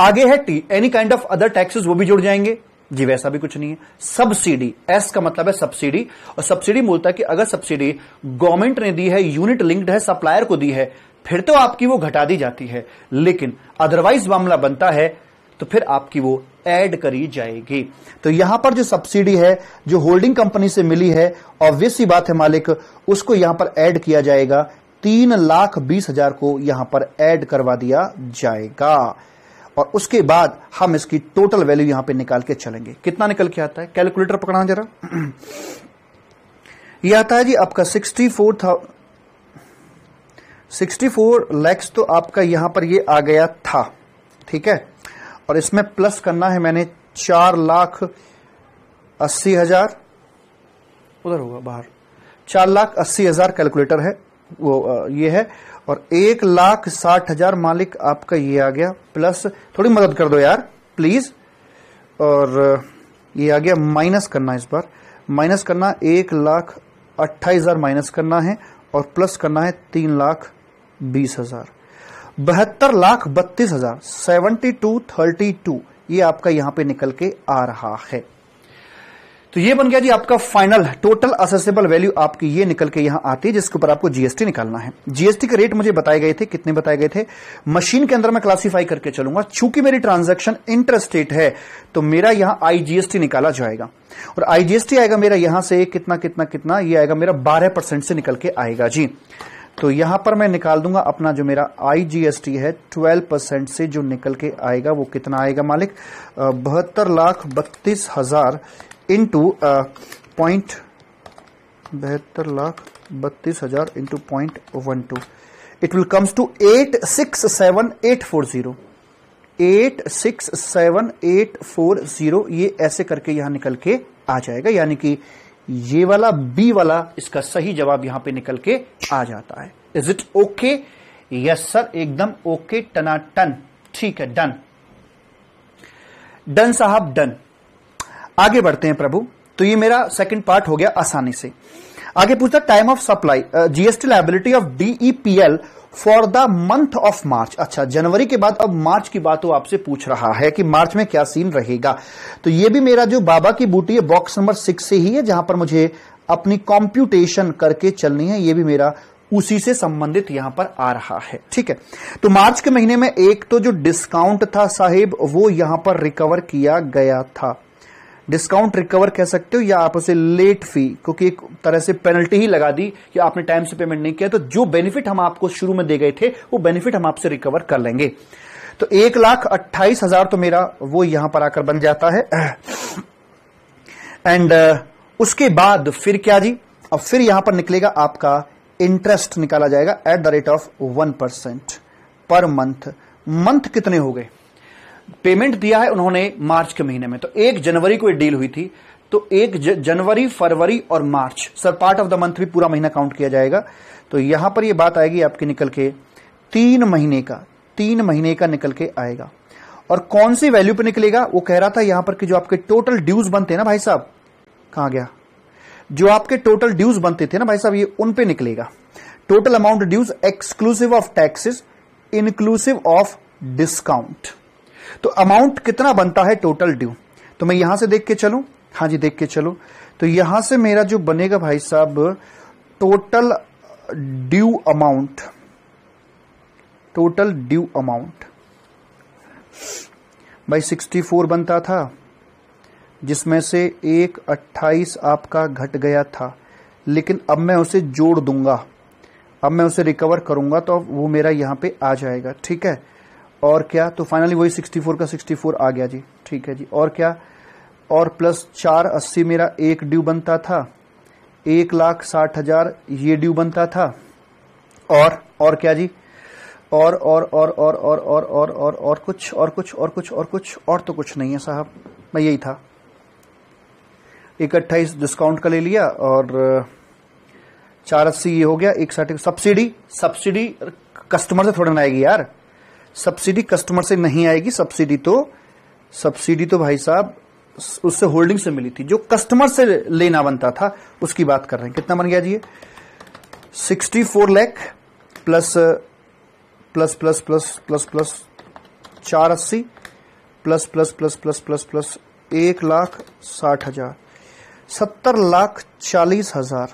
आगे है T any kind of other taxes वो भी जुड़ जाएंगे जी वैसा भी कुछ नहीं है सब्सिडी एस का मतलब है सब्सिडी और सब्सिडी मूलता कि अगर सब्सिडी गवर्नमेंट ने दी है यूनिट लिंक्ड है सप्लायर को दी है फिर तो आपकी वो घटा दी जाती है लेकिन अदरवाइज मामला बनता है तो फिर आपकी वो ऐड करी जाएगी तो यहां पर जो सब्सिडी है जो होल्डिंग कंपनी से मिली है ऑब्वियस ही बात है मालिक उसको यहां पर ऐड किया जाएगा तीन लाख बीस हजार को यहां पर ऐड करवा दिया जाएगा और उसके बाद हम इसकी टोटल वैल्यू यहां पे निकाल के चलेंगे कितना निकल के आता है कैलकुलेटर पकड़ा जरा यह आता है जी आपका सिक्सटी फोर था सिक्सटी फोर लैक्स तो आपका यहां पर ये आ गया था ठीक है और इसमें प्लस करना है मैंने चार लाख अस्सी हजार उधर होगा बाहर चार लाख अस्सी हजार कैलकुलेटर है वो ये है और एक लाख साठ हजार मालिक आपका ये आ गया प्लस थोड़ी मदद कर दो यार प्लीज और ये आ गया माइनस करना इस बार माइनस करना एक लाख अट्ठाईस हजार माइनस करना है और प्लस करना है तीन लाख बीस हजार बहत्तर लाख बत्तीस हजार सेवेंटी टू थर्टी टू ये आपका यहां पे निकल के आ रहा है तो ये बन गया जी आपका फाइनल टोटल असेसेबल वैल्यू आपकी ये निकल के यहां आती है जिसके ऊपर आपको जीएसटी निकालना है जीएसटी के रेट मुझे बताए गए थे कितने बताए गए थे मशीन के अंदर मैं क्लासिफाई करके चलूंगा चूंकि मेरी ट्रांजैक्शन इंटरस्टेट है तो मेरा यहां आईजीएसटी निकाला जाएगा और आईजीएसटी आएगा मेरा यहां से कितना कितना कितना ये आएगा मेरा बारह से निकल के आएगा जी तो यहां पर मैं निकाल दूंगा अपना जो मेरा आईजीएसटी है 12 परसेंट से जो निकल के आएगा वो कितना आएगा मालिक बहत्तर लाख बत्तीस हजार इंटू पॉइंट बहत्तर लाख बत्तीस हजार into point one two it will comes to eight six seven eight four zero eight six seven eight four zero ये ऐसे करके यहां निकल के आ जाएगा यानी कि ये वाला बी वाला इसका सही जवाब यहां पे निकल के आ जाता है is it okay yes sir एकदम ओके टना टन ठीक है डन डन साहब डन आगे बढ़ते हैं प्रभु तो ये मेरा सेकंड पार्ट हो गया आसानी से आगे पूछता time of supply GST liability of DEPL for the month of March अच्छा जनवरी के बाद अब मार्च की बात वो तो आपसे पूछ रहा है कि मार्च में क्या सीन रहेगा तो ये भी मेरा जो बाबा की बूटी है बॉक्स नंबर सिक्स से ही है जहां पर मुझे अपनी कॉम्प्यूटेशन करके चलनी है ये भी मेरा उसी से संबंधित यहां पर आ रहा है ठीक है तो मार्च के महीने में एक तो जो डिस्काउंट था साहिब वो यहां पर रिकवर किया गया था डिस्काउंट रिकवर कह सकते हो या आप उसे लेट फी क्योंकि एक तरह से पेनल्टी ही लगा दी कि आपने टाइम से पेमेंट नहीं किया तो जो बेनिफिट हम आपको शुरू में दे गए थे वो बेनिफिट हम आपसे रिकवर कर लेंगे तो एक लाख अट्ठाईस हजार तो मेरा वो यहां पर आकर बन जाता है एंड uh, उसके बाद फिर क्या जी अब फिर यहां पर निकलेगा आपका इंटरेस्ट निकाला जाएगा at the rate of one percent per month month कितने हो गए पेमेंट दिया है उन्होंने मार्च के महीने में तो एक जनवरी को ये डील हुई थी तो एक जनवरी फरवरी और मार्च sir part of the month भी पूरा महीना काउंट किया जाएगा तो यहां पर ये बात आएगी आपके निकल के तीन महीने का तीन महीने का निकल के आएगा और कौन सी वैल्यू पर निकलेगा वो कह रहा था यहां पर कि जो आपके टोटल ड्यूज बनते हैं ना भाई साहब कहा गया जो आपके टोटल ड्यूज बनते थे ना भाई साहब ये उन पे निकलेगा total amount dues exclusive of taxes inclusive of discount तो अमाउंट कितना बनता है टोटल ड्यू तो मैं यहां से देख के चलू हाँ जी देख के चलो तो यहां से मेरा जो बनेगा भाई साहब total due amount total due amount भाई 64 बनता था जिसमें से एक अट्ठाईस आपका घट गया था लेकिन अब मैं उसे जोड़ दूंगा अब मैं उसे रिकवर करूंगा तो वो मेरा यहां पे आ जाएगा ठीक है और क्या तो फाइनली वही 64 का 64 आ गया जी ठीक है जी और क्या और प्लस चार अस्सी मेरा एक ड्यू बनता था एक लाख साठ हजार ये ड्यू बनता था और और क्या जी और और और और और और और और और कुछ और कुछ और कुछ और कुछ और तो कुछ नहीं है साहब मैं यही था एक अट्ठाईस डिस्काउंट का ले लिया और चार अस्सी ये हो गया एक साठ सब्सिडी सब्सिडी कस्टमर से थोड़ा ना आएगी यार सब्सिडी कस्टमर से नहीं आएगी सब्सिडी तो सब्सिडी तो भाई साहब उससे होल्डिंग से मिली थी जो कस्टमर से लेना बनता था उसकी बात कर रहे हैं कितना बन गया जी sixty four lakh plus plus plus plus plus plus चार अस्सी plus plus plus plus plus plus एक लाख साठ हजार सत्तर लाख चालीस हजार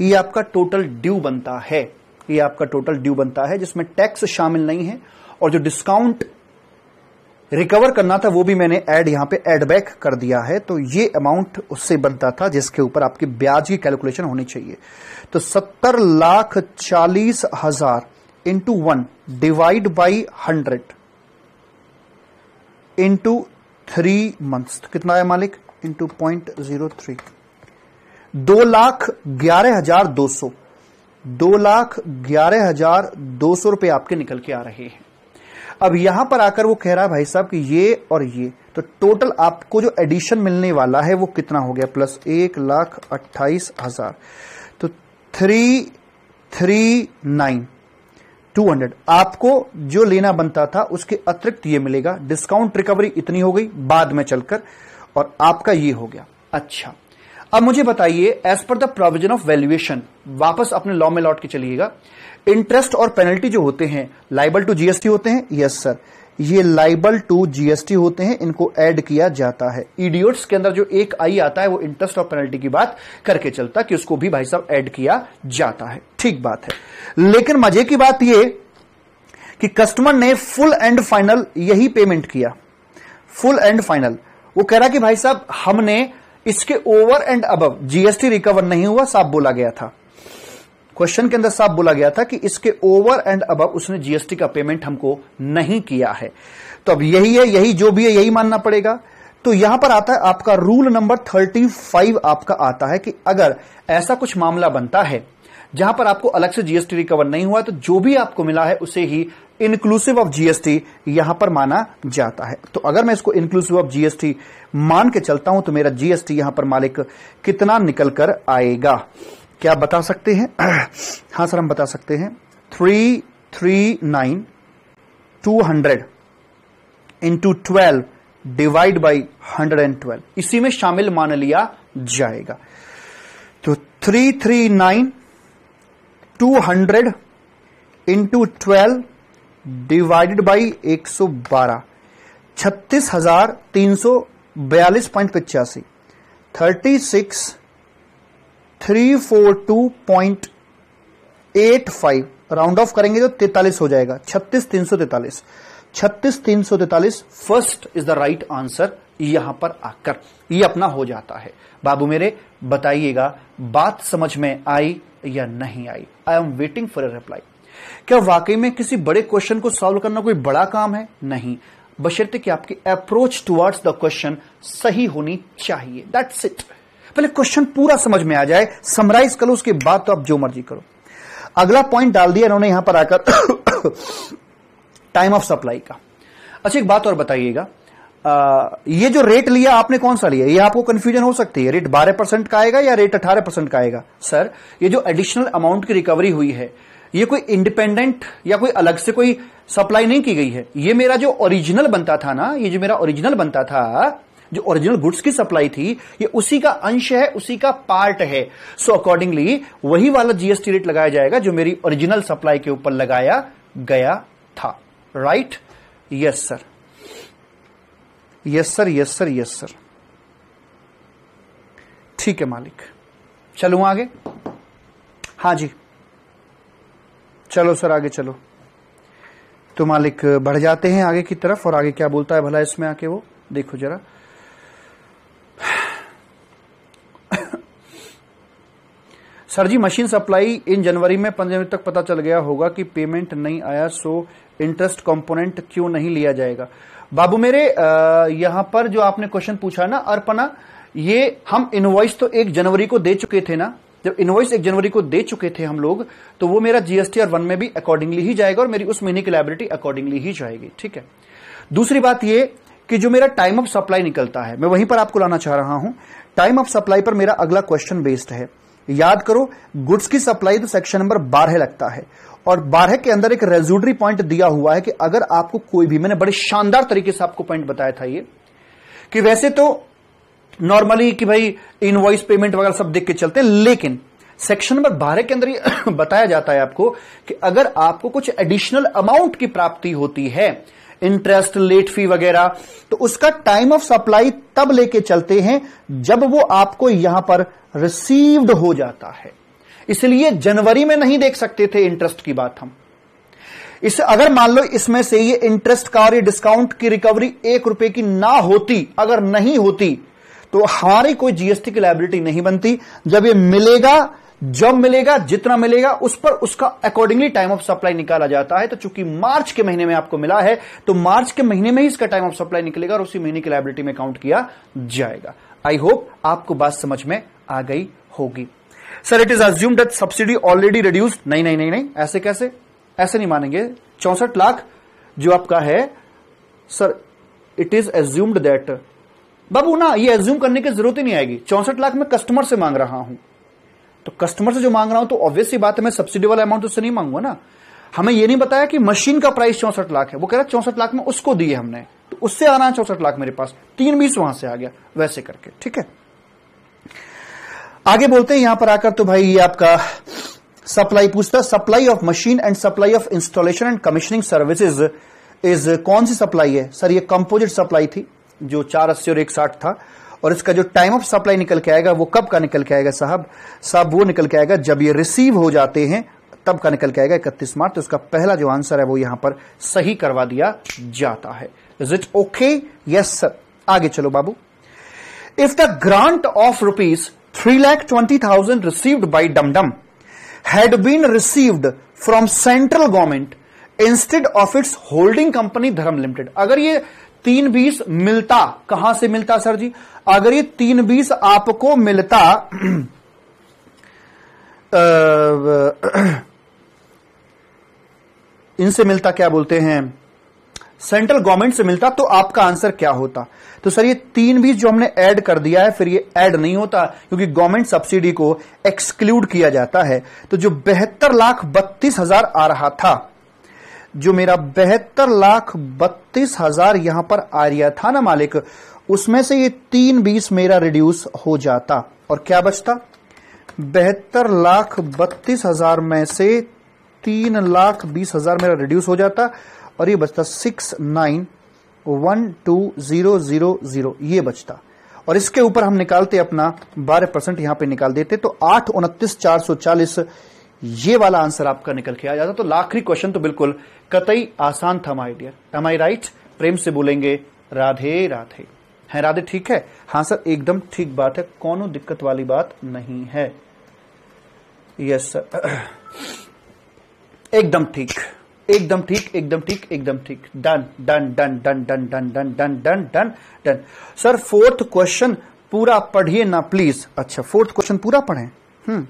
ये आपका टोटल ड्यू बनता है ये आपका टोटल ड्यू बनता है जिसमें टैक्स शामिल नहीं है और जो डिस्काउंट रिकवर करना था वो भी मैंने ऐड यहां पे ऐड बैक कर दिया है तो ये अमाउंट उससे बनता था जिसके ऊपर आपकी ब्याज की कैलकुलेशन होनी चाहिए तो सत्तर लाख चालीस हजार into one divide by hundred into three months तो कितना है मालिक इंटू पॉइंट जीरो थ्री दो लाख ग्यारह हजार दो सौ दो लाख ग्यारह हजार दो सौ रुपए आपके निकल के आ रहे हैं अब यहां पर आकर वो कह रहा है भाई साहब कि ये और ये तो टोटल आपको जो एडिशन मिलने वाला है वो कितना हो गया प्लस एक लाख अट्ठाईस हजार तो three three nine two hundred आपको जो लेना बनता था उसके अतिरिक्त ये मिलेगा डिस्काउंट रिकवरी इतनी हो गई बाद में चलकर और आपका ये हो गया अच्छा अब मुझे बताइए as per the provision of valuation वापस अपने लॉ में लौट के चलिएगा इंटरेस्ट और पेनल्टी जो होते हैं लाइबल टू जीएसटी होते हैं यस सर ये लाइबल टू जीएसटी होते हैं इनको ऐड किया जाता है इडियोट्स के अंदर जो एक आई आता है वो इंटरेस्ट और पेनल्टी की बात करके चलता कि उसको भी भाई साहब ऐड किया जाता है ठीक बात है लेकिन मजे की बात ये कि कस्टमर ने फुल एंड फाइनल यही पेमेंट किया फुल एंड फाइनल वो कह रहा कि भाई साहब हमने इसके ओवर एंड अब जीएसटी रिकवर नहीं हुआ साफ बोला गया था क्वेश्चन के अंदर साफ बोला गया था कि इसके ओवर एंड अब उसने जीएसटी का पेमेंट हमको नहीं किया है तो अब यही है यही जो भी है यही मानना पड़ेगा तो यहां पर आता है आपका रूल नंबर थर्टी फाइव आपका आता है कि अगर ऐसा कुछ मामला बनता है जहां पर आपको अलग से जीएसटी रिकवर नहीं हुआ तो जो भी आपको मिला है उसे ही इंक्लूसिव ऑफ जीएसटी यहां पर माना जाता है तो अगर मैं इसको इंक्लूसिव ऑफ जीएसटी मान के चलता हूं तो मेरा जीएसटी यहां पर मालिक कितना निकल कर आएगा क्या बता सकते हैं [clears throat] हां सर हम बता सकते हैं three three nine two hundred into twelve divide by hundred and twelve इसी में शामिल मान लिया जाएगा तो three three nine two hundred into twelve divided by 112 छत्तीस हजार तीन सौ बयालीस पॉइंट पिचासी thirty six three four two point eight five round off करेंगे तो तैतालीस हो जाएगा छत्तीस तीन सौ तैतालीस छत्तीस तीन सौ तैतालीस first is the right answer यहां पर आकर ये अपना हो जाता है बाबू मेरे बताइएगा बात समझ में आई या नहीं आई I am waiting for a reply क्या वाकई में किसी बड़े क्वेश्चन को सॉल्व करना कोई बड़ा काम है नहीं बशर्ते कि आपकी अप्रोच टुवर्ड्स द क्वेश्चन सही होनी चाहिए दैट्स इट पहले क्वेश्चन पूरा समझ में आ जाए समराइज करो उसके बाद तो आप जो मर्जी करो अगला पॉइंट डाल दिया इन्होंने यहां पर आकर टाइम ऑफ सप्लाई का अच्छा एक बात और बताइएगा ये जो रेट लिया आपने कौन सा लिया ये आपको कंफ्यूजन हो सकती है रेट 12 परसेंट का आएगा या रेट 18 परसेंट का आएगा सर ये जो एडिशनल अमाउंट की रिकवरी हुई है ये कोई इंडिपेंडेंट या कोई अलग से कोई सप्लाई नहीं की गई है ये मेरा जो ओरिजिनल बनता था ना ये जो मेरा ओरिजिनल बनता था जो ओरिजिनल गुड्स की सप्लाई थी ये उसी का अंश है उसी का पार्ट है सो अकॉर्डिंगली वही वाला जीएसटी रेट लगाया जाएगा जो मेरी ओरिजिनल सप्लाई के ऊपर लगाया गया था right yes sir yes sir yes sir yes sir ठीक है मालिक चलू आगे हाँ जी चलो सर आगे चलो तो मालिक बढ़ जाते हैं आगे की तरफ और आगे क्या बोलता है भला इसमें आके वो देखो जरा sir ji machine supply in January में पंद्रह तक पता चल गया होगा कि पेमेंट नहीं आया सो इंटरेस्ट कंपोनेंट क्यों नहीं लिया जाएगा बाबू मेरे यहां पर जो आपने क्वेश्चन पूछा ना अर्पणा ये हम इनवॉइस तो एक जनवरी को दे चुके थे ना जब इनवॉइस एक जनवरी को दे चुके थे हम लोग तो वो मेरा जीएसटी और वन में भी अकॉर्डिंगली ही जाएगा और मेरी उस महीने की लाइबिलिटी अकॉर्डिंगली ही जाएगी ठीक है दूसरी बात ये कि जो मेरा टाइम ऑफ सप्लाई निकलता है मैं वहीं पर आपको लाना चाह रहा हूं टाइम ऑफ सप्लाई पर मेरा अगला क्वेश्चन बेस्ड है याद करो गुड्स की सप्लाई तो सेक्शन नंबर बारह लगता है और बारह के अंदर एक रेजुडरी पॉइंट दिया हुआ है कि अगर आपको कोई भी मैंने बड़े शानदार तरीके से आपको पॉइंट बताया था ये कि वैसे तो नॉर्मली कि भाई इनवॉइस पेमेंट वगैरह सब देख के चलते हैं लेकिन सेक्शन नंबर बारह के अंदर [coughs] बताया जाता है आपको कि अगर आपको कुछ एडिशनल अमाउंट की प्राप्ति होती है इंटरेस्ट लेट फी वगैरह तो उसका टाइम ऑफ सप्लाई तब लेके चलते हैं जब वो आपको यहां पर रिसीव्ड हो जाता है इसलिए जनवरी में नहीं देख सकते थे इंटरेस्ट की बात हम इस अगर मान लो इसमें से ये इंटरेस्ट का और ये डिस्काउंट की रिकवरी एक रुपए की ना होती अगर नहीं होती तो हमारी कोई जीएसटी की लाइबिलिटी नहीं बनती जब ये मिलेगा जब मिलेगा जितना मिलेगा उस पर उसका अकॉर्डिंगली टाइम ऑफ सप्लाई निकाला जाता है तो चूंकि मार्च के महीने में आपको मिला है तो मार्च के महीने में ही इसका टाइम ऑफ सप्लाई निकलेगा और उसी महीने की लाइबिलिटी में काउंट किया जाएगा आई होप आपको बात समझ में आ गई होगी sir it is assume that subsidy already reduce नहीं नहीं नहीं नहीं ऐसे कैसे ऐसे नहीं मानेंगे चौसठ लाख जो आपका है sir it is assumed that बाबू ना ये एज्यूम करने की जरूरत ही नहीं आएगी चौसठ लाख में कस्टमर से मांग रहा हूं तो कस्टमर से जो मांग रहा हूं तो ऑब्वियसली बात है मैं सब्सिडी वाला अमाउंट उससे नहीं मांगूंगा ना हमें ये नहीं बताया कि मशीन का प्राइस चौसठ लाख है वो कह रहा है चौसठ लाख में उसको दिए हमने तो उससे आ रहा है चौसठ लाख मेरे पास तीन बीस वहां से आ गया वैसे करके ठीक है आगे बोलते हैं यहां पर आकर तो भाई ये आपका सप्लाई पूछता supply of machine and supply of installation and commissioning services is कौन सी सप्लाई है सर ये कंपोजिट सप्लाई थी जो चार अस्सी और एक साठ था और इसका जो टाइम ऑफ सप्लाई निकल के आएगा वो कब का निकल के आएगा साहब साहब वो निकल के आएगा जब ये रिसीव हो जाते हैं तब का निकल के आएगा इकतीस मार्च तो इसका पहला जो आंसर है वो यहां पर सही करवा दिया जाता है is it okay yes sir आगे चलो बाबू if the grant of rupees three lakh twenty thousand received by Dumdum had been received from central government instead of its holding company Dharm limited अगर ये तीन बीस मिलता कहां से मिलता सर जी अगर ये तीन बीस आपको मिलता [clears throat] [clears throat] इनसे मिलता क्या बोलते हैं सेंट्रल गवर्नमेंट से मिलता तो आपका आंसर क्या होता तो सर ये तीन बीस जो हमने ऐड कर दिया है फिर ये ऐड नहीं होता क्योंकि गवर्नमेंट सब्सिडी को एक्सक्लूड किया जाता है तो जो बेहतर लाख बत्तीस हजार आ रहा था जो मेरा बेहतर लाख बत्तीस हजार यहां पर आ रहा था ना मालिक उसमें से ये तीन बीस मेरा रिड्यूस हो जाता और क्या बचता बेहतर लाख बत्तीस हजार में से तीन लाख बीस हजार मेरा रिड्यूस हो जाता और ये बचता six nine one two zero zero zero ये बचता और इसके ऊपर हम निकालते अपना बारह परसेंट यहां पर निकाल देते तो आठ उनतीस चार सौ चालीस ये वाला आंसर आपका निकल के आ जाता तो आखिरी क्वेश्चन तो बिल्कुल कतई आसान था my dear am I right प्रेम से बोलेंगे राधे राधे है राधे ठीक है हाँ सर एकदम ठीक बात है कौन दिक्कत वाली बात नहीं है यस सर [clears throat] एकदम ठीक एकदम ठीक एकदम ठीक एकदम ठीक done done done done done done done done done done done sir fourth question पूरा पढ़िए ना प्लीज अच्छा फोर्थ क्वेश्चन पूरा पढ़े hmm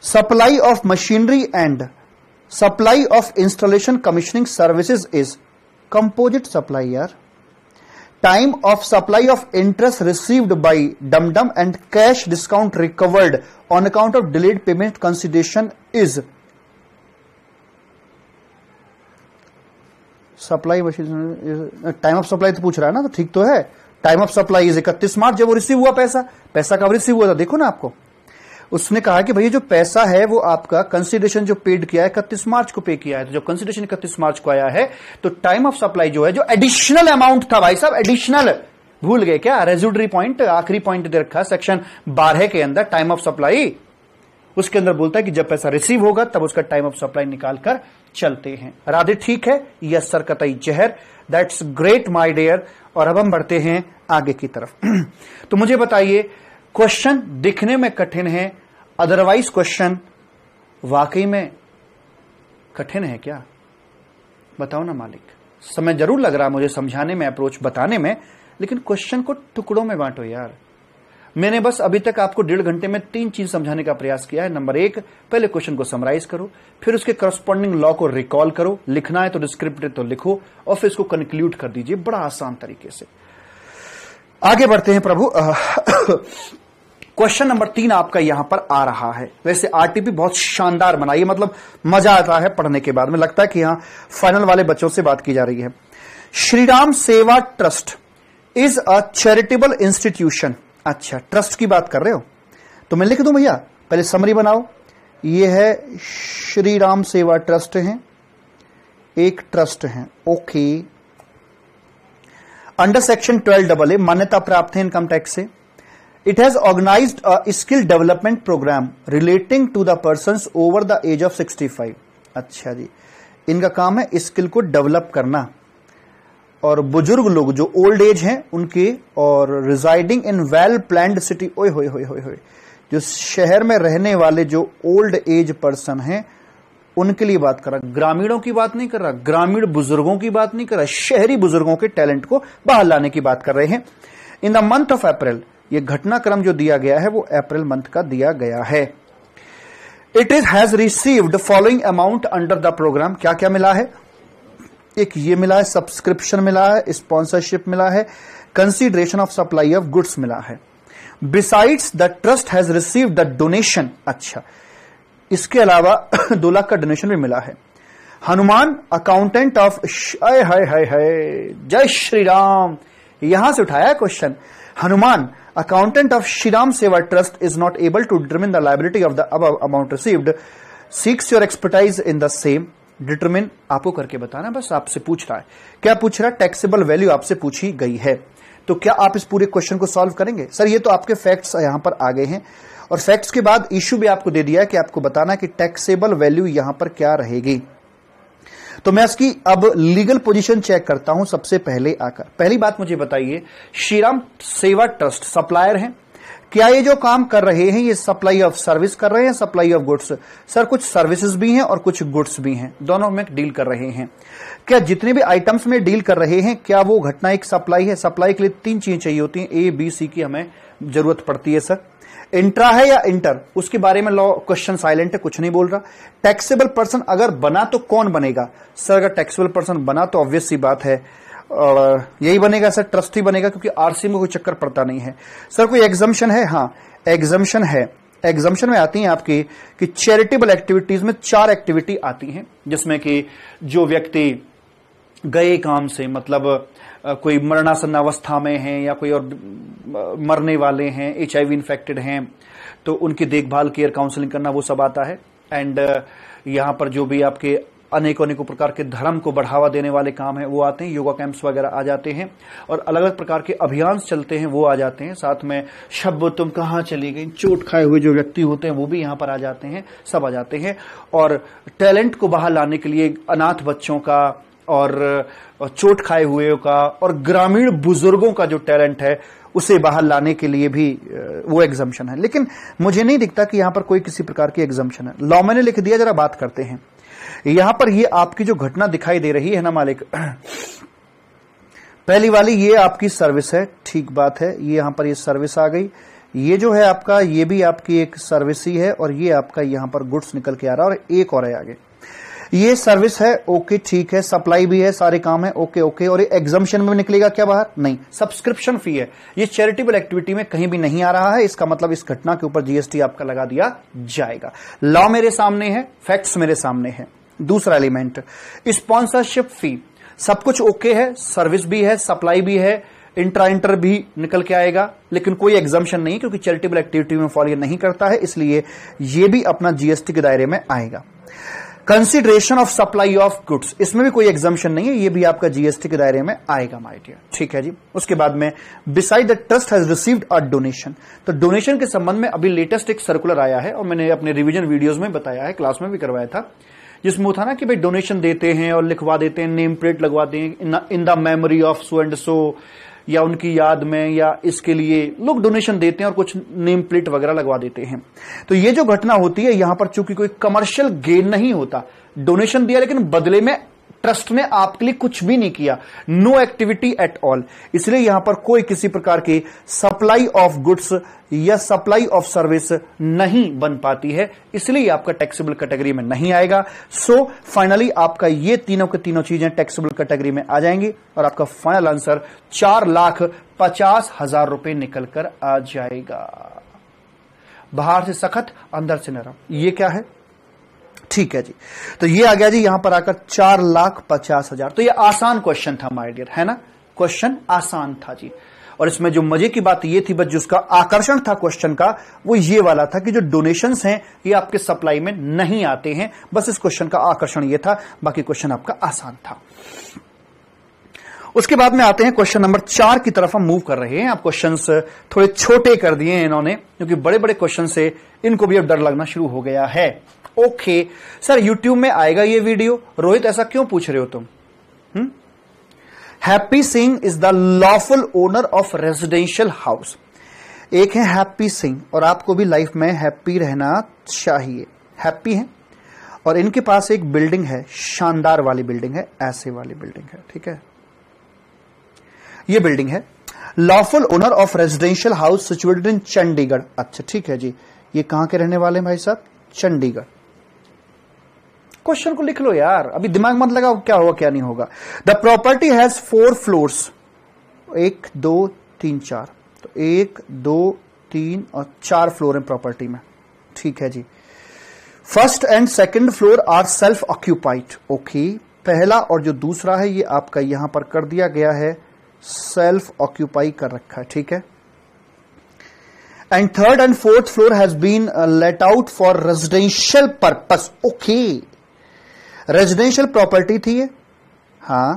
supply of machinery and supply of installation commissioning services is composite supply year time of supply of interest received by dumdum and cash discount recovered on account of delayed payment consideration is supply machine time of supply तो पूछ रहा है ना तो ठीक तो है time of supply is इकतीस मार्च जब वो रिसीव हुआ पैसा पैसा कब रिसीव हुआ था देखो ना आपको उसने कहा कि भैया जो पैसा है वो आपका कंसिडरेशन जो पेड किया है इकतीस मार्च को पे किया है तो जब कंसिडरेशन इकतीस मार्च को आया है तो टाइम ऑफ सप्लाई जो है जो एडिशनल अमाउंट था भाई साहब एडिशनल भूल गए क्या रेजुडरी पॉइंट आखिरी पॉइंट दे रखा सेक्शन बारह के अंदर टाइम ऑफ सप्लाई उसके अंदर बोलता है कि जब पैसा रिसीव होगा तब उसका टाइम ऑफ सप्लाई निकालकर चलते हैं राधे ठीक है यस सर कतई जहर दैट्स ग्रेट माई डेयर और अब हम बढ़ते हैं आगे की तरफ [clears throat] तो मुझे बताइए क्वेश्चन दिखने में कठिन है अदरवाइज क्वेश्चन वाकई में कठिन है क्या बताओ ना मालिक समय जरूर लग रहा मुझे समझाने में अप्रोच बताने में लेकिन क्वेश्चन को टुकड़ों में बांटो यार मैंने बस अभी तक आपको डेढ़ घंटे में तीन चीज समझाने का प्रयास किया है नंबर एक पहले क्वेश्चन को समराइज करो फिर उसके करस्पॉन्डिंग लॉ को रिकॉल करो लिखना है तो डिस्क्रिप्ट तो लिखो और फिर इसको कंक्लूड कर दीजिए बड़ा आसान तरीके से आगे बढ़ते हैं प्रभु क्वेश्चन नंबर तीन आपका यहां पर आ रहा है वैसे आरटीपी बहुत शानदार बना ये मतलब मजा आता है पढ़ने के बाद में लगता है कि यहां फाइनल वाले बच्चों से बात की जा रही है Shriram Seva trust is a charitable institution अच्छा ट्रस्ट की बात कर रहे हो तो मैं लिख दू भैया पहले समरी बनाओ ये है श्री राम सेवा ट्रस्ट है एक ट्रस्ट है okay under section twelve double A मान्यता प्राप्त है इनकम टैक्स से It has organized a skill development program relating to the persons over the age of 65. अच्छा जी इनका काम है स्किल को डेवलप करना और बुजुर्ग लोग जो ओल्ड एज हैं उनके और residing in well plan city ओए हो होए होए होए जो शहर में रहने वाले जो ओल्ड एज पर्सन हैं उनके लिए बात कर रहा ग्रामीणों की बात नहीं कर रहा ग्रामीण बुजुर्गों की बात नहीं कर रहा शहरी बुजुर्गों के टैलेंट को बाहर लाने की बात कर रहे हैं in the month of April ये घटनाक्रम जो दिया गया है वो अप्रैल मंथ का दिया गया है it is has received following amount under the program क्या क्या मिला है एक ये मिला है सब्सक्रिप्शन मिला है स्पॉन्सरशिप मिला है consideration of supply of goods मिला है besides the trust has receive the donation अच्छा इसके अलावा [coughs] दो लाख का डोनेशन भी मिला है हनुमान अकाउंटेंट ऑफ हाय हाय हाय हाय जय श्री राम यहां से उठाया question Hanuman accountant of Shriram Seva trust is not able to determine the liability of the अब amount received seeks your expertise in the same determine आपको करके बताना बस आपसे पूछ रहा है क्या पूछ रहा है टैक्सेबल वैल्यू आपसे पूछी गई है तो क्या आप इस पूरे क्वेश्चन को सॉल्व करेंगे सर ये तो आपके फैक्ट्स यहां पर आ गए हैं और फैक्ट्स के बाद इश्यू भी आपको दे दिया है कि आपको बताना कि टैक्सेबल वैल्यू यहां पर क्या रहेगी तो मैं इसकी अब लीगल पोजीशन चेक करता हूं सबसे पहले आकर पहली बात मुझे बताइए श्रीराम सेवा ट्रस्ट सप्लायर है क्या ये जो काम कर रहे हैं ये सप्लाई ऑफ सर्विस कर रहे हैं सप्लाई ऑफ गुड्स सर कुछ सर्विसेज भी हैं और कुछ गुड्स भी हैं दोनों में डील कर रहे हैं क्या जितने भी आइटम्स में डील कर रहे हैं क्या वो घटना एक सप्लाई है सप्लाई के लिए तीन चीजें चाहिए होती हैं ए बी सी की हमें जरूरत पड़ती है सर इंट्रा है या इंटर उसके बारे में लॉ क्वेश्चन साइलेंट है कुछ नहीं बोल रहा टैक्सेबल पर्सन अगर बना तो कौन बनेगा सर अगर टैक्सेबल पर्सन बना तो ऑब्वियस सी बात है और यही बनेगा सर ट्रस्टी बनेगा क्योंकि आरसी में कोई चक्कर पड़ता नहीं है सर कोई एग्जम्पन है हाँ एग्जम्पन है एग्जम्पन में आती है आपकी कि चैरिटेबल एक्टिविटीज में चार एक्टिविटी आती है जिसमें कि जो व्यक्ति गए काम से मतलब कोई मरणासन अवस्था में हैं या कोई और मरने वाले हैं एच इन्फेक्टेड हैं तो उनकी देखभाल केयर काउंसलिंग करना वो सब आता है एंड यहां पर जो भी आपके अनेकों अनेकों प्रकार के धर्म को बढ़ावा देने वाले काम है वो आते हैं योगा कैंप्स वगैरह आ जाते हैं और अलग अलग प्रकार के अभियान चलते हैं वो आ जाते हैं साथ में शब्द तुम कहाँ चली गई चोट खाए हुए जो व्यक्ति होते हैं वो भी यहाँ पर आ जाते हैं सब आ जाते हैं और टैलेंट को बाहर लाने के लिए अनाथ बच्चों का और और चोट खाए हुए का और ग्रामीण बुजुर्गों का जो टैलेंट है उसे बाहर लाने के लिए भी वो एग्जम्पन है लेकिन मुझे नहीं दिखता कि यहां पर कोई किसी प्रकार की एग्जाम्शन है लॉ मैंने लिख दिया जरा बात करते हैं यहां पर ये आपकी जो घटना दिखाई दे रही है ना मालिक पहली वाली ये आपकी सर्विस है ठीक बात है ये यहां पर ये सर्विस आ गई ये जो है आपका ये भी आपकी एक सर्विस ही है और ये आपका यहां पर गुड्स निकल के आ रहा है और एक और है आगे ये सर्विस है ओके ठीक है सप्लाई भी है सारे काम है ओके ओके और ये एग्जामेशन में निकलेगा क्या बाहर नहीं सब्सक्रिप्शन फी है ये चैरिटेबल एक्टिविटी में कहीं भी नहीं आ रहा है इसका मतलब इस घटना के ऊपर जीएसटी आपका लगा दिया जाएगा लॉ मेरे सामने है फैक्ट्स मेरे सामने है दूसरा एलिमेंट स्पॉन्सरशिप फी सब कुछ ओके है सर्विस भी है सप्लाई भी है इंटर इंटर भी निकल के आएगा लेकिन कोई एग्जामेशन नहीं क्योंकि चैरिटेबल एक्टिविटी में फॉलो नहीं करता है इसलिए यह भी अपना जीएसटी के दायरे में आएगा consideration of supply of goods इसमें भी कोई एग्जाम्शन नहीं है ये भी आपका जीएसटी के दायरे में आएगा माइडिया ठीक है जी उसके बाद में beside the trust has received a donation तो डोनेशन के संबंध में अभी लेटेस्ट एक सर्कुलर आया है और मैंने अपने रिविजन वीडियोज में बताया है क्लास में भी करवाया था जिसमें वो था ना कि भाई डोनेशन देते हैं और लिखवा देते हैं नेम प्लेट लगवाते हैं in the memory of so and so या उनकी याद में या इसके लिए लोग डोनेशन देते हैं और कुछ नेम प्लेट वगैरह लगवा देते हैं तो ये जो घटना होती है यहां पर चूंकि कोई कमर्शियल गेन नहीं होता डोनेशन दिया लेकिन बदले में ट्रस्ट ने आपके लिए कुछ भी नहीं किया नो एक्टिविटी एट ऑल इसलिए यहां पर कोई किसी प्रकार की सप्लाई ऑफ गुड्स या सप्लाई ऑफ सर्विस नहीं बन पाती है इसलिए आपका टैक्सेबल कैटेगरी में नहीं आएगा सो so, फाइनली आपका ये तीनों के तीनों चीजें टैक्सेबल कैटेगरी में आ जाएंगी और आपका फाइनल आंसर चार लाख पचास हजार रुपए निकलकर आ जाएगा बाहर से सख्त अंदर से नरम ये क्या है ठीक है जी तो ये आ गया जी यहां पर आकर चार लाख पचास हजार तो ये आसान क्वेश्चन था माय डियर है ना क्वेश्चन आसान था जी और इसमें जो मजे की बात ये थी बस जिसका आकर्षण था क्वेश्चन का वो ये वाला था कि जो डोनेशन हैं ये आपके सप्लाई में नहीं आते हैं बस इस क्वेश्चन का आकर्षण ये था बाकी क्वेश्चन आपका आसान था उसके बाद में आते हैं क्वेश्चन नंबर चार की तरफ हम मूव कर रहे हैं आप क्वेश्चन थोड़े छोटे कर दिए हैं इन्होंने क्योंकि बड़े बड़े क्वेश्चन से इनको भी अब डर लगना शुरू हो गया है ओके सर यूट्यूब में आएगा ये वीडियो रोहित ऐसा क्यों पूछ रहे हो तुम Happy Singh is the lawful owner of residential house एक है हैप्पी सिंह और आपको भी लाइफ में हैप्पी रहना चाहिए हैप्पी है और इनके पास एक बिल्डिंग है शानदार वाली बिल्डिंग है ऐसे वाली बिल्डिंग है ठीक है ये बिल्डिंग है lawful owner of residential house situated in Chandigarh अच्छा ठीक है जी ये कहां के रहने वाले हैं भाई साहब चंडीगढ़ क्वेश्चन को लिख लो यार अभी दिमाग मत लगाओ क्या होगा क्या नहीं होगा the property has four floors एक दो तीन चार तो एक दो तीन और चार फ्लोर है प्रॉपर्टी में ठीक है जी first and second floor are self occupied okay पहला और जो दूसरा है ये आपका यहां पर कर दिया गया है सेल्फ ऑक्यूपाई कर रखा है ठीक है and third and fourth floor has been let out for residential purpose okay residential property थी ये हाँ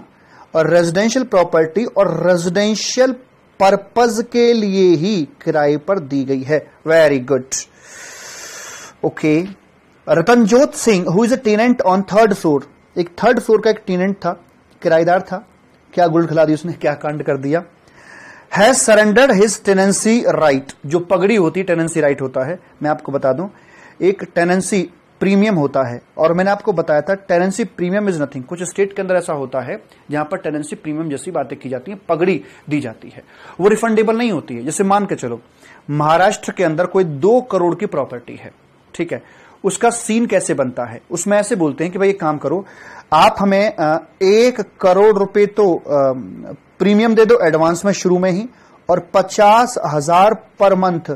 और रेजिडेंशियल प्रॉपर्टी और रेजिडेंशियल पर्पज के लिए ही किराए पर दी गई है very good okay Ratanjot Singh who is a tenant on third floor एक थर्ड फ्लोर का एक टेनेंट था किराएदार था क्या गुल खिला दी उसने क्या कांड कर दिया has surrendered his tenancy right जो पगड़ी होती है टेनेंसी राइट होता है मैं आपको बता दूं एक टेनेंसी प्रीमियम होता है और मैंने आपको बताया था टेनेंसी प्रीमियम इज नथिंग कुछ स्टेट के अंदर ऐसा होता है जहां पर टेनेंसी प्रीमियम जैसी बातें की जाती है पगड़ी दी जाती है वो रिफंडेबल नहीं होती है जैसे मान के चलो महाराष्ट्र के अंदर कोई दो करोड़ की प्रॉपर्टी है ठीक है उसका सीन कैसे बनता है उसमें ऐसे बोलते हैं कि भाई एक काम करो आप हमें एक करोड़ रुपए तो प्रीमियम दे दो एडवांस में शुरू में ही और पचास हजार पर मंथ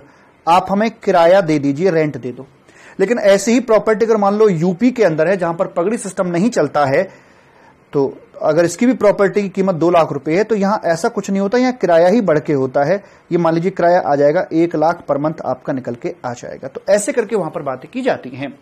आप हमें किराया दे दीजिए रेंट दे दो लेकिन ऐसी ही प्रॉपर्टी अगर मान लो यूपी के अंदर है जहां पर पगड़ी सिस्टम नहीं चलता है तो अगर इसकी भी प्रॉपर्टी की कीमत दो लाख रुपए है तो यहां ऐसा कुछ नहीं होता यहाँ किराया ही बढ़ के होता है ये मान लीजिए किराया आ जाएगा एक लाख पर मंथ आपका निकल के आ जाएगा तो ऐसे करके वहां पर बातें की जाती हैं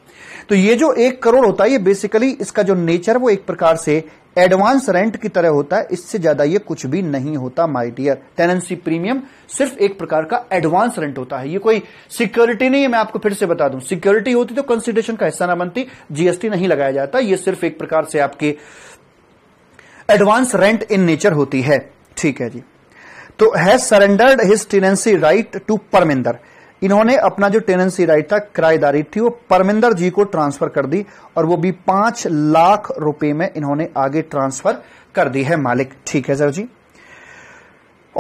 तो ये जो एक करोड़ होता है ये बेसिकली इसका जो नेचर वो एक प्रकार से एडवांस रेंट की तरह होता है इससे ज्यादा ये कुछ भी नहीं होता माय डियर टेनेंसी प्रीमियम सिर्फ एक प्रकार का एडवांस रेंट होता है ये कोई सिक्योरिटी नहीं है मैं आपको फिर से बता दूं सिक्योरिटी होती तो कंसिडरेशन का हिस्सा ना बनती जीएसटी नहीं लगाया जाता ये सिर्फ एक प्रकार से आपके एडवांस रेंट इन नेचर होती है ठीक है जी तो has surrendered his tenancy right to Parminder इन्होंने अपना जो टेनेंसी राइट था किराएदारी थी वो परमिंदर जी को ट्रांसफर कर दी और वो भी पांच लाख रुपए में इन्होंने आगे ट्रांसफर कर दी है मालिक ठीक है sir ji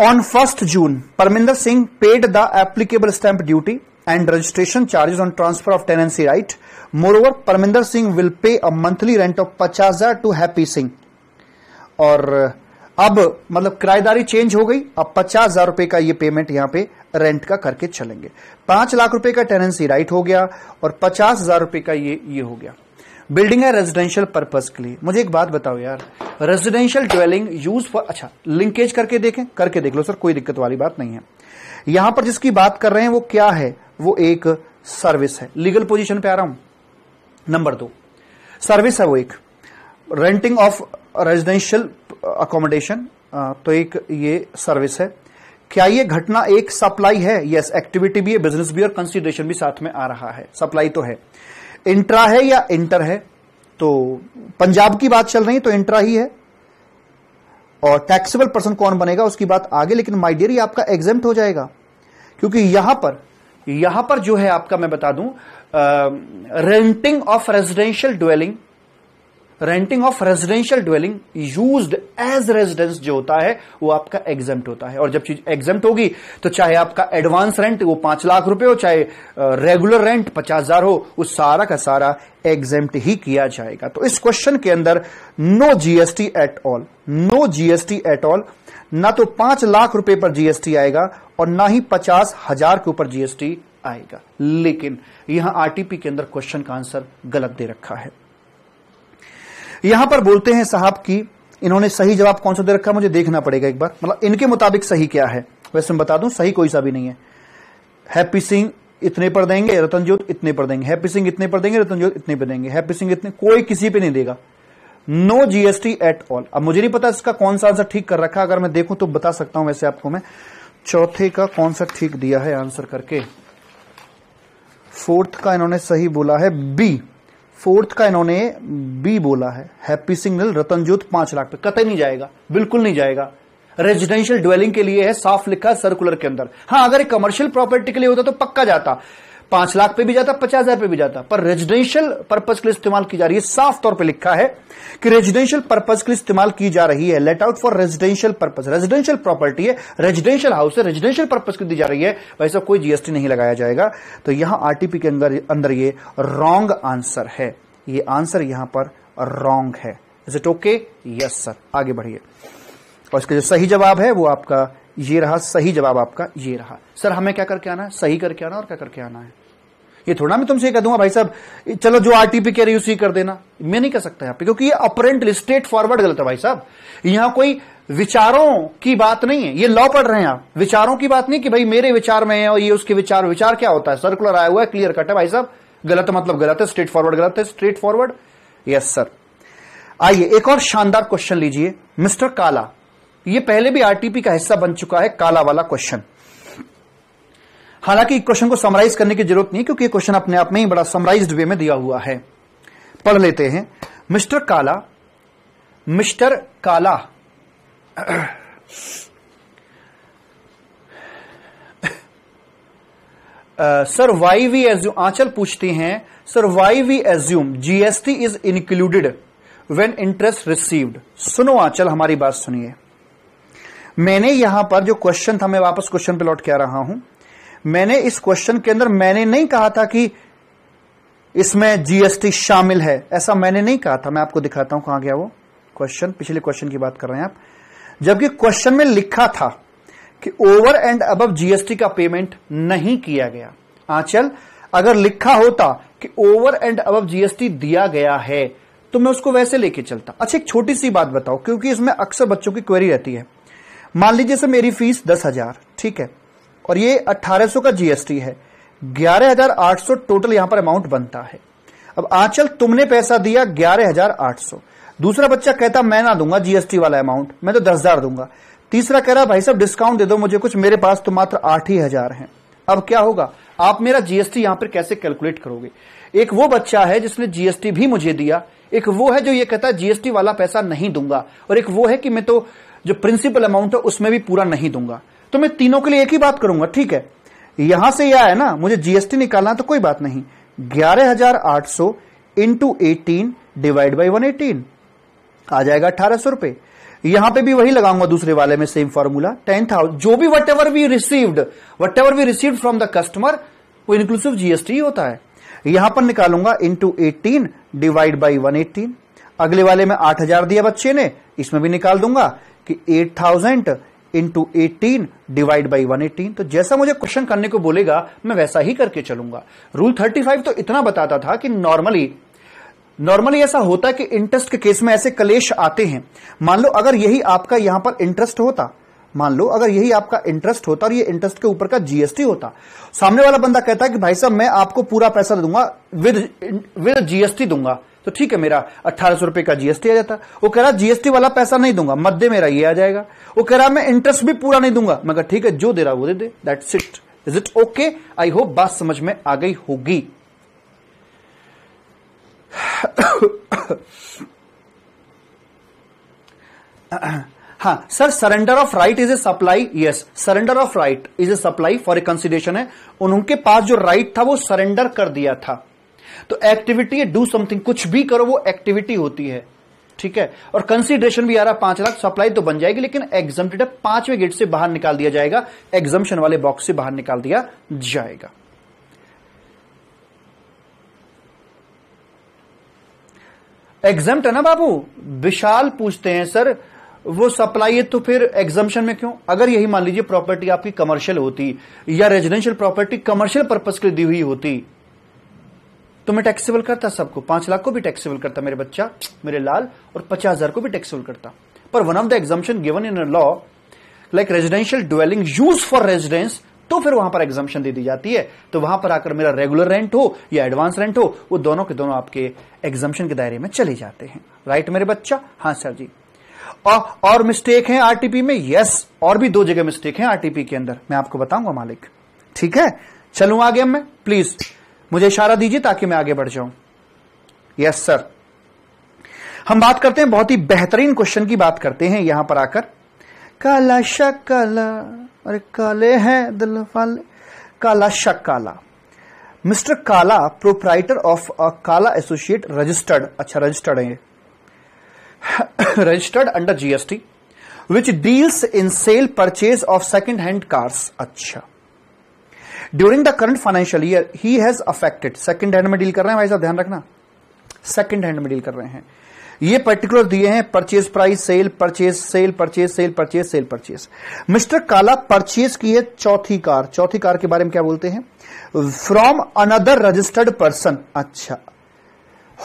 on first June Parminder Singh paid the applicable stamp duty and and on transfer of transfer right moreover Parminder Singh will pay a monthly rent of पचास हजार टू हैपी सिंह और uh, अब मतलब किराएदारी चेंज हो गई अब पचास हजार रुपए का ये पेमेंट यहां पे रेंट का करके चलेंगे पांच लाख रुपए का टेनेंसी राइट हो गया और पचास हजार रुपए का ये ये हो गया बिल्डिंग है रेजिडेंशियल पर्पज के लिए मुझे एक बात बताओ यार रेजिडेंशियल ड्वेलिंग यूज फॉर अच्छा लिंकेज करके देखें करके देख लो सर कोई दिक्कत वाली बात नहीं है यहां पर जिसकी बात कर रहे हैं वो क्या है वो एक सर्विस है लीगल पोजिशन पे आ रहा हूं नंबर दो सर्विस है वो एक renting of residential accommodation uh, uh, तो एक ये सर्विस है क्या ये घटना एक सप्लाई है यस एक्टिविटी भी है बिजनेस भी और कंसिडरेशन भी साथ में आ रहा है सप्लाई तो है इंट्रा है या इंटर है तो पंजाब की बात चल रही है तो इंट्रा ही है और टैक्सेबल पर्सन कौन बनेगा उसकी बात आगे लेकिन माय डियर ये आपका एग्जाम हो जाएगा क्योंकि यहां पर यहां पर जो है आपका मैं बता दूं renting of residential dwelling renting of residential dwelling use as residence जो होता है वो आपका एग्जाम होता है और जब चीज एग्जाम होगी तो चाहे आपका एडवांस रेंट वो पांच लाख रुपए हो चाहे रेगुलर रेंट पचास हजार हो उस सारा का सारा एग्जाम ही किया जाएगा तो इस क्वेश्चन के अंदर no GST at all no GST at all ना तो पांच लाख रुपए पर जीएसटी आएगा और ना ही पचास हजार के ऊपर जीएसटी आएगा लेकिन यहां आरटीपी के अंदर क्वेश्चन का आंसर गलत दे रखा है यहां पर बोलते हैं साहब की इन्होंने सही जवाब कौन सा दे रखा मुझे देखना पड़ेगा एक बार मतलब इनके मुताबिक सही क्या है वैसे मैं बता दूं सही कोई सा भी नहीं है हैप्पी सिंह इतने पर देंगे रतनजोत इतने पर देंगे हैप्पी सिंह इतने पर देंगे रतनजोत इतने पर देंगे हैप्पी सिंह इतने कोई किसी पे नहीं देगा नो जीएसटी एट ऑल अब मुझे नहीं पता इसका कौन सा आंसर ठीक कर रखा अगर मैं देखूं तो बता सकता हूं वैसे आपको मैं चौथे का कौन सा ठीक दिया है आंसर करके फोर्थ का इन्होंने सही बोला है बी फोर्थ का इन्होंने बी बोला है हैप्पी सिग्नल रतनजोत पांच लाख पे कतई नहीं जाएगा बिल्कुल नहीं जाएगा रेजिडेंशियल ड्वेलिंग के लिए है साफ लिखा सर्कुलर के अंदर हाँ अगर कमर्शियल प्रॉपर्टी के लिए होता तो पक्का जाता पांच लाख पे भी जाता पचास हजार पे भी जाता पर रेजिडेंशियल पर्पज के लिए इस्तेमाल की जा रही है साफ तौर पे लिखा है कि रेजिडेंशियल पर्पज के लिए इस्तेमाल की जा रही है let out for residential purpose residential property है रेजिडेंशियल हाउस है रेजिडेंशियल पर्पज की दी जा रही है वैसा कोई जीएसटी नहीं लगाया जाएगा तो यहां आरटीपी के अंदर अंदर ये रॉन्ग आंसर है ये आंसर यहां पर रॉन्ग है is it okay yes sir आगे बढ़िए और इसका जो सही जवाब है वो आपका ये रहा सही जवाब आपका ये रहा सर हमें क्या करके आना है सही करके आना और क्या करके आना है ये थोड़ा मैं तुमसे कह दूंगा भाई साहब चलो जो आरटीपी कह रही उसी कर देना मैं नहीं कर सकता यहां पे क्योंकि ये अपरेंटली स्ट्रेट फॉरवर्ड गलत है भाई साहब यहां कोई विचारों की बात नहीं है ये लॉ पढ़ रहे हैं आप विचारों की बात नहीं कि भाई मेरे विचार में है और ये उसके विचार विचार क्या होता है सर्कुलर आया हुआ है क्लियर कट है भाई साहब गलत मतलब गलत है स्ट्रेट फॉरवर्ड गलत है स्ट्रेट फॉरवर्ड यस सर आइए एक और शानदार क्वेश्चन लीजिए मिस्टर काला ये पहले भी आरटीपी का हिस्सा बन चुका है काला वाला क्वेश्चन हालांकि क्वेश्चन को समराइज करने की जरूरत नहीं क्योंकि क्वेश्चन अपने आप में ही बड़ा समराइज्ड वे में दिया हुआ है पढ़ लेते हैं mister Kala mister Kala sir why we assume Anchal पूछती हैं sir why we assume GST is included when interest received सुनो आंचल हमारी बात सुनिए मैंने यहां पर जो क्वेश्चन था मैं वापस क्वेश्चन पे लौट के आ रहा हूं मैंने इस क्वेश्चन के अंदर मैंने नहीं कहा था कि इसमें जीएसटी शामिल है ऐसा मैंने नहीं कहा था मैं आपको दिखाता हूं कहां गया वो क्वेश्चन पिछले क्वेश्चन की बात कर रहे हैं आप जबकि क्वेश्चन में लिखा था कि ओवर एंड अब जीएसटी का पेमेंट नहीं किया गया आंचल हाँ, अगर लिखा होता कि ओवर एंड अब जीएसटी दिया गया है तो मैं उसको वैसे लेके चलता अच्छा एक छोटी सी बात बताओ क्योंकि इसमें अक्सर बच्चों की क्वेरी रहती है मान लीजिए सर मेरी फीस दस हजार ठीक है और ये अट्ठारह सौ का जीएसटी है ग्यारह हजार आठ सौ टोटल यहां पर अमाउंट बनता है अब आंचल तुमने पैसा दिया ग्यारह हजार आठ सौ दूसरा बच्चा कहता मैं ना दूंगा जीएसटी वाला अमाउंट मैं तो दस हजार दूंगा तीसरा कह रहा भाई साहब डिस्काउंट दे दो मुझे कुछ मेरे पास तो मात्र आठ ही हजार है अब क्या होगा आप मेरा जीएसटी यहां पर कैसे कैलकुलेट करोगे एक वो बच्चा है जिसने जीएसटी भी मुझे दिया एक वो है जो ये कहता है जीएसटी वाला पैसा नहीं दूंगा और एक वो है कि मैं तो जो प्रिंसिपल अमाउंट है उसमें भी पूरा नहीं दूंगा तो मैं तीनों के लिए एक ही बात करूंगा ठीक है यहां से यह है ना मुझे जीएसटी निकालना तो कोई बात नहीं ग्यारह हजार आठ सौ into eighteen divide by one eighteen आ जाएगा अठारह सौ रुपए यहां पे भी वही लगाऊंगा दूसरे वाले में सेम फॉर्मूला टेन थाउजेंड जो भी whatever we received whatever we receive from the customer वो इंक्लूसिव जीएसटी होता है यहां पर निकालूंगा into eighteen divide by one eighteen अगले वाले में आठ हजार दिया बच्चे ने इसमें भी निकाल दूंगा कि 8000 thousand into eighteen divide by one eighteen तो जैसा मुझे क्वेश्चन करने को बोलेगा मैं वैसा ही करके चलूंगा रूल थर्टी फाइव तो इतना बताता था कि नॉर्मली नॉर्मली ऐसा होता है कि इंटरेस्ट के केस में ऐसे कलेश आते हैं मान लो अगर यही आपका यहां पर इंटरेस्ट होता मान लो अगर यही आपका इंटरेस्ट होता और ये इंटरेस्ट के ऊपर का जीएसटी होता सामने वाला बंदा कहता है कि भाई साहब मैं आपको पूरा पैसा दूंगा विद विद जीएसटी दूंगा तो ठीक है मेरा अट्ठारह सौ रुपए का जीएसटी आ जाता वो कह रहा जीएसटी वाला पैसा नहीं दूंगा मध्य मेरा ये आ जाएगा वो कह रहा मैं इंटरेस्ट भी पूरा नहीं दूंगा मगर ठीक है जो दे रहा वो दे दे that's it is it okay I hope बात समझ में आ गई होगी हाँ sir surrender of right is a supply yes surrender of right is a supply for a consideration है उनके पास जो राइट था वो सरेंडर कर दिया था तो एक्टिविटी डू समथिंग कुछ भी करो वो एक्टिविटी होती है ठीक है और कंसिडरेशन भी आ रहा है पांच लाख सप्लाई तो बन जाएगी लेकिन एग्जाम पांचवें गेट से बाहर निकाल दिया जाएगा एग्जाम्शन वाले बॉक्स से बाहर निकाल दिया जाएगा एग्जाम है ना बाबू विशाल पूछते हैं सर वो सप्लाई है तो फिर एग्जामेशन में क्यों अगर यही मान लीजिए प्रॉपर्टी आपकी कमर्शियल होती या रेजिडेंशियल प्रॉपर्टी कमर्शियल पर्पज के लिए दी हुई होती तो मैं टैक्सेबल करता सबको पांच लाख को भी टैक्सेबल करता मेरे बच्चा मेरे लाल और पचास हजार को भी टैक्सेबल करता पर one of the exemption given in law like residential dwelling use for residence तो फिर वहां पर एग्जाम्शन दे दी जाती है तो वहां पर आकर मेरा रेगुलर रेंट हो या एडवांस रेंट हो वो दोनों के दोनों आपके एग्जाम्शन के दायरे में चले जाते हैं राइट मेरे बच्चा हाँ सर जी और, और मिस्टेक है आरटीपी में यस और भी दो जगह मिस्टेक है आरटीपी के अंदर मैं आपको बताऊंगा मालिक ठीक है चलू आगे मैं प्लीज मुझे इशारा दीजिए ताकि मैं आगे बढ़ जाऊं यस सर हम बात करते हैं बहुत ही बेहतरीन क्वेश्चन की बात करते हैं यहां पर आकर काला शक काला अरे काले हैं दिल वाले काला शक काला मिस्टर काला proprietor of a Kala associate registered अच्छा रजिस्टर्ड है registered under GST which deals in sale purchase of second hand cars अच्छा during the current financial year he has affected second hand में डील कर रहे हैं भाई साहब ध्यान रखना सेकंड हैंड में डील कर रहे हैं ये पर्टिकुलर दिए हैं purchase price sale purchase sale purchase sale purchase sale purchase mister Kala purchase की है चौथी कार चौथी कार के बारे में क्या बोलते हैं फ्रॉम अनदर रजिस्टर्ड पर्सन अच्छा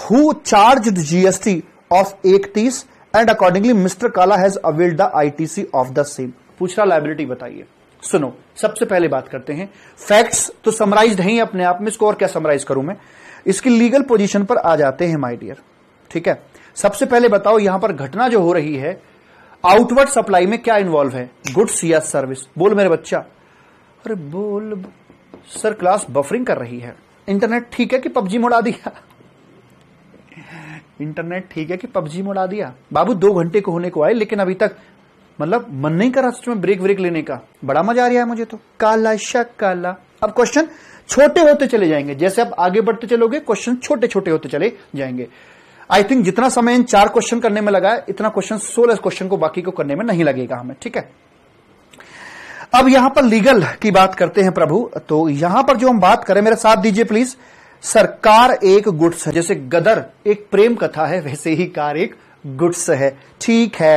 हु चार्ज जीएसटी ऑफ इकतीस and accordingly mister Kala has availed the ITC of the same पूछ रहा लाइबिलिटी बताइए सुनो सबसे पहले बात करते हैं फैक्ट्स तो समराइज है अपने आप में इसको और क्या समराइज करूं मैं इसकी लीगल पोजीशन पर आ जाते हैं माय डियर ठीक है सबसे पहले बताओ यहां पर घटना जो हो रही है आउटवर्ड सप्लाई में क्या इन्वॉल्व है गुड्स या सर्विस बोल मेरे बच्चा अरे बोल सर क्लास बफरिंग कर रही है इंटरनेट ठीक है कि पबजी मोड़ा दिया इंटरनेट ठीक है कि पबजी मोड़ा दिया बाबू दो घंटे को होने को आए लेकिन अभी तक मतलब मन नहीं कर रहा में ब्रेक व्रेक लेने का बड़ा मजा आ रहा है मुझे तो काला शक काला अब क्वेश्चन छोटे होते चले जाएंगे जैसे आप आगे बढ़ते चलोगे क्वेश्चन छोटे छोटे होते चले जाएंगे आई थिंक जितना समय इन चार क्वेश्चन करने में लगा है इतना क्वेश्चन सोलह क्वेश्चन को बाकी को करने में नहीं लगेगा हमें ठीक है अब यहां पर लीगल की बात करते हैं प्रभु तो यहां पर जो हम बात करें मेरा साथ दीजिए प्लीज सरकार एक गुड्स है जैसे गदर एक प्रेम कथा है वैसे ही कार एक गुड्स है ठीक है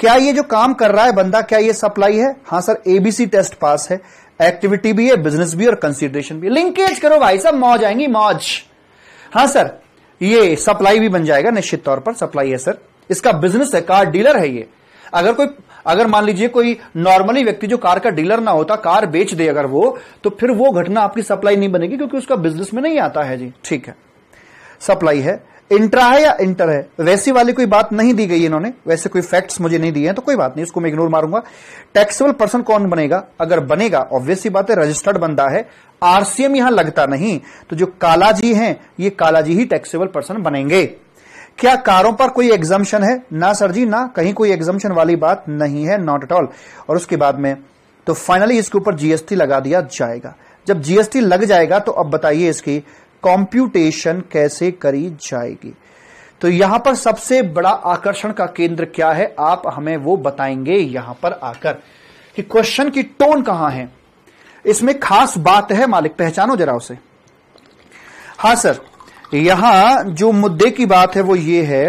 क्या ये जो काम कर रहा है बंदा क्या ये सप्लाई है हाँ सर एबीसी टेस्ट पास है एक्टिविटी भी है बिजनेस भी और कंसिडरेशन भी लिंकेज करो भाई साहब मौज आएंगी मौज हाँ सर ये सप्लाई भी बन जाएगा निश्चित तौर पर सप्लाई है सर इसका बिजनेस है कार डीलर है ये अगर कोई अगर मान लीजिए कोई नॉर्मली व्यक्ति जो कार का डीलर ना होता कार बेच दे अगर वो तो फिर वो घटना आपकी सप्लाई नहीं बनेगी क्योंकि उसका बिजनेस में नहीं आता है जी ठीक है सप्लाई है इंट्रा है या इंटर है वैसी वाली कोई बात नहीं दी गई इन्होंने वैसे कोई फैक्ट्स मुझे नहीं दिए हैं तो कोई बात नहीं उसको मैं इग्नोर मारूंगा टैक्सेबल पर्सन कौन बनेगा अगर बनेगा ऑब्वियसली बात है रजिस्टर्ड बंदा है आरसीएम यहां लगता नहीं तो जो कालाजी हैं ये कालाजी ही टैक्सेबल पर्सन बनेंगे क्या कारों पर कोई एग्जाम्शन है ना सर जी ना कहीं कोई एग्जाम्शन वाली बात नहीं है नॉट एट ऑल और उसके बाद में तो फाइनली इसके ऊपर जीएसटी लगा दिया जाएगा जब जीएसटी लग जाएगा तो अब बताइए इसकी कॉम्प्यूटेशन कैसे करी जाएगी तो यहां पर सबसे बड़ा आकर्षण का केंद्र क्या है आप हमें वो बताएंगे यहां पर आकर कि क्वेश्चन की टोन कहां है इसमें खास बात है मालिक पहचानो जरा उसे हां सर यहां जो मुद्दे की बात है वो ये है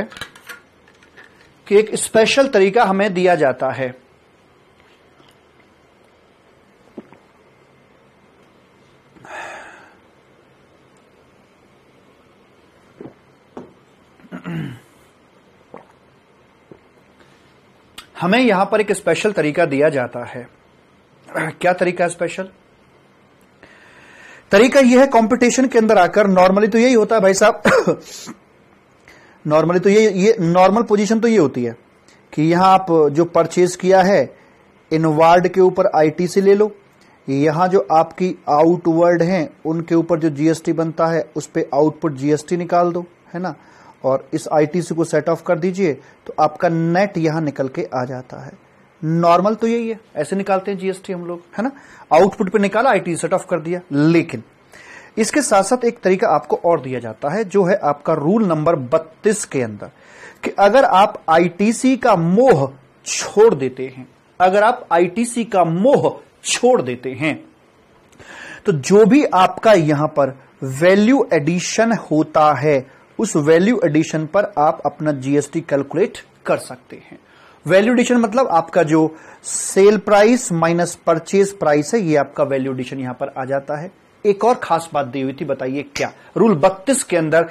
कि एक स्पेशल तरीका हमें दिया जाता है [clears throat] हमें यहां पर एक स्पेशल तरीका दिया जाता है [clears throat] क्या तरीका स्पेशल तरीका यह है कंपटीशन के अंदर आकर नॉर्मली तो यही होता है भाई साहब नॉर्मली [clears throat] तो ये ये नॉर्मल पोजीशन तो ये होती है कि यहां आप जो परचेज किया है इनवर्ड के ऊपर आईटी ले लो यहां जो आपकी आउटवर्ड है उनके ऊपर जो जीएसटी बनता है उस पर आउटपुट जीएसटी निकाल दो है ना और इस आईटीसी को सेट ऑफ कर दीजिए तो आपका नेट यहां निकल के आ जाता है नॉर्मल तो यही है ऐसे निकालते हैं जीएसटी हम लोग है ना आउटपुट पे निकाला आईटी सेट ऑफ कर दिया लेकिन इसके साथ साथ एक तरीका आपको और दिया जाता है जो है आपका रूल नंबर 32 के अंदर कि अगर आप आईटीसी का मोह छोड़ देते हैं अगर आप आईटीसी का मोह छोड़ देते हैं तो जो भी आपका यहां पर वैल्यू एडिशन होता है उस वैल्यू एडिशन पर आप अपना जीएसटी कैलकुलेट कर सकते हैं वैल्यू एडिशन मतलब आपका जो sale price minus purchase price है ये आपका वैल्यू एडिशन यहां पर आ जाता है एक और खास बात दी हुई थी बताइए क्या रूल बत्तीस के अंदर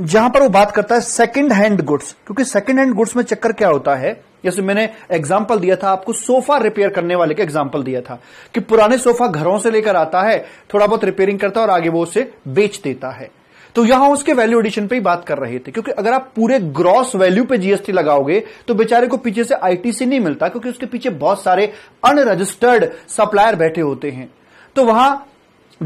जहां पर वो बात करता है सेकंड हैंड गुड्स क्योंकि सेकंड हैंड गुड्स में चक्कर क्या होता है जैसे मैंने एग्जाम्पल दिया था आपको सोफा रिपेयर करने वाले का एग्जाम्पल दिया था कि पुराने सोफा घरों से लेकर आता है थोड़ा बहुत रिपेयरिंग करता है और आगे वो उसे बेच देता है तो यहां उसके वैल्यू एडिशन पे ही बात कर रहे थे क्योंकि अगर आप पूरे ग्रॉस वैल्यू पे जीएसटी लगाओगे तो बेचारे को पीछे से आईटीसी नहीं मिलता क्योंकि उसके पीछे बहुत सारे अनरजिस्टर्ड सप्लायर बैठे होते हैं तो वहां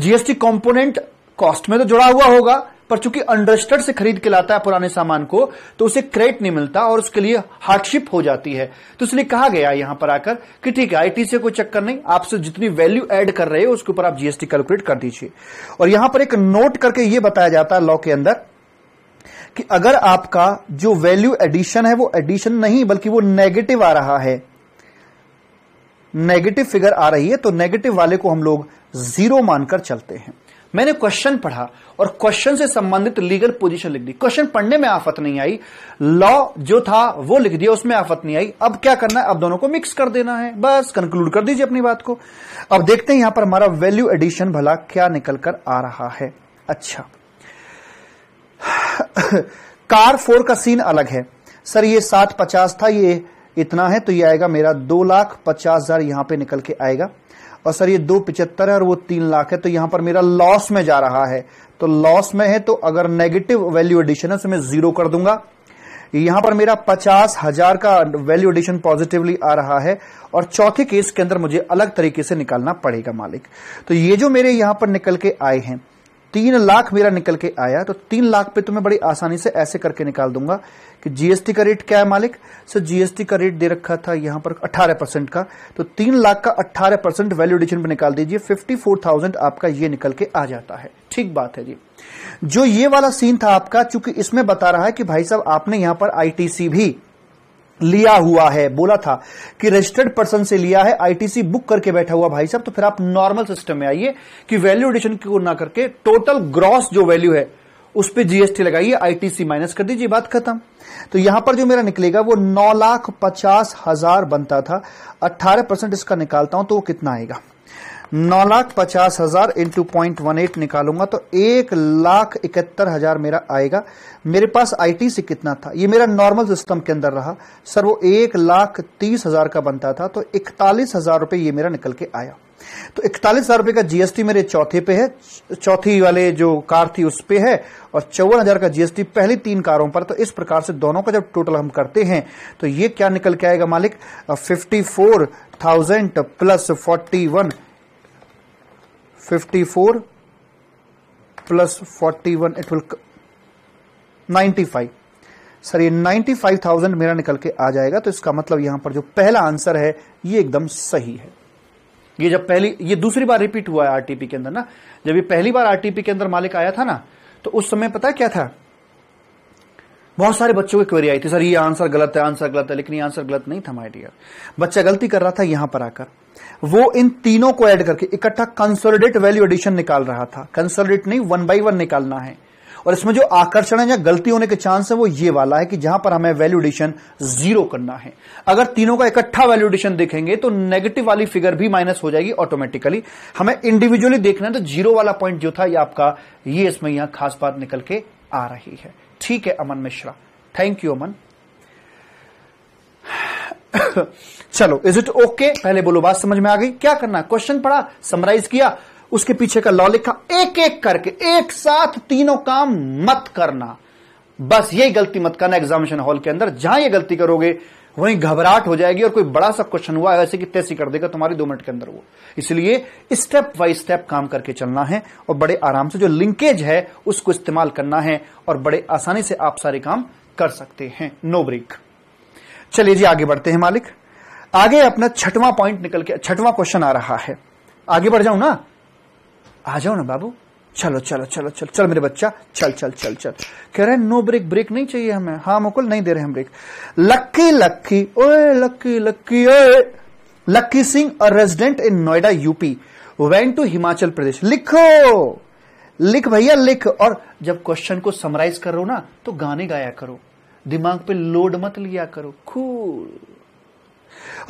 जीएसटी कंपोनेंट कॉस्ट में तो जुड़ा हुआ होगा पर चूंकि अंडरस्टड से खरीद के लाता है पुराने सामान को तो उसे क्रेडिट नहीं मिलता और उसके लिए हार्डशिप हो जाती है तो इसलिए कहा गया यहां पर आकर कि ठीक है आईटी से कोई चक्कर नहीं आपसे जितनी वैल्यू एड कर रहे हो उसके ऊपर आप जीएसटी कैलकुलेट कर दीजिए और यहां पर एक नोट करके ये बताया जाता है लॉ के अंदर कि अगर आपका जो वैल्यू एडिशन है वो एडिशन नहीं बल्कि वो नेगेटिव आ रहा है नेगेटिव फिगर आ रही है तो नेगेटिव वाले को हम लोग जीरो मानकर चलते हैं मैंने क्वेश्चन पढ़ा और क्वेश्चन से संबंधित लीगल पोजीशन लिख दी क्वेश्चन पढ़ने में आफत नहीं आई लॉ जो था वो लिख दिया उसमें आफत नहीं आई अब क्या करना है अब दोनों को मिक्स कर देना है बस कंक्लूड कर दीजिए अपनी बात को अब देखते हैं यहां पर हमारा वैल्यू एडिशन भला क्या निकल कर आ रहा है अच्छा कार [sighs] फोर का सीन अलग है सर ये सात पचास था ये इतना है तो ये आएगा मेरा दो लाख पचास हजार यहां पर निकल के आएगा और सर ये दो पिचहत्तर है और वो तीन लाख है तो यहां पर मेरा लॉस में जा रहा है तो लॉस में है तो अगर नेगेटिव वैल्यू एडिशन है तो मैं जीरो कर दूंगा यहां पर मेरा पचास हजार का वैल्यू एडिशन पॉजिटिवली आ रहा है और चौथे केस के अंदर मुझे अलग तरीके से निकालना पड़ेगा मालिक तो ये जो मेरे यहां पर निकल के आए हैं तीन लाख मेरा निकल के आया तो तीन लाख पे तो मैं बड़ी आसानी से ऐसे करके निकाल दूंगा कि जीएसटी का रेट क्या है मालिक सर जीएसटी का रेट दे रखा था यहां पर 18 परसेंट का तो तीन लाख का 18 परसेंट वैल्यू एडिशन पर निकाल दीजिए 54,000 आपका ये निकल के आ जाता है ठीक बात है जी जो ये वाला सीन था आपका चूंकि इसमें बता रहा है कि भाई साहब आपने यहां पर आईटीसी भी लिया हुआ है बोला था कि रजिस्टर्ड पर्सन से लिया है आईटीसी बुक करके बैठा हुआ भाई साहब तो फिर आप नॉर्मल सिस्टम में आइए कि वैल्यू एडिशन क्यों ना करके टोटल ग्रॉस जो वैल्यू है उस पर जीएसटी लगाइए आईटीसी माइनस कर दीजिए बात खत्म तो यहां पर जो मेरा निकलेगा वो नौ लाख पचास हजार बनता था अट्ठारह परसेंट इसका निकालता हूं तो वो कितना आएगा नौ लाख पचास हजार इंटू पॉइंट वन एट निकालूंगा तो एक लाख इकहत्तर हजार मेरा आएगा मेरे पास आईटी से कितना था ये मेरा नॉर्मल सिस्टम के अंदर रहा सर वो एक लाख तीस हजार का बनता था तो इकतालीस हजार रुपये ये मेरा निकल के आया तो इकतालीस हजार रुपए का जीएसटी मेरे चौथे पे है चौथी वाले जो कार थी उस पे है और चौवन हजार का जीएसटी पहली तीन कारों पर तो इस प्रकार से दोनों का जब टोटल हम करते हैं तो ये क्या निकल के आएगा मालिक fifty four thousand plus forty one fifty four plus forty one it will ninety five sir ये थाउजेंड मेरा निकल के आ जाएगा तो इसका मतलब यहां पर जो पहला आंसर है ये एकदम सही है ये जब पहली ये दूसरी बार रिपीट हुआ है आरटीपी के अंदर ना जब ये पहली बार आरटीपी के अंदर मालिक आया था ना तो उस समय पता है क्या था बहुत सारे बच्चों की क्वेरी आई थी सर ये आंसर गलत है आंसर गलत है लेकिन ये आंसर गलत नहीं था माय डियर बच्चा गलती कर रहा था यहां पर आकर वो इन तीनों को ऐड करके इकट्ठा कंसोलिडेट वैल्यू एडिशन निकाल रहा था कंसोलिडेट नहीं वन बाई वन निकालना है और इसमें जो आकर्षण है या गलती होने के चांस है वो ये वाला है कि जहां पर हमें वैल्यूडेशन जीरो करना है अगर तीनों का इकट्ठा वैल्यूडेशन देखेंगे तो नेगेटिव वाली फिगर भी माइनस हो जाएगी ऑटोमेटिकली हमें इंडिविजुअली देखना है तो जीरो वाला पॉइंट जो था ये आपका ये इसमें यहां खास बात निकल के आ रही है ठीक है अमन मिश्रा थैंक यू अमन [laughs] चलो इज इट ओके पहले बोलो बात समझ में आ गई क्या करना क्वेश्चन पढ़ा समराइज किया उसके पीछे का लॉ लिखा एक एक करके एक साथ तीनों काम मत करना बस ये गलती मत करना एग्जामिनेशन हॉल के अंदर जहां ये गलती करोगे वहीं घबराहट हो जाएगी और कोई बड़ा सा क्वेश्चन हुआ ऐसे कि तैसी कर देगा तुम्हारी दो मिनट के अंदर वो इसलिए स्टेप बाय स्टेप काम करके चलना है और बड़े आराम से जो लिंकेज है उसको इस्तेमाल करना है और बड़े आसानी से आप सारे काम कर सकते हैं नो ब्रेक चलिए जी आगे बढ़ते हैं मालिक आगे अपना छठवां पॉइंट निकल के छठवां क्वेश्चन आ रहा है आगे बढ़ जाऊं ना आ जाओ ना बाबू चलो चलो चलो चलो चल मेरे बच्चा चल चल चल चल कह रहे हैं नो ब्रेक ब्रेक नहीं चाहिए हमें हाँ मुकुल नहीं दे रहे हम ब्रेक लक्की लक्की ओए लक्की लक्की ओए Lucky Singh a resident in Noida UP went to Himachal Pradesh लिखो लिख भैया लिख और जब क्वेश्चन को समराइज करो ना तो गाने गाया करो दिमाग पे लोड मत लिया करो खूल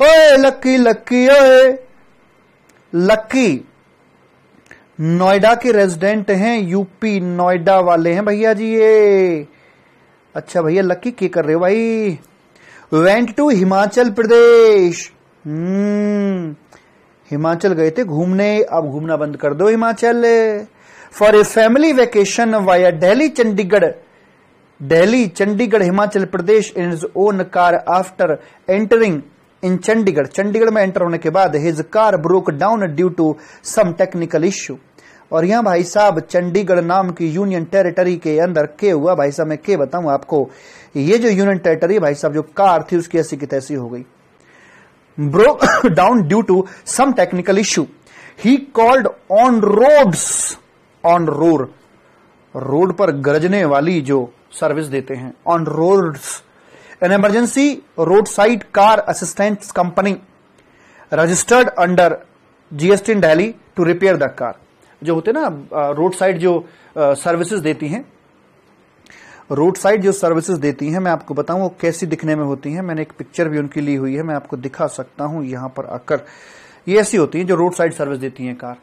ओए लक्की लक्की ओए लक्की नोएडा के रेजिडेंट हैं यूपी नोएडा वाले हैं भैया जी ये अच्छा भैया लकी के कर रहे हो भाई went to Himachal Pradesh hmm Himachal गए थे घूमने अब घूमना बंद कर दो Himachal for a family vacation via Delhi Chandigarh Delhi Chandigarh Himachal Pradesh in is own car after entering in Chandigarh Chandigarh में एंटर होने के बाद his car broke down due to some technical issue और यहाँ भाई साहब चंडीगढ़ नाम की यूनियन टेरिटरी के अंदर के हुआ भाई साहब मैं के बताऊं आपको ये जो यूनियन टेरिटरी भाई साहब जो कार थी उसकी ऐसी की तैसी हो गई broke down due to some technical issue he called on roads on road road पर गरजने वाली जो सर्विस देते हैं on roads an emergency roadside car assistant company registered under GST in Delhi to repair the car जो होते ना road side जो सर्विसेज देती हैं रोड साइड जो सर्विसेज देती हैं मैं आपको बताऊं वो कैसी दिखने में होती हैं मैंने एक पिक्चर भी उनकी ली हुई है मैं आपको दिखा सकता हूं यहां पर आकर ये ऐसी होती है जो रोड साइड सर्विस देती हैं कार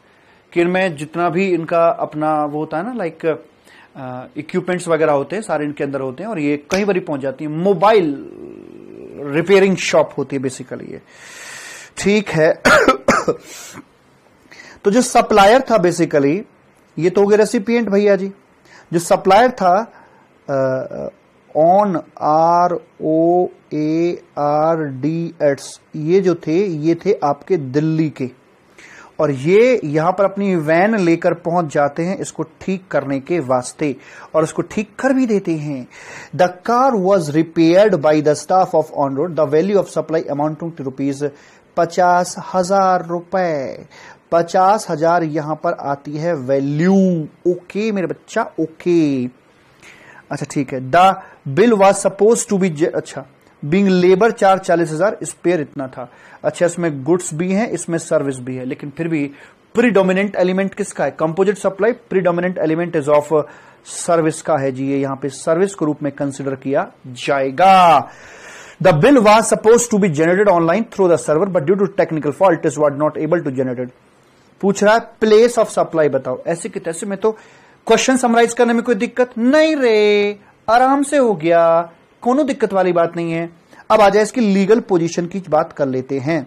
कि इनमें जितना भी इनका अपना वो होता है ना लाइक इक्विपमेंट्स वगैरह होते हैं सारे इनके अंदर होते हैं और ये कहीं बार पहुंच जाती है मोबाइल रिपेयरिंग शॉप होती है बेसिकली ये ठीक है तो जो सप्लायर था बेसिकली ये तो हो गया रेसिपियंट भैया जी जो सप्लायर था on R O A R D एट्स ये जो थे ये थे आपके दिल्ली के और ये यहां पर अपनी वैन लेकर पहुंच जाते हैं इसको ठीक करने के वास्ते और इसको ठीक कर भी देते हैं the car was repaired by the staff of on road the value of supply amount to rupees पचास हजार रुपए पचास हजार यहां पर आती है वैल्यू ओके मेरे बच्चा ओके अच्छा ठीक है the bill was suppose to be अच्छा बिंग लेबर चार चालीस हजार स्पेयर इतना था अच्छा इसमें गुड्स भी हैं इसमें सर्विस भी है लेकिन फिर भी प्रीडोमिनेंट एलिमेंट किसका है composite supply predominant element is of service का है जी ये यहां पे सर्विस के रूप में कंसिडर किया जाएगा the bill was suppose to be generated online through the server but due to technical fault is what not able to generated पूछ रहा है प्लेस ऑफ सप्लाई बताओ ऐसे कि तैसे में तो क्वेश्चन समराइज करने में कोई दिक्कत नहीं रे आराम से हो गया कोनो दिक्कत वाली बात नहीं है अब आ जाए इसकी लीगल पोजीशन की बात कर लेते हैं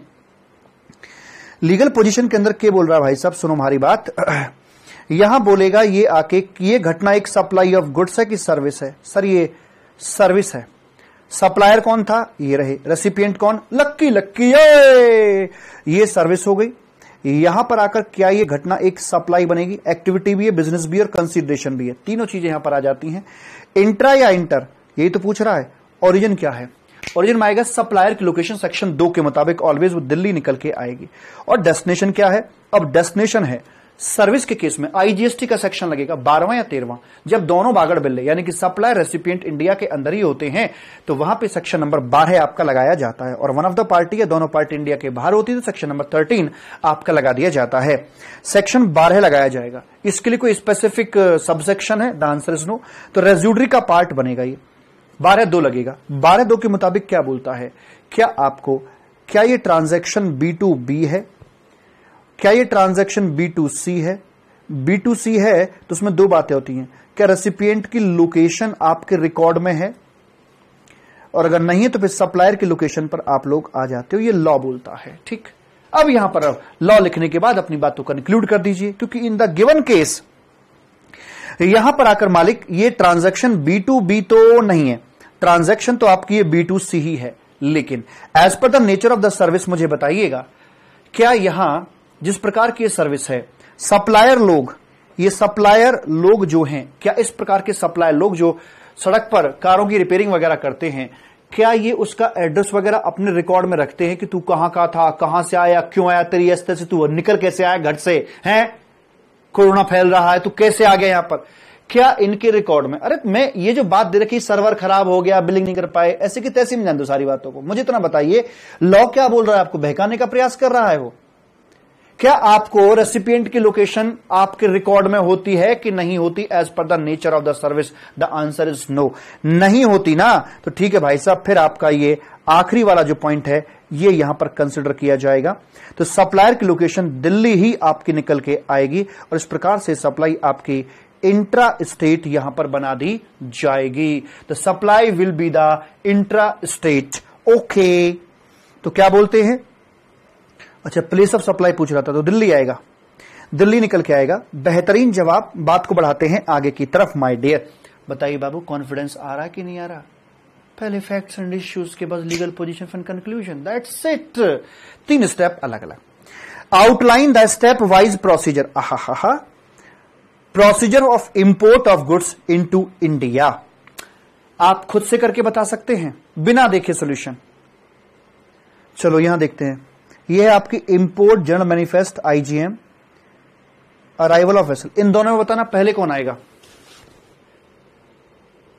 लीगल पोजीशन के अंदर क्या बोल रहा है भाई साहब सुनो हमारी बात [clears throat] यहां बोलेगा ये आके ये घटना एक सप्लाई ऑफ गुड्स है कि सर्विस है सर ये सर्विस है सप्लायर कौन था ये रहे रेसिपियंट कौन लक्की लक्की ये ये सर्विस हो गई यहां पर आकर क्या यह घटना एक सप्लाई बनेगी एक्टिविटी भी है बिजनेस भी है और कंसिडरेशन भी है तीनों चीजें यहां पर आ जाती हैं इंट्रा या इंटर यही तो पूछ रहा है ओरिजिन क्या है ओरिजिन में आएगा सप्लायर की लोकेशन सेक्शन दो के मुताबिक ऑलवेज वो दिल्ली निकल के आएगी और डेस्टिनेशन क्या है अब डेस्टिनेशन है सर्विस के केस में आईजीएसटी का सेक्शन लगेगा बारहवा या तेरहवां जब दोनों बागड़ बिल्ले यानी कि सप्लाई रेसिपिएंट इंडिया के अंदर ही होते हैं तो वहां पे सेक्शन नंबर बारह आपका लगाया जाता है और वन ऑफ द पार्टी या दोनों पार्टी इंडिया के बाहर होती है तो सेक्शन नंबर थर्टीन आपका लगा दिया जाता है सेक्शन बारह लगाया जाएगा इसके लिए कोई स्पेसिफिक सबसेक्शन uh, है द आंसर इज नो तो रेज्यूडरी का पार्ट बनेगा ये बारह दो लगेगा बारह दो के मुताबिक क्या बोलता है क्या आपको क्या ये ट्रांजेक्शन बी टू बी है क्या ये ट्रांजैक्शन बी टू सी है बी टू सी है तो उसमें दो बातें होती हैं क्या रेसिपिएंट की लोकेशन आपके रिकॉर्ड में है और अगर नहीं है तो फिर सप्लायर की लोकेशन पर आप लोग आ जाते हो ये लॉ बोलता है ठीक अब यहां पर लॉ लिखने के बाद अपनी बातों को इंक्लूड कर दीजिए क्योंकि इन द गिवन केस यहां पर आकर मालिक ये ट्रांजैक्शन बी टू बी तो नहीं है ट्रांजैक्शन तो आपकी ये बी टू सी ही है लेकिन as per the nature of the service मुझे बताइएगा क्या यहां जिस प्रकार की ये सर्विस है सप्लायर लोग ये सप्लायर लोग जो हैं क्या इस प्रकार के सप्लायर लोग जो सड़क पर कारों की रिपेयरिंग वगैरह करते हैं क्या ये उसका एड्रेस वगैरह अपने रिकॉर्ड में रखते हैं कि तू कहां का था कहां से आया क्यों आया तेरी रास्ते से तू निकल कैसे आया घर से हैं कोरोना फैल रहा है तू कैसे आ गया यहां पर क्या इनके रिकॉर्ड में अरे मैं ये जो बात दे रखी सर्वर खराब हो गया बिलिंग नहीं कर पाए ऐसे की तैसे में जान दो सारी बातों को मुझे इतना बताइए लॉ क्या बोल रहा है आपको बहकाने का प्रयास कर रहा है वो क्या आपको रेसिपियंट की लोकेशन आपके रिकॉर्ड में होती है कि नहीं होती as per the nature of the service the answer is no नहीं होती ना तो ठीक है भाई साहब फिर आपका ये आखिरी वाला जो पॉइंट है ये यहां पर कंसिडर किया जाएगा तो सप्लायर की लोकेशन दिल्ली ही आपकी निकल के आएगी और इस प्रकार से सप्लाई आपकी इंट्रा स्टेट यहां पर बना दी जाएगी तो supply will be the intra state okay तो क्या बोलते हैं अच्छा प्लेस ऑफ सप्लाई पूछ रहा था तो दिल्ली आएगा दिल्ली निकल के आएगा बेहतरीन जवाब बात को बढ़ाते हैं आगे की तरफ माय डियर बताइए बाबू कॉन्फिडेंस आ रहा कि नहीं आ रहा पहले फैक्ट्स एंड इश्यूज के बाद legal position fund conclusion that's it तीन स्टेप अलग अलग outline the step wise procedure आहा procedure of import of goods in India आप खुद से करके बता सकते हैं बिना देखे सोल्यूशन चलो यहां देखते हैं ये है आपकी import general manifest IGM arrival of vessel इन दोनों में बताना पहले कौन आएगा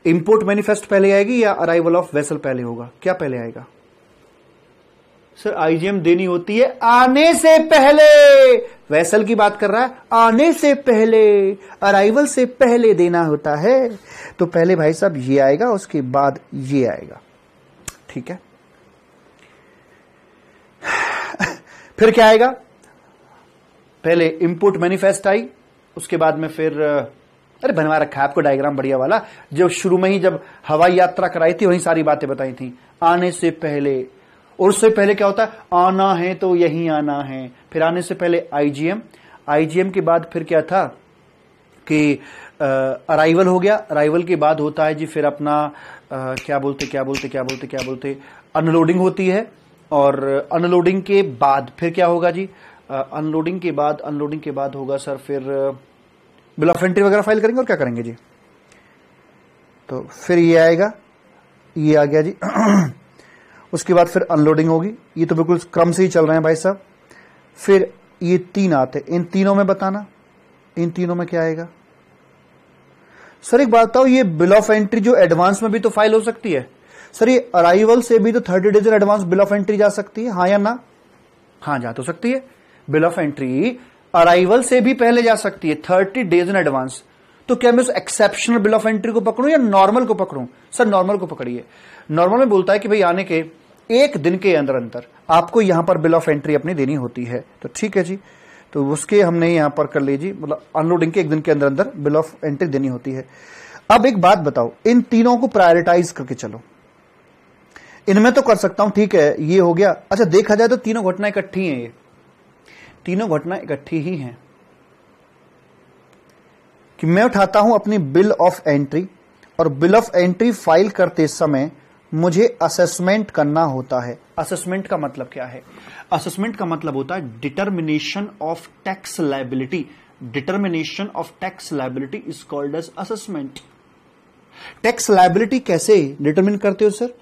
इंपोर्ट मैनिफेस्ट पहले आएगी या अराइवल ऑफ वेसल पहले होगा क्या पहले आएगा सर आईजीएम देनी होती है आने से पहले वैसल की बात कर रहा है आने से पहले अराइवल से पहले देना होता है तो पहले भाई साहब ये आएगा उसके बाद ये आएगा ठीक है फिर क्या आएगा पहले इनपुट मैनिफेस्ट आई उसके बाद में फिर अरे बनवा रखा है आपको डायग्राम बढ़िया वाला जो शुरू में ही जब हवाई यात्रा कराई थी वही सारी बातें बताई थी आने से पहले और उससे पहले क्या होता है आना है तो यही आना है फिर आने से पहले आईजीएम आईजीएम के बाद फिर क्या था कि अराइवल हो गया अराइवल के बाद होता है जी फिर अपना आ, क्या बोलते क्या बोलते क्या बोलते क्या बोलते अनलोडिंग होती है और अनलोडिंग के बाद फिर क्या होगा जी अनलोडिंग के बाद अनलोडिंग के बाद होगा सर फिर बिल ऑफ एंट्री वगैरह फाइल करेंगे और क्या करेंगे जी तो फिर ये आएगा ये आ गया जी [clears throat] उसके बाद फिर अनलोडिंग होगी ये तो बिल्कुल क्रम से ही चल रहे हैं भाई साहब फिर ये तीन आते इन तीनों में बताना इन तीनों में क्या आएगा सर एक बात बताओ ये बिल ऑफ एंट्री जो एडवांस में भी तो फाइल हो सकती है सर ये अराइवल से भी तो thirty days in advance bill of entry जा सकती है हाँ या ना हाँ जा तो सकती है बिल ऑफ एंट्री अराइवल से भी पहले जा सकती है थर्टी डेज इन एडवांस तो क्या मैं उस एक्सेप्शनल बिल ऑफ एंट्री को पकड़ू या नॉर्मल को पकड़ू सर नॉर्मल को पकड़िए नॉर्मल में बोलता है कि भाई आने के एक दिन के अंदर अंदर आपको यहां पर बिल ऑफ एंट्री अपनी देनी होती है तो ठीक है जी तो उसके हमने यहां पर कर लीजिए मतलब अनलोडिंग के एक दिन के अंदर अंदर बिल ऑफ एंट्री देनी होती है अब एक बात बताओ इन तीनों को प्रायोरिटाइज करके चलो इनमें तो कर सकता हूं ठीक है ये हो गया अच्छा देखा जाए तो तीनों घटना इकट्ठी हैं ये तीनों घटना इकट्ठी ही हैं कि मैं उठाता हूं अपनी बिल ऑफ एंट्री और बिल ऑफ एंट्री फाइल करते समय मुझे असेसमेंट करना होता है असेसमेंट का मतलब क्या है असेसमेंट का मतलब होता है determination of tax liability determination of tax liability is called as assessment tax liability कैसे डिटर्मिन करते हो सर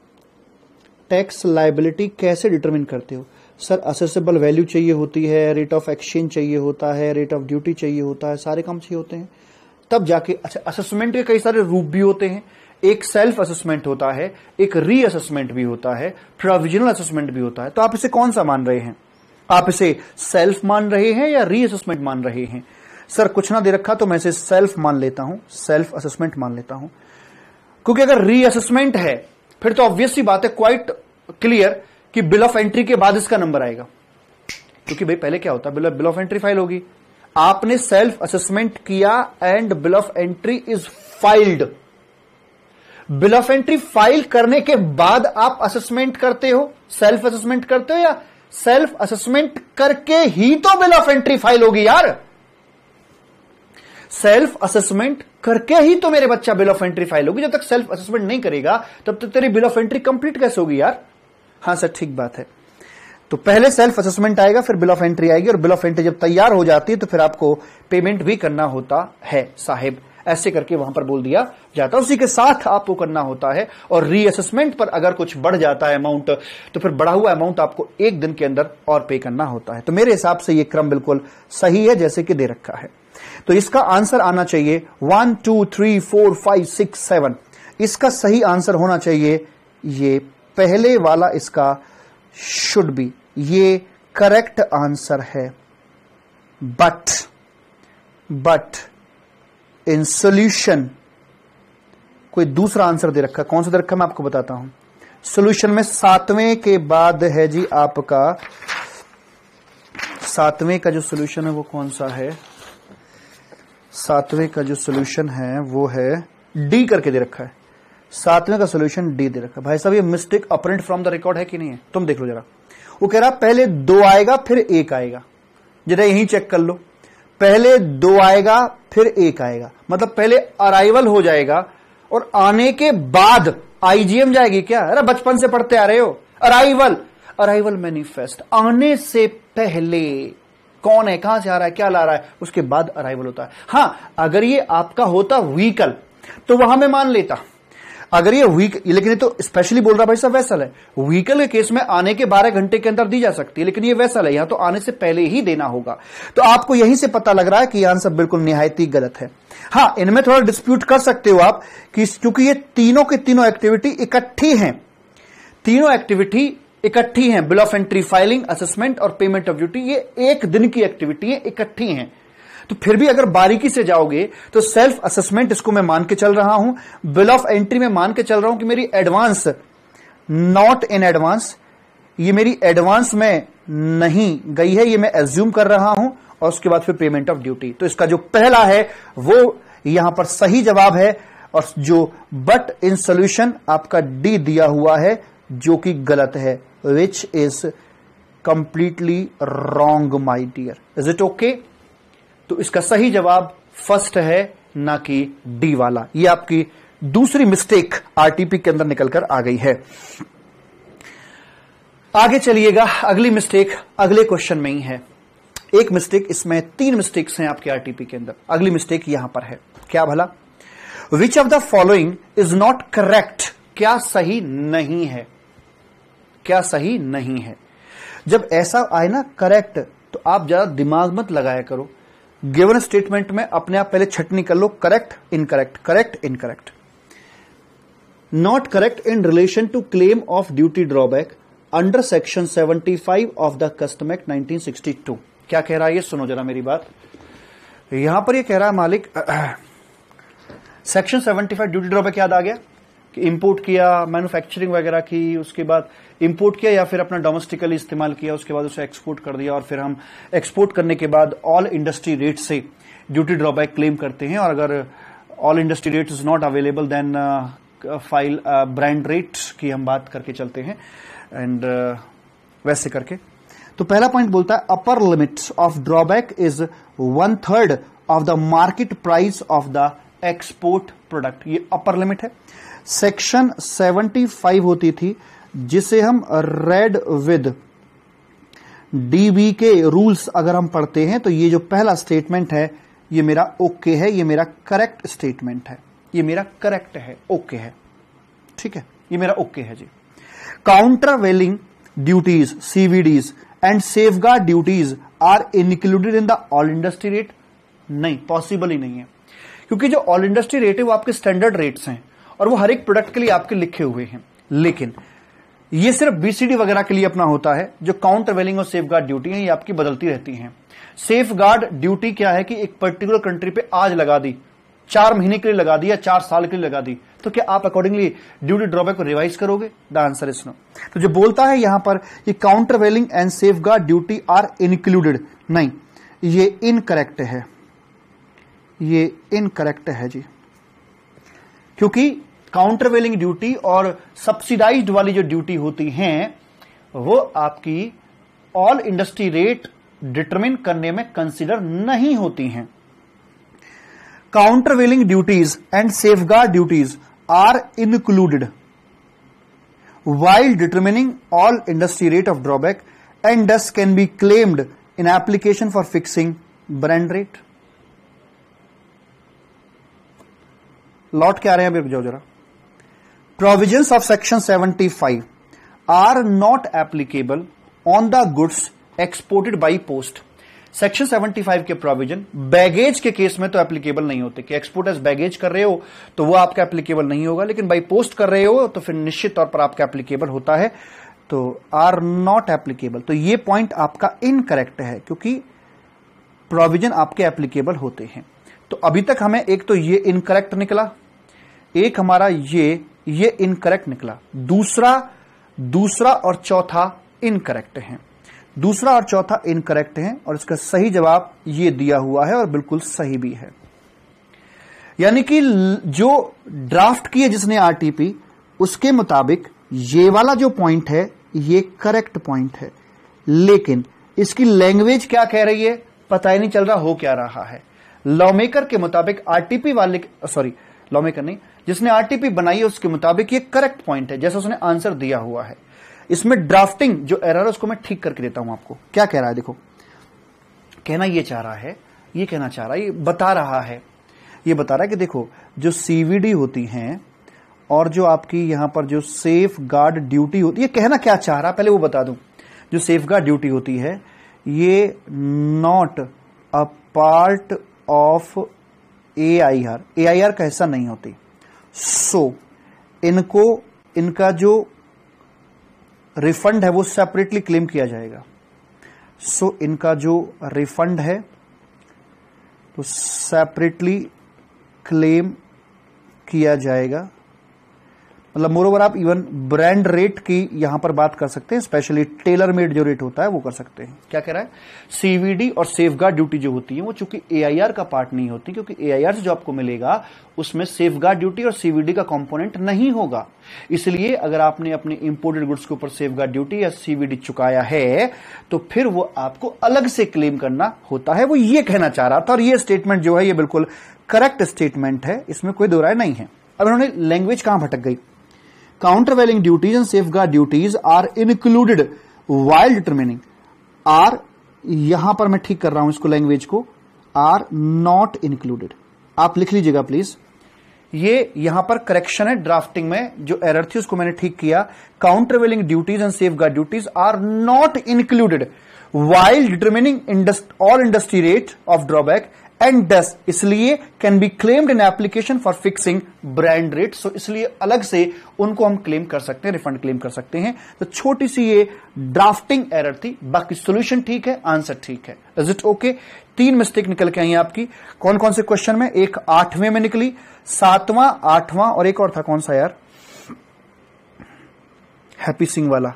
टैक्स लाइबिलिटी कैसे डिटरमिन करते हो सर असेसेबल वैल्यू चाहिए होती है रेट ऑफ एक्सचेंज चाहिए होता है रेट ऑफ ड्यूटी चाहिए होता है सारे काम चाहिए होते हैं तब जाके अच्छा असेसमेंट के कई सारे रूप भी होते हैं एक सेल्फ असेसमेंट होता है एक री असेसमेंट भी होता है प्रोविजनल असेसमेंट भी होता है तो आप इसे कौन सा मान रहे हैं आप इसे सेल्फ मान रहे हैं या री असेसमेंट मान रहे हैं सर कुछ ना दे रखा तो मैं इसे सेल्फ मान लेता हूं सेल्फ असेसमेंट मान लेता हूं क्योंकि अगर री असेसमेंट है फिर तो ऑब्वियसली बात है क्वाइट क्लियर कि बिल ऑफ एंट्री के बाद इसका नंबर आएगा क्योंकि भाई पहले क्या होता है बिल ऑफ एंट्री फाइल होगी आपने सेल्फ असेसमेंट किया and bill of entry is filed bill of entry file करने के बाद आप असेसमेंट करते हो सेल्फ असेसमेंट करते हो या सेल्फ असेसमेंट करके ही तो बिल ऑफ एंट्री फाइल होगी यार सेल्फ असेसमेंट करके ही तो मेरे बच्चा बिल ऑफ एंट्री फाइल होगी जब तक सेल्फ असेसमेंट नहीं करेगा तब तक तो तेरी बिल ऑफ एंट्री कंप्लीट कैसे होगी यार हाँ सर ठीक बात है तो पहले सेल्फ असेसमेंट आएगा फिर बिल ऑफ एंट्री आएगी और बिल ऑफ एंट्री जब तैयार हो जाती है तो फिर आपको पेमेंट भी करना होता है साहेब ऐसे करके वहां पर बोल दिया जाता है उसी के साथ आपको करना होता है और रीअसेसमेंट पर अगर कुछ बढ़ जाता है अमाउंट तो फिर बढ़ा हुआ अमाउंट आपको एक दिन के अंदर और पे करना होता है तो मेरे हिसाब से यह क्रम बिल्कुल सही है जैसे कि दे रखा है तो इसका आंसर आना चाहिए one two three four five six seven इसका सही आंसर होना चाहिए ये पहले वाला इसका शुड बी ये करेक्ट आंसर है बट बट इन सोल्यूशन कोई दूसरा आंसर दे रखा कौन सा दे रखा मैं आपको बताता हूं सोल्यूशन में सातवें के बाद है जी आपका सातवें का जो सोल्यूशन है वो कौन सा है सातवें का जो सोल्यूशन है वो है डी करके दे रखा है सातवें का सोल्यूशन डी दे रखा है भाई साहब ये mistake apparent from the record है कि नहीं है तुम देख लो जरा वो कह रहा पहले दो आएगा फिर एक आएगा जरा यही चेक कर लो पहले दो आएगा फिर एक आएगा मतलब पहले अराइवल हो जाएगा और आने के बाद आईजीएम जाएगी क्या अरे बचपन से पढ़ते आ रहे हो अराइवल अराइवल मैनिफेस्ट आने से पहले कौन है कहां से आ रहा है क्या ला रहा है उसके बाद अराइवल होता है हाँ अगर ये आपका होता व्हीकल तो वहां मैं मान लेता अगर ये वीक लेकिन ये तो स्पेशली बोल रहा भाई साहब वैसल है व्हीकल के केस में आने के 12 घंटे के अंदर दी जा सकती है लेकिन ये वैसल है यहां तो आने से पहले ही देना होगा तो आपको यहीं से पता लग रहा है कि आंसर बिल्कुल निहायती गलत है हाँ इनमें थोड़ा डिस्प्यूट कर सकते हो आप कि क्योंकि ये तीनों के तीनों एक्टिविटी इकट्ठी है तीनों एक्टिविटी इकट्ठी हैं bill of entry filing assessment और पेमेंट ऑफ ड्यूटी ये एक दिन की एक्टिविटी है इकट्ठी हैं तो फिर भी अगर बारीकी से जाओगे तो सेल्फ असेसमेंट इसको मैं मान के चल रहा हूं बिल ऑफ एंट्री में मान के चल रहा हूं कि मेरी एडवांस नॉट इन एडवांस ये मेरी एडवांस में नहीं गई है ये मैं एज्यूम कर रहा हूं और उसके बाद फिर पेमेंट ऑफ ड्यूटी तो इसका जो पहला है वो यहां पर सही जवाब है और जो बट इन सोल्यूशन आपका डी दिया हुआ है जो कि गलत है which is completely wrong my dear is it okay तो इसका सही जवाब फर्स्ट है ना कि डी वाला ये आपकी दूसरी मिस्टेक आरटीपी के अंदर निकलकर आ गई है आगे चलिएगा अगली मिस्टेक अगले क्वेश्चन में ही है एक मिस्टेक इसमें तीन मिस्टेक्स हैं आपके आरटीपी के अंदर अगली मिस्टेक यहां पर है क्या भला which of the following is not correct क्या सही नहीं है क्या सही नहीं है जब ऐसा आए ना करेक्ट तो आप ज्यादा दिमाग मत लगाया करो गिवन स्टेटमेंट में अपने आप पहले छटनी कर लो correct incorrect correct incorrect not correct in relation to claim of duty drawback under section 75 of the custom act nineteen क्या कह रहा है ये सुनो जरा मेरी बात यहां पर ये कह रहा है मालिक सेक्शन 75 ड्यूटी ड्रॉबैक याद आ गया इम्पोर्ट किया मैन्युफैक्चरिंग वगैरह की उसके बाद इम्पोर्ट किया या फिर अपना डोमेस्टिकली इस्तेमाल किया उसके बाद उसे एक्सपोर्ट कर दिया और फिर हम एक्सपोर्ट करने के बाद ऑल इंडस्ट्री रेट से ड्यूटी ड्रॉबैक क्लेम करते हैं और अगर all industry rate is not available then file brand rate की हम बात करके चलते हैं एंड uh, वैसे करके तो पहला पॉइंट बोलता है upper limit of drawback is one third of the market price of the export product ये अपर लिमिट है सेक्शन 75 होती थी जिसे हम रेड विद डीबी के रूल्स अगर हम पढ़ते हैं तो ये जो पहला स्टेटमेंट है ये मेरा ओके okay है ये मेरा करेक्ट स्टेटमेंट है ये मेरा करेक्ट है ओके okay है ठीक है ये मेरा ओके okay है जी veiling duties CVDs and safe duties are included in the all industry rate नहीं पॉसिबल ही नहीं है क्योंकि जो ऑल इंडस्ट्री रेट है वो आपके स्टैंडर्ड रेट्स हैं और वो हर एक प्रोडक्ट के लिए आपके लिखे हुए हैं लेकिन ये सिर्फ बीसीडी वगैरह के लिए अपना होता है जो काउंटर वेलिंग और सेफ गार्ड ड्यूटी है ये आपकी बदलती रहती है सेफ गार्ड ड्यूटी क्या है कि एक पर्टिकुलर कंट्री पे आज लगा दी चार महीने के लिए लगा दी या चार साल के लिए लगा दी तो क्या आप अकॉर्डिंगली ड्यूटी ड्रॉबैक को रिवाइज करोगे द आंसर इज नो तो जो बोलता है यहां पर ये countervailing and safeguard duty are included नहीं ये इनकरेक्ट है ये इनकरेक्ट है जी क्योंकि काउंटरवेलिंग ड्यूटी और सब्सिडाइज्ड वाली जो ड्यूटी होती हैं वो आपकी ऑल इंडस्ट्री रेट डिटरमिन करने में कंसिडर नहीं होती हैं countervailing duties and safeguard duties are included while determining all industry rate of drawback and thus can be claimed in application for fixing brand rate लौट के आ रहे हैं अभी जाओ जरा provisions of section 75 are not applicable on the goods exported by post section 75 के provision baggage के case में तो एप्लीकेबल नहीं होते कि एक्सपोर्टर्स बैगेज कर रहे हो तो वो आपका एप्लीकेबल नहीं होगा लेकिन बाई पोस्ट कर रहे हो तो फिर निश्चित तौर पर आपका एप्लीकेबल होता है तो आर नॉट एप्लीकेबल तो ये पॉइंट आपका इनकरेक्ट है क्योंकि प्रोविजन आपके एप्लीकेबल होते हैं तो अभी तक हमें एक तो ये इनकरेक्ट निकला एक हमारा ये ये इनकरेक्ट निकला दूसरा दूसरा और चौथा इनकरेक्ट है दूसरा और चौथा इनकरेक्ट है और इसका सही जवाब ये दिया हुआ है और बिल्कुल सही भी है यानी कि जो ड्राफ्ट किए जिसने आरटीपी उसके मुताबिक ये वाला जो पॉइंट है ये करेक्ट पॉइंट है लेकिन इसकी लैंग्वेज क्या कह रही है पता ही नहीं चल रहा हो क्या रहा है लॉमेकर के मुताबिक आरटीपी वाले सॉरी लॉ मेकर नहीं जिसने आरटीपी बनाई है उसके मुताबिक ये करेक्ट पॉइंट है जैसा उसने आंसर दिया हुआ है इसमें ड्राफ्टिंग जो एरर है उसको मैं ठीक करके देता हूं आपको क्या कह रहा है देखो कहना यह चाह रहा है ये कहना चाह रहा है ये बता रहा है ये बता रहा है कि देखो जो सीवीडी होती हैं और जो आपकी यहां पर जो सेफ गार्ड ड्यूटी होती है कहना क्या चाह रहा पहले वो बता दूं जो सेफ गार्ड ड्यूटी होती है ये not a part of A I R A I R का हिस्सा नहीं होती सो so, इनको इनका जो रिफंड है वो सेपरेटली क्लेम किया जाएगा सो so, इनका जो रिफंड है तो सेपरेटली क्लेम किया जाएगा मतलब मोरोवर आप इवन ब्रांड रेट की यहां पर बात कर सकते हैं स्पेशली टेलर मेड जो रेट होता है वो कर सकते हैं क्या कह रहा है सीवीडी और सेफ ड्यूटी जो होती है वो चूंकि एआईआर का पार्ट नहीं होती क्योंकि एआईआर से जो आपको मिलेगा उसमें सेफ ड्यूटी और सीवीडी का कॉम्पोनेंट नहीं होगा इसलिए अगर आपने अपने इंपोर्टेड गुड्स के ऊपर सेफ ड्यूटी या सीवीडी चुकाया है तो फिर वो आपको अलग से क्लेम करना होता है वो ये कहना चाह रहा था और ये स्टेटमेंट जो है ये बिल्कुल करेक्ट स्टेटमेंट है इसमें कोई दोराय नहीं है अब इन्होंने लैंग्वेज कहां भटक गई countervailing duties and safeguard duties are included while determining are यहां पर मैं ठीक कर रहा हूं इसको लैंग्वेज को आर नॉट इंक्लूडेड आप लिख लीजिएगा प्लीज ये यहां पर करेक्शन है ड्राफ्टिंग में जो एरर थी उसको मैंने ठीक किया countervailing duties and safeguard duties are not included while determining indust all industry rate of drawback and thus इसलिए can be claimed in application for fixing brand rate so इसलिए अलग से उनको हम क्लेम कर सकते हैं रिफंड क्लेम कर सकते हैं तो छोटी सी ये ड्राफ्टिंग एरर थी बाकी सोल्यूशन ठीक है आंसर ठीक है इज इट ओके तीन मिस्टेक निकल के आई आपकी कौन कौन से क्वेश्चन में एक आठवें में निकली सातवां आठवां और एक और था कौन सा यार हैप्पी सिंह वाला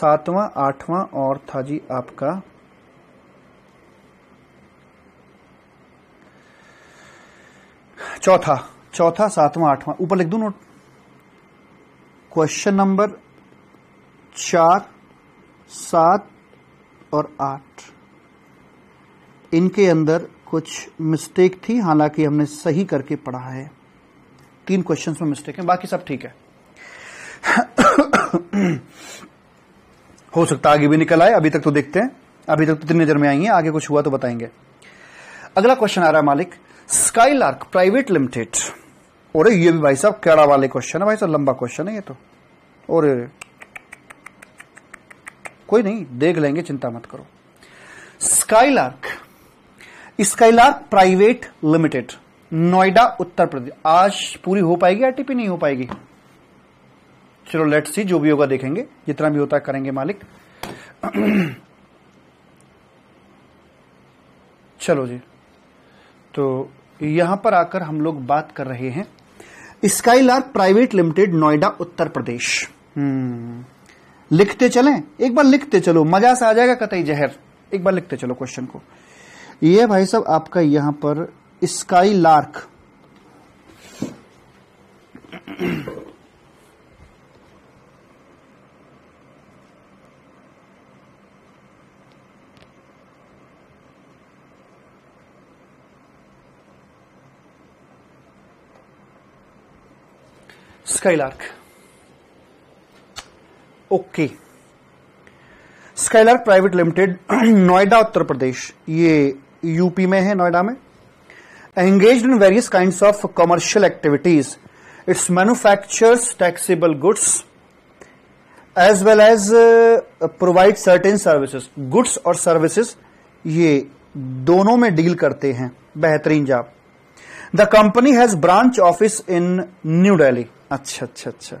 सातवां आठवां और था जी आपका चौथा चौथा सातवां आठवां ऊपर लिख दू नोट क्वेश्चन नंबर चार सात और आठ इनके अंदर कुछ मिस्टेक थी हालांकि हमने सही करके पढ़ा है तीन क्वेश्चन में मिस्टेक है बाकी सब ठीक है [coughs] हो सकता आगे भी निकल आए अभी तक तो देखते हैं अभी तक तो तीन नजर में आई है आगे कुछ हुआ तो बताएंगे अगला क्वेश्चन आ रहा है मालिक स्काईलार्क प्राइवेट लिमिटेड और ये भी भाई साहब कैड़ा वाले क्वेश्चन है भाई साहब लंबा क्वेश्चन है ये तो और कोई नहीं देख लेंगे चिंता मत करो Skylark Skylark private limited Noida Uttar Pradesh आज पूरी हो पाएगी आरटीपी नहीं हो पाएगी चलो लेट सी जो भी होगा देखेंगे जितना भी होता है करेंगे मालिक [clears throat] चलो जी तो यहां पर आकर हम लोग बात कर रहे हैं lark private limited Noida Uttar Pradesh हम्म। लिखते चलें एक बार लिखते चलो मजा से आ जाएगा कतई जहर एक बार लिखते चलो क्वेश्चन को यह भाई साहब आपका यहां पर Skylark Skylark okay Skylark private limited Noida Uttar Pradesh ये यूपी में है नोएडा में engage in various kind of commercial activities it's manufactures taxable goods as well as provide certain services goods और सर्विसेज ये दोनों में डील करते हैं बेहतरीन जाप the company has branch office in New Delhi अच्छा अच्छा अच्छा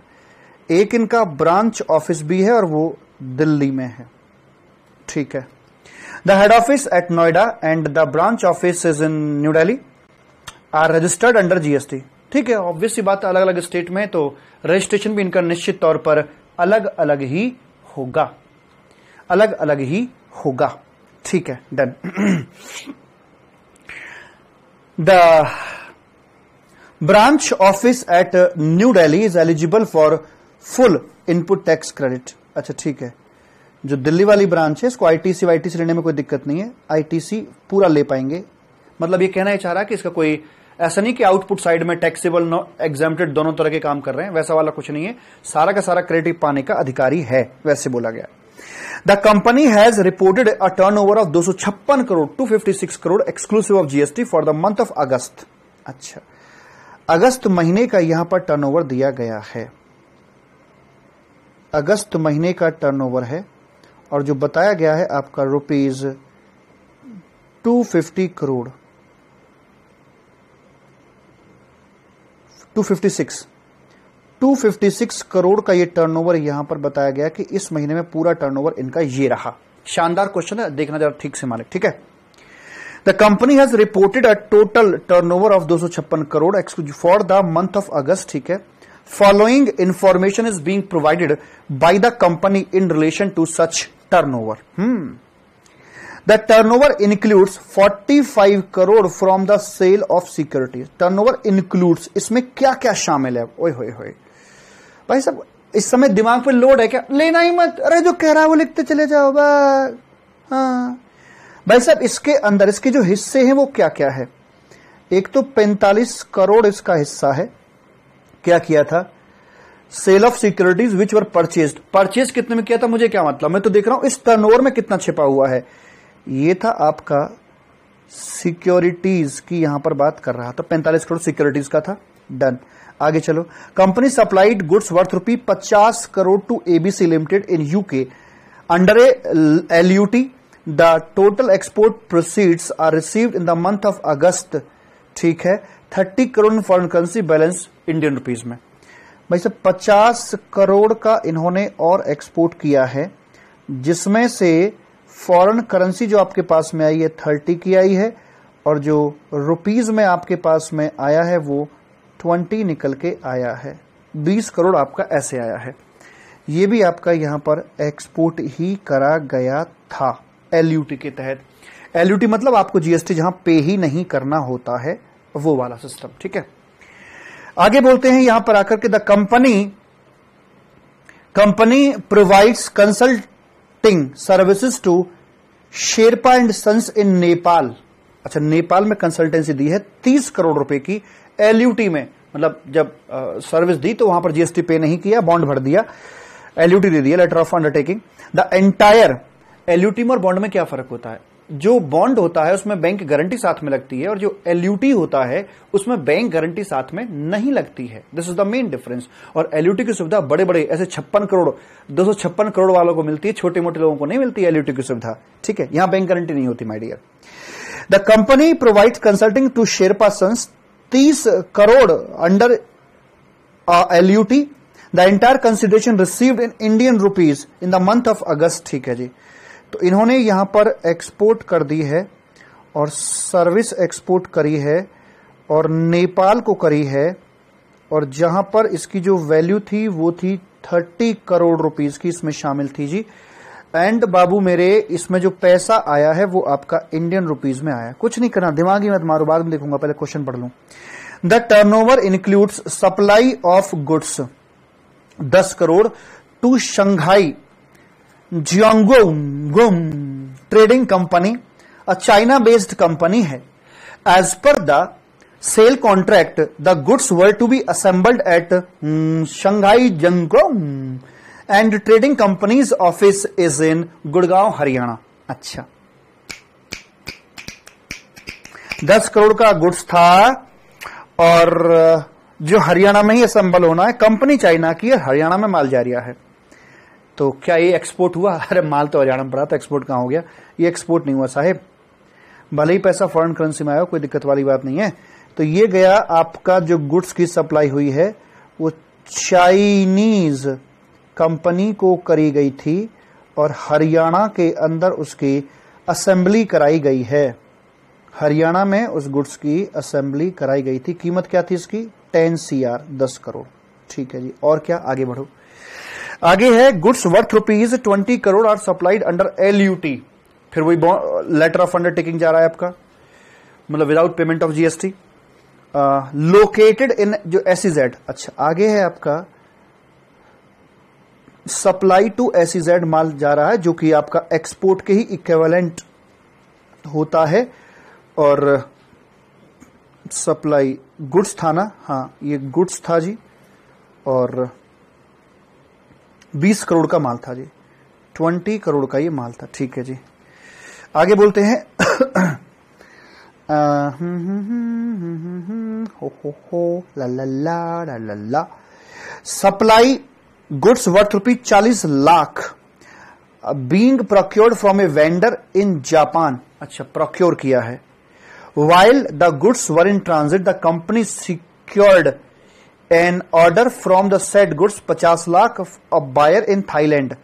एक इनका ब्रांच ऑफिस भी है और वो दिल्ली में है ठीक है the head office at Noida and the branch office is in New Delhi are registered under GST ठीक है ऑब्वियसली बात अलग अलग स्टेट में तो रजिस्ट्रेशन भी इनका निश्चित तौर पर अलग अलग ही होगा अलग अलग ही होगा ठीक है then the [clears throat] branch office at New Delhi is eligible for full input tax credit अच्छा ठीक है जो दिल्ली वाली ब्रांच है इसको आईटीसी वाईटीसी लेने में कोई दिक्कत नहीं है आईटीसी पूरा ले पाएंगे मतलब ये कहना ही चाह रहा कि इसका कोई ऐसा नहीं कि आउटपुट साइड में टैक्सेबल नो एग्जामेटेड दोनों तरह के काम कर रहे हैं वैसा वाला कुछ नहीं है सारा का सारा क्रेडिट पाने का अधिकारी है वैसे बोला गया the company has reported a turnover of दो crore two crore exclusive of GST for the month of August अच्छा अगस्त महीने का यहां पर टर्नओवर दिया गया है अगस्त महीने का टर्नओवर है और जो बताया गया है आपका रुपीज 250 करोड़ 256 256 करोड़ का ये टर्नओवर यहां पर बताया गया कि इस महीने में पूरा टर्नओवर इनका ये रहा शानदार क्वेश्चन है देखना जरा ठीक से मालिक ठीक है The company has reported a total turnover of 256 crore excuse for the month of August. ठीक है Following information is being provided by the company in relation to such turnover. Hmm. The turnover includes 45 crore from the sale of securities. Turnover includes इसमें क्या क्या शामिल है ओए होए होए भाई साहब इस समय दिमाग पे लोड है क्या लेना ही मत अरे जो कह रहा है वो लिखते चले जाओ बा हाँ भाई साहब इसके अंदर इसके जो हिस्से हैं वो क्या क्या है एक तो 45 करोड़ इसका हिस्सा है क्या किया था sale of securities which were purchase purchase कितने में किया था मुझे क्या मतलब मैं तो देख रहा हूं इस टर्न में कितना छिपा हुआ है ये था आपका सिक्योरिटीज की यहां पर बात कर रहा था पैंतालीस करोड़ सिक्योरिटीज का था डन आगे चलो company supplied goods worth rupee पचास crore to ABC limited in UK under a LUT the total export proceed are received in the month of August ठीक है thirty crore foreign currency balance Indian rupees में भाई साहब पचास करोड़ का इन्होंने और एक्सपोर्ट किया है जिसमें से फॉरन करेंसी जो आपके पास में आई है थर्टी की आई है और जो रुपीज में आपके पास में आया है वो ट्वेंटी निकल के आया है बीस करोड़ आपका ऐसे आया है ये भी आपका यहां पर एक्सपोर्ट ही करा गया था एलयूटी के तहत एलयूटी मतलब आपको जीएसटी जहां पे ही नहीं करना होता है वो वाला सिस्टम ठीक है आगे बोलते हैं यहां पर आकर के the company company provides consulting services to Sherpa and sons in Nepal अच्छा नेपाल में कंसल्टेंसी दी है तीस करोड़ रुपए की एलयूटी में मतलब जब सर्विस दी तो वहां पर जीएसटी पे नहीं किया बॉन्ड भर दिया एलयूटी दे दिया letter of undertaking the entire एल्यूटीम और बॉन्ड में क्या फर्क होता है जो बॉन्ड होता है उसमें बैंक गारंटी साथ में लगती है और जो एल्यूटी होता है उसमें बैंक गारंटी साथ में नहीं लगती है this is the main difference और एल्यूटी की सुविधा बड़े बड़े ऐसे छप्पन करोड़ दो सौ छप्पन करोड़ वालों को मिलती है छोटे मोटे लोगों को नहीं मिलती एल्यूटी की सुविधा ठीक है यहां बैंक गारंटी नहीं होती my dear the company provide consulting to Sherpa sons तीस crore under uh, LUT the entire consideration received in Indian rupees in the month of August ठीक है जी तो इन्होंने यहां पर एक्सपोर्ट कर दी है और सर्विस एक्सपोर्ट करी है और नेपाल को करी है और जहां पर इसकी जो वैल्यू थी वो थी थर्टी करोड़ रुपीज की इसमें शामिल थी जी एंड बाबू मेरे इसमें जो पैसा आया है वो आपका इंडियन रुपीज में आया कुछ नहीं करना दिमागी मत मारो बाद में देखूंगा पहले क्वेश्चन पढ़ लू the turnover includes supply of goods दस करोड़ टू शंघाई गुम trading company a China based company है as per the sale contract the goods were to be assembled at Shanghai जंगोंग and trading company's office is in Gurgaon Haryana अच्छा दस करोड़ का goods था और जो हरियाणा में ही असेंबल होना है कंपनी चाइना की हरियाणा में माल जा रहा है तो क्या ये एक्सपोर्ट हुआ [laughs] अरे माल तो हरियाणा में पड़ा था एक्सपोर्ट कहाँ हो गया ये एक्सपोर्ट नहीं हुआ साहेब भले ही पैसा फॉरन करेंसी में आया कोई दिक्कत वाली बात नहीं है तो ये गया आपका जो गुड्स की सप्लाई हुई है वो चाइनीज कंपनी को करी गई थी और हरियाणा के अंदर उसकी असेंबली कराई गई है हरियाणा में उस गुड्स की असेंबली कराई गई थी कीमत क्या थी इसकी टेन सीआर आर दस करोड़ ठीक है जी और क्या आगे बढ़ो आगे है goods worth rupees twenty crore are supplied under L U T फिर वही लेटर ऑफ अंडरटेकिंग जा रहा है आपका मतलब without payment of GST located in जो एस e अच्छा आगे है आपका सप्लाई टू एस माल जा रहा है जो कि आपका एक्सपोर्ट के ही इक्वेलेंट होता है और सप्लाई गुड्स था ना हाँ ये गुड्स था जी और बीस करोड़ का माल था जी ट्वेंटी करोड़ का ये माल था ठीक है जी आगे बोलते हैं सप्लाई गुड्स वर्थ रुपी चालीस lakh being procured from a vendor in Japan अच्छा प्रोक्योर किया है while the goods were in transit the company secured an order from the said goods पचास lakh buyer in Thailand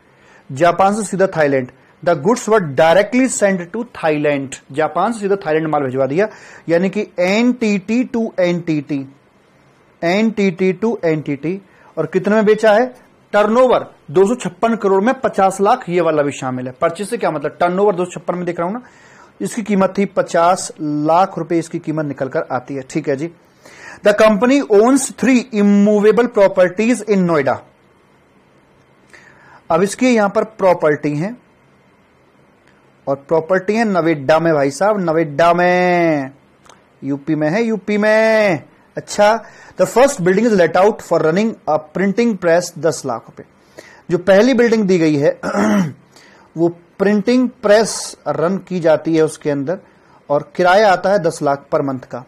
Japan से सीधा Thailand the goods were directly send to Thailand Japan से सीधा Thailand माल भिजवा दिया यानी कि N T T to N T T N T T to N T T और कितने में बेचा है टर्नओवर 256 करोड़ में 50 लाख ये वाला भी शामिल है परचेज से क्या मतलब टर्नओवर 256 में देख रहा हूं ना इसकी कीमत थी 50 लाख रुपए इसकी कीमत निकलकर आती है ठीक है जी the company owns three immovable properties in Noida अब इसकी यहां पर प्रॉपर्टी है और प्रॉपर्टी है नवेड्डा में भाई साहब नवेडा में यूपी में है यूपी में अच्छा the first building is let out for running a printing press दस लाख रुपए जो पहली बिल्डिंग दी गई है वो प्रिंटिंग प्रेस रन की जाती है उसके अंदर और किराया आता है दस लाख पर मंथ का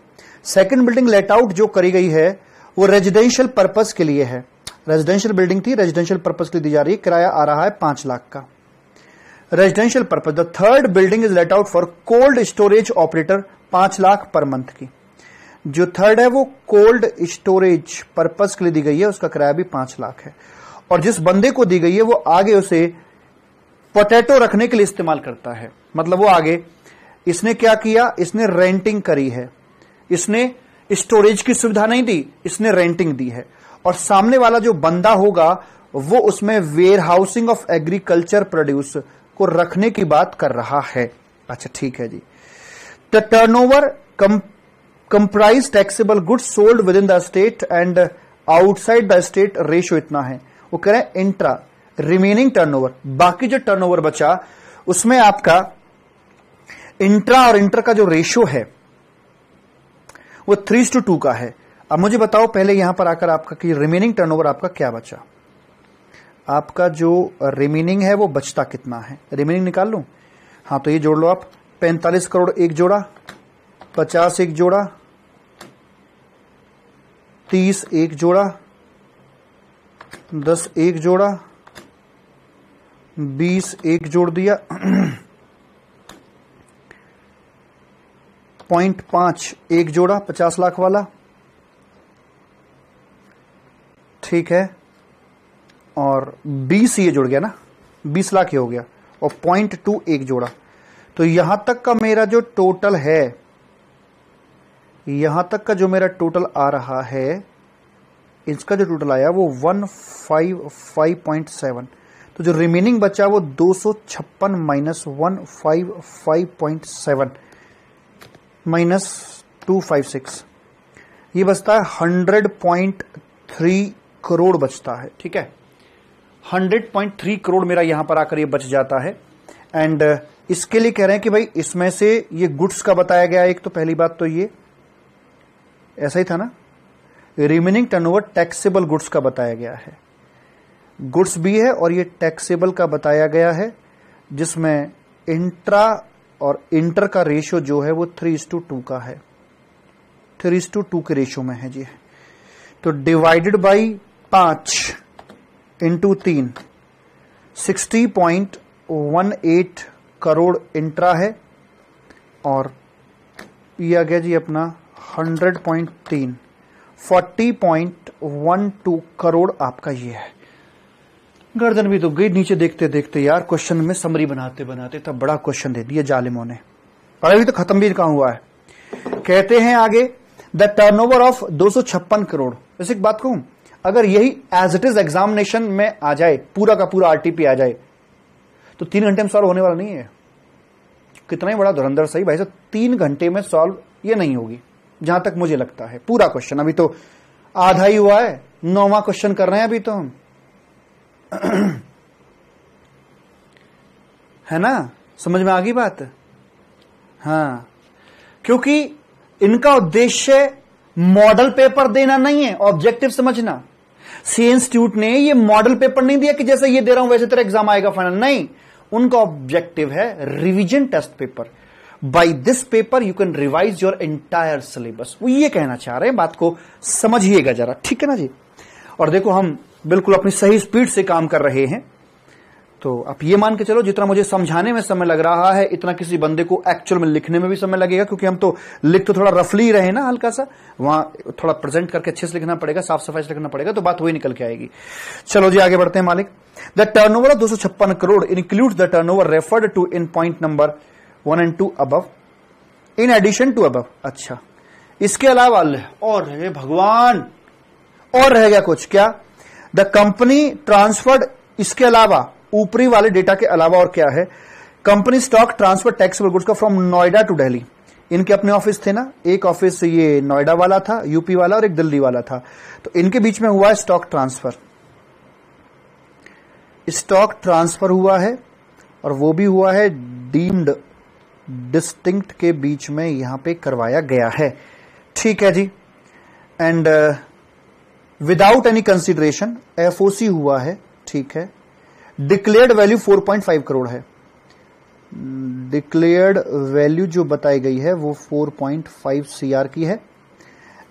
सेकंड बिल्डिंग लेट आउट जो करी गई है वो रेजिडेंशियल पर्पज के लिए है रेजिडेंशियल बिल्डिंग थी रेजिडेंशियल पर्पज के लिए दी जा रही है किराया आ रहा है पांच लाख का residential purpose the third building is let out for cold storage operator पांच लाख पर मंथ की जो थर्ड है वो कोल्ड स्टोरेज पर्पज के लिए दी गई है उसका किराया भी पांच लाख है और जिस बंदे को दी गई है वो आगे उसे पोटैटो रखने के लिए इस्तेमाल करता है मतलब वो आगे इसने क्या किया इसने रेंटिंग करी है इसने स्टोरेज की सुविधा नहीं दी इसने रेंटिंग दी है और सामने वाला जो बंदा होगा वो उसमें warehousing of agriculture produce को रखने की बात कर रहा है अच्छा ठीक है जी the turnover comprise taxable goods sold within the state and outside the state ratio इतना है वो कह रहे हैं इंट्रा रिमेनिंग टर्नओवर बाकी जो टर्नओवर बचा उसमें आपका इंट्रा और इंटर का जो रेशियो है वो थ्री टू टू का है अब मुझे बताओ पहले यहां पर आकर आपका कि रिमेनिंग टर्न आपका क्या बचा आपका जो रिमेनिंग है वो बचता कितना है रिमेनिंग निकाल लू हाँ तो ये जोड़ लो आप पैंतालीस करोड़ एक जोड़ा पचास एक जोड़ा तीस एक जोड़ा दस एक जोड़ा बीस एक जोड़ दिया पॉइंट पांच एक जोड़ा पचास लाख वाला ठीक है और बीस ये जुड़ गया ना बीस लाख ये हो गया और पॉइंट टू एक जोड़ा तो यहां तक का मेरा जो टोटल है यहां तक का जो मेरा टोटल आ रहा है इसका जो टोटल आया वो one five five point seven तो जो रिमेनिंग बचा वो दो सौ छप्पन minus one five five point seven minus two five six ये बचता है हंड्रेड पॉइंट थ्री करोड़ बचता है ठीक है हंड्रेड पॉइंट थ्री करोड़ मेरा यहां पर आकर ये बच जाता है एंड uh, इसके लिए कह रहे हैं कि भाई इसमें से ये गुड्स का बताया गया एक तो पहली बात तो ये ऐसा ही था ना रिमेनिंग टर्नओवर टैक्सेबल गुड्स का बताया गया है गुड्स भी है और ये टैक्सेबल का बताया गया है जिसमें इंट्रा और इंटर का रेशियो जो है वो थ्री इज टू टू का है थ्री इज टू टू के रेशियो में है जी तो डिवाइडेड बाई पांच इंटू तीन sixty point one eight crore intra है और ये आ गया जी अपना हंड्रेड पॉइंट तीन forty point one two crore आपका ये है गर्दन भी दुख गई नीचे देखते देखते यार क्वेश्चन में समरी बनाते बनाते तब बड़ा क्वेश्चन दे दिया जालिमों ने और अभी तो खत्म भी कहा हुआ है कहते हैं आगे द टर्न ओवर ऑफ दो करोड़ वैसे एक बात कहूं अगर यही एज इट इज एग्जामिनेशन में आ जाए पूरा का पूरा आरटीपी आ जाए तो तीन घंटे में सॉल्व होने वाला नहीं है कितना ही बड़ा धुरंधर सही भाई साहब तीन घंटे में सॉल्व ये नहीं होगी जहां तक मुझे लगता है पूरा क्वेश्चन अभी तो आधा ही हुआ है नौवा क्वेश्चन कर रहे हैं अभी तो हम [clears throat] है ना समझ में आ गई बात हाँ क्योंकि इनका उद्देश्य मॉडल पेपर देना नहीं है ऑब्जेक्टिव समझना सी इंस्टीट्यूट ने ये मॉडल पेपर नहीं दिया कि जैसे ये दे रहा हूं वैसे तेरा एग्जाम आएगा फाइनल नहीं उनका ऑब्जेक्टिव है revision test paper by this paper you can revise your entire syllabus वो ये कहना चाह रहे हैं बात को समझिएगा जरा ठीक है ना जी और देखो हम बिल्कुल अपनी सही स्पीड से काम कर रहे हैं तो आप ये मान के चलो जितना मुझे समझाने में समय लग रहा है इतना किसी बंदे को एक्चुअल में लिखने में भी समय लगेगा क्योंकि हम तो लिख तो थोड़ा रफली ही रहे ना हल्का सा वहां थोड़ा प्रेजेंट करके अच्छे से लिखना पड़ेगा साफ सफाई से लिखना पड़ेगा तो बात वही निकल के आएगी चलो जी आगे बढ़ते हैं मालिक द टर्न ओवर दो crore include the turnover referred to in point number one and two अब इन एडिशन टू अब अच्छा इसके अलावा और भगवान और रह गया कुछ क्या द कंपनी ट्रांसफर्ड इसके अलावा ऊपरी वाले डेटा के अलावा और क्या है company stock transfer taxable goods का फ्रॉम नोएडा टू दिल्ली इनके अपने ऑफिस थे ना एक ऑफिस ये नोएडा वाला था यूपी वाला और एक दिल्ली वाला था तो इनके बीच में हुआ स्टॉक ट्रांसफर स्टॉक ट्रांसफर हुआ है और वो भी हुआ है डीम्ड डिस्टिंक्ट के बीच में यहां पे करवाया गया है ठीक है जी and uh, without any consideration FOC हुआ है ठीक है डिक्लेयर्ड वैल्यू 4.5 करोड़ है डिक्लेयर्ड वैल्यू जो बताई गई है वो 4.5 सीआर की है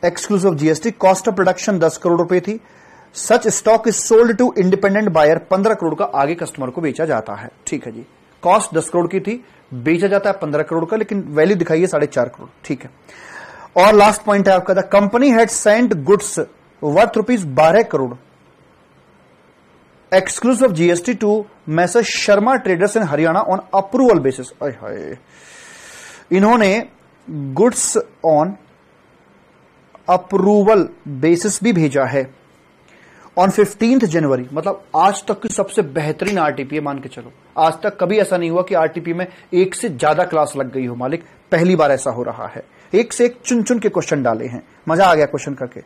exclusive GST cost of production 10 crore रुपए थी such stock is sold to independent buyer 15 crore का आगे कस्टमर को बेचा जाता है ठीक है जी कॉस्ट 10 करोड़ की थी बेचा जाता है 15 करोड़ का लेकिन वैल्यू दिखाई है साढ़े चार करोड़ ठीक है और लास्ट पॉइंट है आपका the company had sent goods worth rupees बारह crore exclusive GST to messrs Sharma traders in Haryana on approval basis इन्होंने गुड्स ऑन अप्रूवल बेसिस भी भेजा है ऑन फिफ्टींथ जनवरी मतलब आज तक की सबसे बेहतरीन है मान के चलो आज तक कभी ऐसा नहीं हुआ कि आरटीपी में एक से ज्यादा क्लास लग गई हो मालिक पहली बार ऐसा हो रहा है एक से एक चुन चुन के क्वेश्चन डाले हैं मजा आ गया क्वेश्चन करके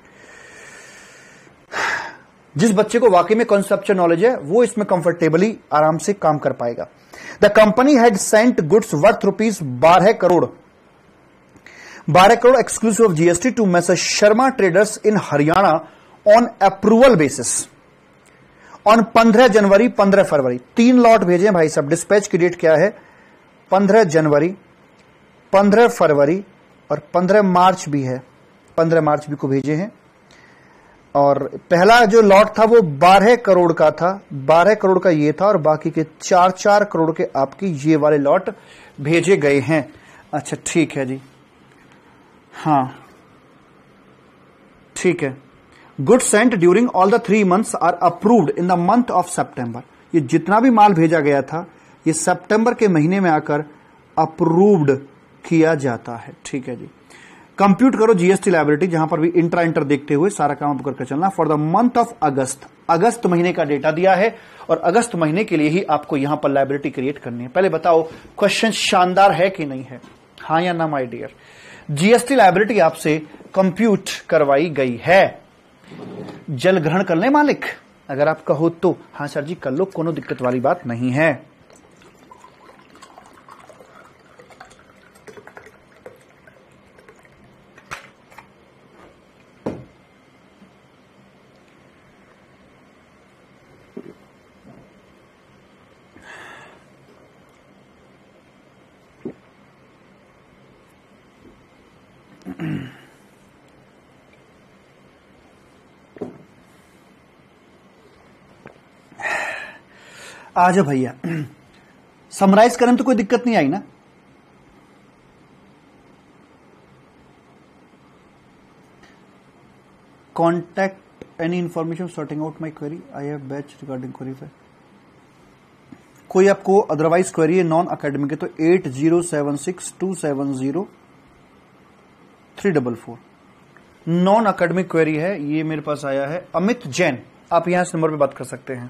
जिस बच्चे को वाकई में कॉन्सेप्चुअल नॉलेज है वो इसमें कंफर्टेबली आराम से काम कर पाएगा the company had sent goods worth rupees बारह करोड़ बारह crore exclusive of GST to messrs Sharma traders in Haryana on approval basis on पंद्रह जनवरी पंद्रह फरवरी तीन लॉट भेजे भाई साहब डिस्पैच की डेट क्या है पंद्रह जनवरी पंद्रह फरवरी और पंद्रह मार्च भी है पंद्रह मार्च भी को भेजे हैं और पहला जो लॉट था वो बारह करोड़ का था बारह करोड़ का ये था और बाकी के चार चार करोड़ के आपकी ये वाले लॉट भेजे गए हैं अच्छा ठीक है जी हाँ ठीक है good sent during all the three months are approved in the month of September ये जितना भी माल भेजा गया था ये सितंबर के महीने में आकर अप्रूव्ड किया जाता है ठीक है जी कंप्यूट करो जीएसटी लाइबिलिटी जहां पर भी इंटर इंटर देखते हुए सारा काम आपको करके चलना for the month of August अगस्त महीने का डेटा दिया है और अगस्त महीने के लिए ही आपको यहां पर लाइबिलिटी क्रिएट करनी है पहले बताओ क्वेश्चन शानदार है कि नहीं है हा या ना माई डियर जीएसटी लाइबिलिटी आपसे कंप्यूट करवाई गई है जल ग्रहण कर ले मालिक अगर आप कहो तो हाँ सर जी कर लो कोनो दिक्कत वाली बात नहीं है आज भैया समराइज करें तो कोई दिक्कत नहीं आई ना contact any information sorting out my query I have batch regarding query for कोई आपको अदरवाइज क्वेरी है नॉन अकेडमिक है तो eight zero seven six two seven zero three double four non academic query है ये मेरे पास आया है अमित जैन आप यहां से नंबर पे बात कर सकते हैं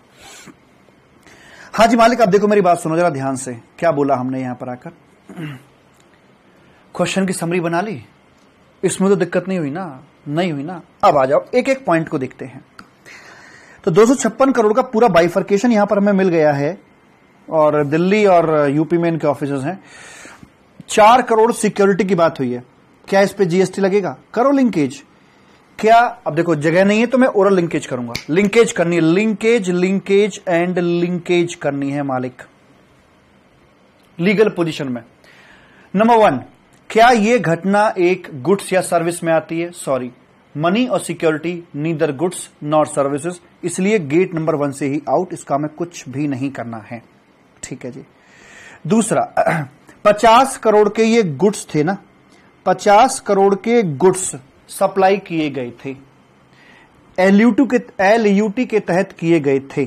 हाँ जी मालिक आप देखो मेरी बात सुनो जरा ध्यान से क्या बोला हमने यहां पर आकर क्वेश्चन की समरी बना ली इसमें तो दिक्कत नहीं हुई ना नहीं हुई ना अब आ जाओ एक एक पॉइंट को देखते हैं तो दो करोड़ का पूरा बाइफर्केशन यहां पर हमें मिल गया है और दिल्ली और यूपी में इनके ऑफिस हैं चार करोड़ सिक्योरिटी की बात हुई है क्या इस पे जीएसटी लगेगा करो लिंकेज क्या अब देखो जगह नहीं है तो मैं ओरल लिंकेज करूंगा लिंकेज करनी है लिंकेज लिंकेज एंड लिंकेज करनी है मालिक लीगल पोजीशन में नंबर वन क्या यह घटना एक गुड्स या सर्विस में आती है सॉरी मनी और security neither goods nor services इसलिए गेट नंबर वन से ही आउट इसका हमें कुछ भी नहीं करना है ठीक है जी दूसरा [clears throat] पचास करोड़ के ये गुड्स थे ना पचास करोड़ के गुड्स सप्लाई किए गए थे एलयूटी के एलयूटी के तहत किए गए थे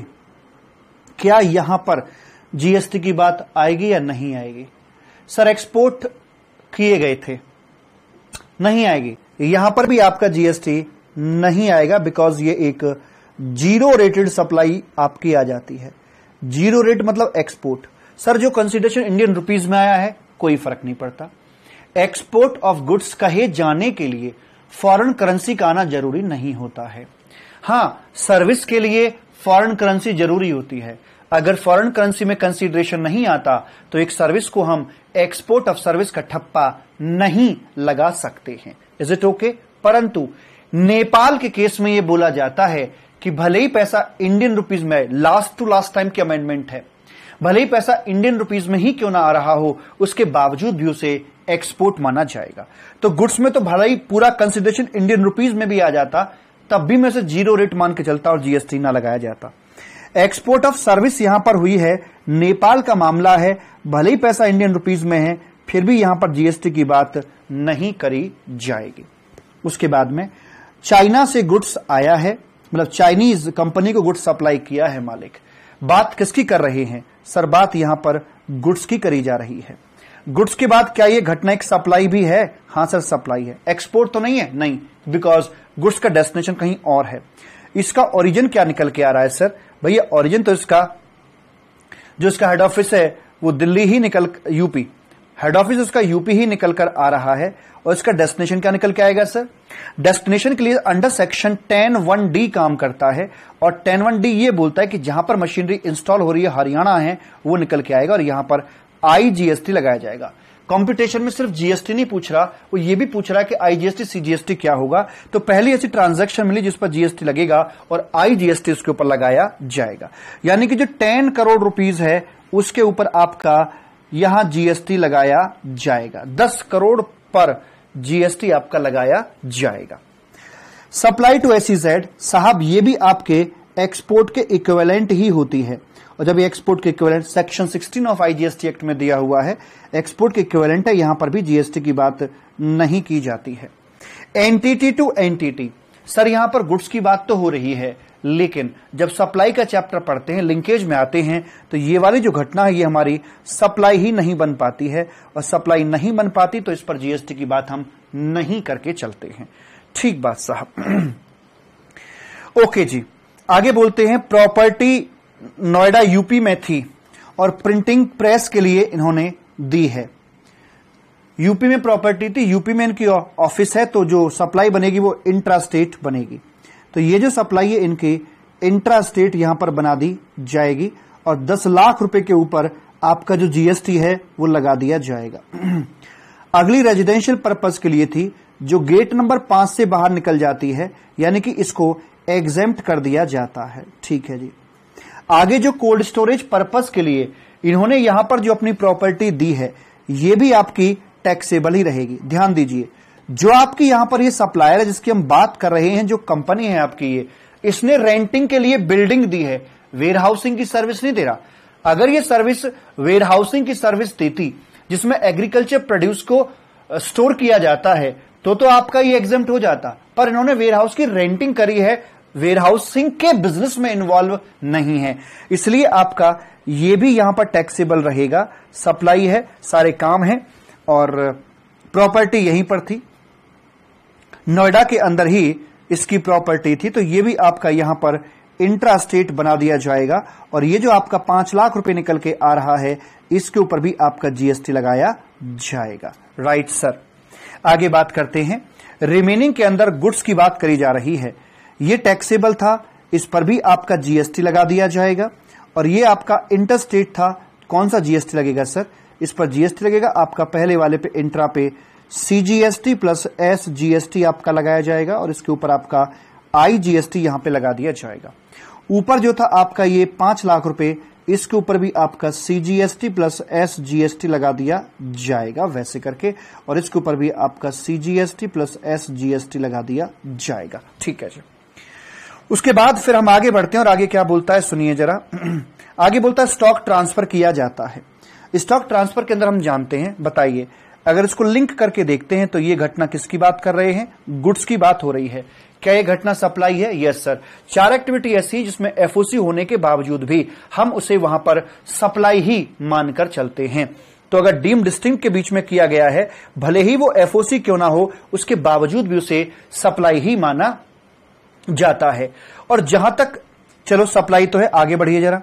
क्या यहां पर जीएसटी की बात आएगी या नहीं आएगी सर एक्सपोर्ट किए गए थे नहीं आएगी यहां पर भी आपका जीएसटी नहीं आएगा बिकॉज ये एक जीरो रेटेड सप्लाई आपकी आ जाती है जीरो रेट मतलब एक्सपोर्ट सर जो कंसिडरेशन इंडियन रुपीज में आया है कोई फर्क नहीं पड़ता एक्सपोर्ट ऑफ गुड्स कहे जाने के लिए फॉरेन करेंसी का आना जरूरी नहीं होता है हाँ सर्विस के लिए फॉरेन करेंसी जरूरी होती है अगर फॉरेन करेंसी में कंसीडरेशन नहीं आता तो एक सर्विस को हम एक्सपोर्ट ऑफ सर्विस का ठप्पा नहीं लगा सकते हैं इज इट ओके परंतु नेपाल के केस में यह बोला जाता है कि भले ही पैसा इंडियन रुपीज में लास्ट टू लास्ट टाइम की अमेंडमेंट है भले ही पैसा इंडियन रुपीज में ही क्यों ना आ रहा हो उसके बावजूद भी उसे एक्सपोर्ट माना जाएगा तो गुड्स में तो भलाई पूरा कंसिडरेशन इंडियन रुपीज में भी आ जाता तब भी मैं से जीरो रेट मान के चलता और जीएसटी ना लगाया जाता एक्सपोर्ट ऑफ सर्विस यहां पर हुई है नेपाल का मामला है भले ही पैसा इंडियन रुपीज में है फिर भी यहां पर जीएसटी की बात नहीं करी जाएगी उसके बाद में चाइना से गुड्स आया है मतलब चाइनीज कंपनी को गुड्स सप्लाई किया है मालिक बात किसकी कर रहे हैं सर बात यहां पर गुड्स की करी जा रही है गुड्स के बाद क्या ये घटना एक सप्लाई भी है हाँ सर सप्लाई है एक्सपोर्ट तो नहीं है नहीं बिकॉज गुड्स का डेस्टिनेशन कहीं और है इसका ओरिजिन क्या निकल के आ रहा है सर भैया ओरिजिन तो इसका जो इसका हेड ऑफिस है वो दिल्ली ही निकल यूपी हेड ऑफिस उसका यूपी ही निकल कर आ रहा है और इसका डेस्टिनेशन क्या निकल के आएगा सर डेस्टिनेशन के लिए under section ten one D काम करता है और टेन वन डी ये बोलता है कि जहां पर मशीनरी इंस्टॉल हो रही है हरियाणा है वो निकल के आएगा और यहां पर आईजीएसटी जीएसटी लगाया जाएगा कंपटीशन में सिर्फ जीएसटी नहीं पूछ रहा वो ये भी पूछ रहा है कि आईजीएसटी सीजीएसटी क्या होगा तो पहली ऐसी ट्रांजैक्शन मिली जिस पर जीएसटी लगेगा और आईजीएसटी उसके ऊपर लगाया जाएगा यानी कि जो टेन करोड़ रुपीज है उसके ऊपर आपका यहां जीएसटी लगाया जाएगा दस करोड़ पर जीएसटी आपका लगाया जाएगा सप्लाई टू एसीजेड साहब ये भी आपके एक्सपोर्ट के इक्वेलेंट ही होती है और जब एक्सपोर्ट के equivalent section 16 of IGST act में दिया हुआ है एक्सपोर्ट के इक्वेलेंट है यहां पर भी जीएसटी की बात नहीं की जाती है एनटीटी टू एनटीटी सर यहां पर गुड्स की बात तो हो रही है लेकिन जब सप्लाई का चैप्टर पढ़ते हैं लिंकेज में आते हैं तो ये वाली जो घटना है ये हमारी सप्लाई ही नहीं बन पाती है और सप्लाई नहीं बन पाती तो इस पर जीएसटी की बात हम नहीं करके चलते हैं ठीक बात साहब [clears throat] ओके जी आगे बोलते हैं प्रॉपर्टी नोएडा यूपी में थी और प्रिंटिंग प्रेस के लिए इन्होंने दी है यूपी में प्रॉपर्टी थी यूपी में इनकी ऑफिस है तो जो सप्लाई बनेगी वो इंट्रा स्टेट बनेगी तो ये जो सप्लाई है इनकी इंट्रा स्टेट यहां पर बना दी जाएगी और 10 लाख रुपए के ऊपर आपका जो जीएसटी है वो लगा दिया जाएगा [clears throat] अगली रेजिडेंशियल पर्पज के लिए थी जो गेट नंबर पांच से बाहर निकल जाती है यानी कि इसको एग्जेम्प्ट कर दिया जाता है ठीक है जी आगे जो कोल्ड स्टोरेज पर्पस के लिए इन्होंने यहां पर जो अपनी प्रॉपर्टी दी है ये भी आपकी टैक्सेबल ही रहेगी ध्यान दीजिए जो आपकी यहां पर ये सप्लायर है जिसकी हम बात कर रहे हैं जो कंपनी है आपकी ये इसने रेंटिंग के लिए बिल्डिंग दी है वेयर हाउसिंग की सर्विस नहीं दे रहा अगर ये सर्विस वेयर हाउसिंग की सर्विस देती जिसमें एग्रीकल्चर प्रोड्यूस को स्टोर किया जाता है तो तो आपका ये एग्जेप्ट हो जाता पर इन्होंने वेयर हाउस की रेंटिंग करी है वेयरहाउसिंग के बिजनेस में इन्वॉल्व नहीं है इसलिए आपका ये भी यहां पर टैक्सेबल रहेगा सप्लाई है सारे काम है और प्रॉपर्टी यहीं पर थी नोएडा के अंदर ही इसकी प्रॉपर्टी थी तो ये भी आपका यहां पर इंट्रा स्टेट बना दिया जाएगा और ये जो आपका पांच लाख रुपए निकल के आ रहा है इसके ऊपर भी आपका जीएसटी लगाया जाएगा राइट सर आगे बात करते हैं रिमेनिंग के अंदर गुड्स की बात करी जा रही है ये टैक्सेबल था इस पर भी आपका जीएसटी लगा दिया जाएगा और ये आपका इंटर स्टेट था कौन सा जीएसटी लगेगा सर इस पर जीएसटी लगेगा आपका पहले वाले पे इंट्रा पे सीजीएसटी प्लस एस जीएसटी आपका लगाया जाएगा और इसके ऊपर आपका आई जीएसटी यहां पे लगा दिया जाएगा ऊपर जो था आपका ये पांच लाख रुपए इसके ऊपर भी आपका सीजीएसटी प्लस एस जीएसटी लगा दिया जाएगा वैसे करके और इसके ऊपर भी आपका सीजीएसटी प्लस एस जीएसटी लगा दिया जाएगा ठीक है जी उसके बाद फिर हम आगे बढ़ते हैं और आगे क्या बोलता है सुनिए जरा [clears throat] आगे बोलता है स्टॉक ट्रांसफर किया जाता है स्टॉक ट्रांसफर के अंदर हम जानते हैं बताइए अगर इसको लिंक करके देखते हैं तो ये घटना किसकी बात कर रहे हैं गुड्स की बात हो रही है क्या ये घटना सप्लाई है यस सर चार एक्टिविटी ऐसी जिसमें एफओसी होने के बावजूद भी हम उसे वहां पर सप्लाई ही मानकर चलते हैं तो अगर डीम डिस्टिंग के बीच में किया गया है भले ही वो एफओसी क्यों ना हो उसके बावजूद भी उसे सप्लाई ही माना जाता है और जहां तक चलो सप्लाई तो है आगे बढ़िए जरा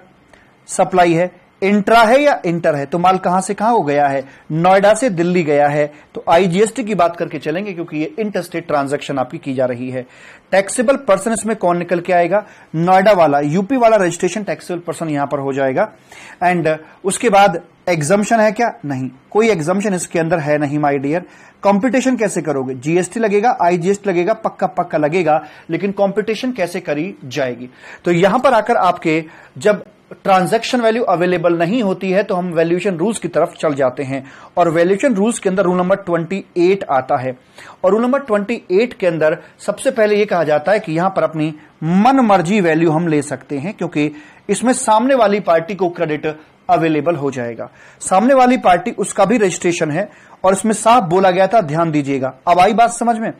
सप्लाई है इंट्रा है या इंटर है तो माल कहां से कहां हो गया है नोएडा से दिल्ली गया है तो आईजीएसटी की बात करके चलेंगे क्योंकि ये इंटरस्टेट ट्रांजैक्शन आपकी की जा रही है टैक्सेबल पर्सन इसमें कौन निकल के आएगा नोएडा वाला यूपी वाला रजिस्ट्रेशन टैक्सेबल पर्सन यहां पर हो जाएगा एंड उसके बाद एग्जम्पन है क्या नहीं कोई एग्जम्पन इसके अंदर है नहीं माय डियर कंपटीशन कैसे करोगे जीएसटी लगेगा आईजीएसटी लगेगा पक्का पक्का लगेगा लेकिन कंपटीशन कैसे करी जाएगी तो यहां पर आकर आपके जब ट्रांजैक्शन वैल्यू अवेलेबल नहीं होती है तो हम वैल्यूएशन रूल्स की तरफ चल जाते हैं और वैल्यूएशन रूल्स के अंदर रूल नंबर 28 आता है और रूल नंबर 28 के अंदर सबसे पहले यह कहा जाता है कि यहां पर अपनी मन मर्जी वैल्यू हम ले सकते हैं क्योंकि इसमें सामने वाली पार्टी को क्रेडिट अवेलेबल हो जाएगा सामने वाली पार्टी उसका भी रजिस्ट्रेशन है और इसमें साफ बोला गया था ध्यान दीजिएगा अब आई बात समझ में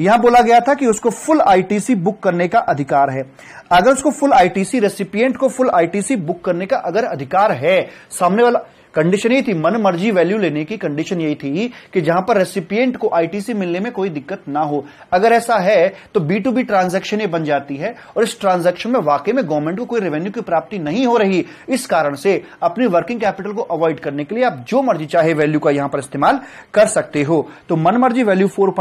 यहां बोला गया था कि उसको फुल आईटीसी बुक करने का अधिकार है अगर उसको फुल आईटीसी रेसिपियंट को फुल आईटीसी बुक करने का अगर अधिकार है सामने वाला कंडीशन यही थी मन मर्जी वैल्यू लेने की कंडीशन यही थी कि जहां पर रेसिपियंट को आईटीसी मिलने में कोई दिक्कत ना हो अगर ऐसा है तो बी टू बी ट्रांजेक्शन बन जाती है और इस ट्रांजेक्शन में वाकई में गवर्नमेंट को कोई रेवेन्यू की प्राप्ति नहीं हो रही इस कारण से अपनी वर्किंग कैपिटल को अवॉइड करने के लिए आप जो मर्जी चाहे वैल्यू का यहां पर इस्तेमाल कर सकते हो तो मन मर्जी वैल्यू फोर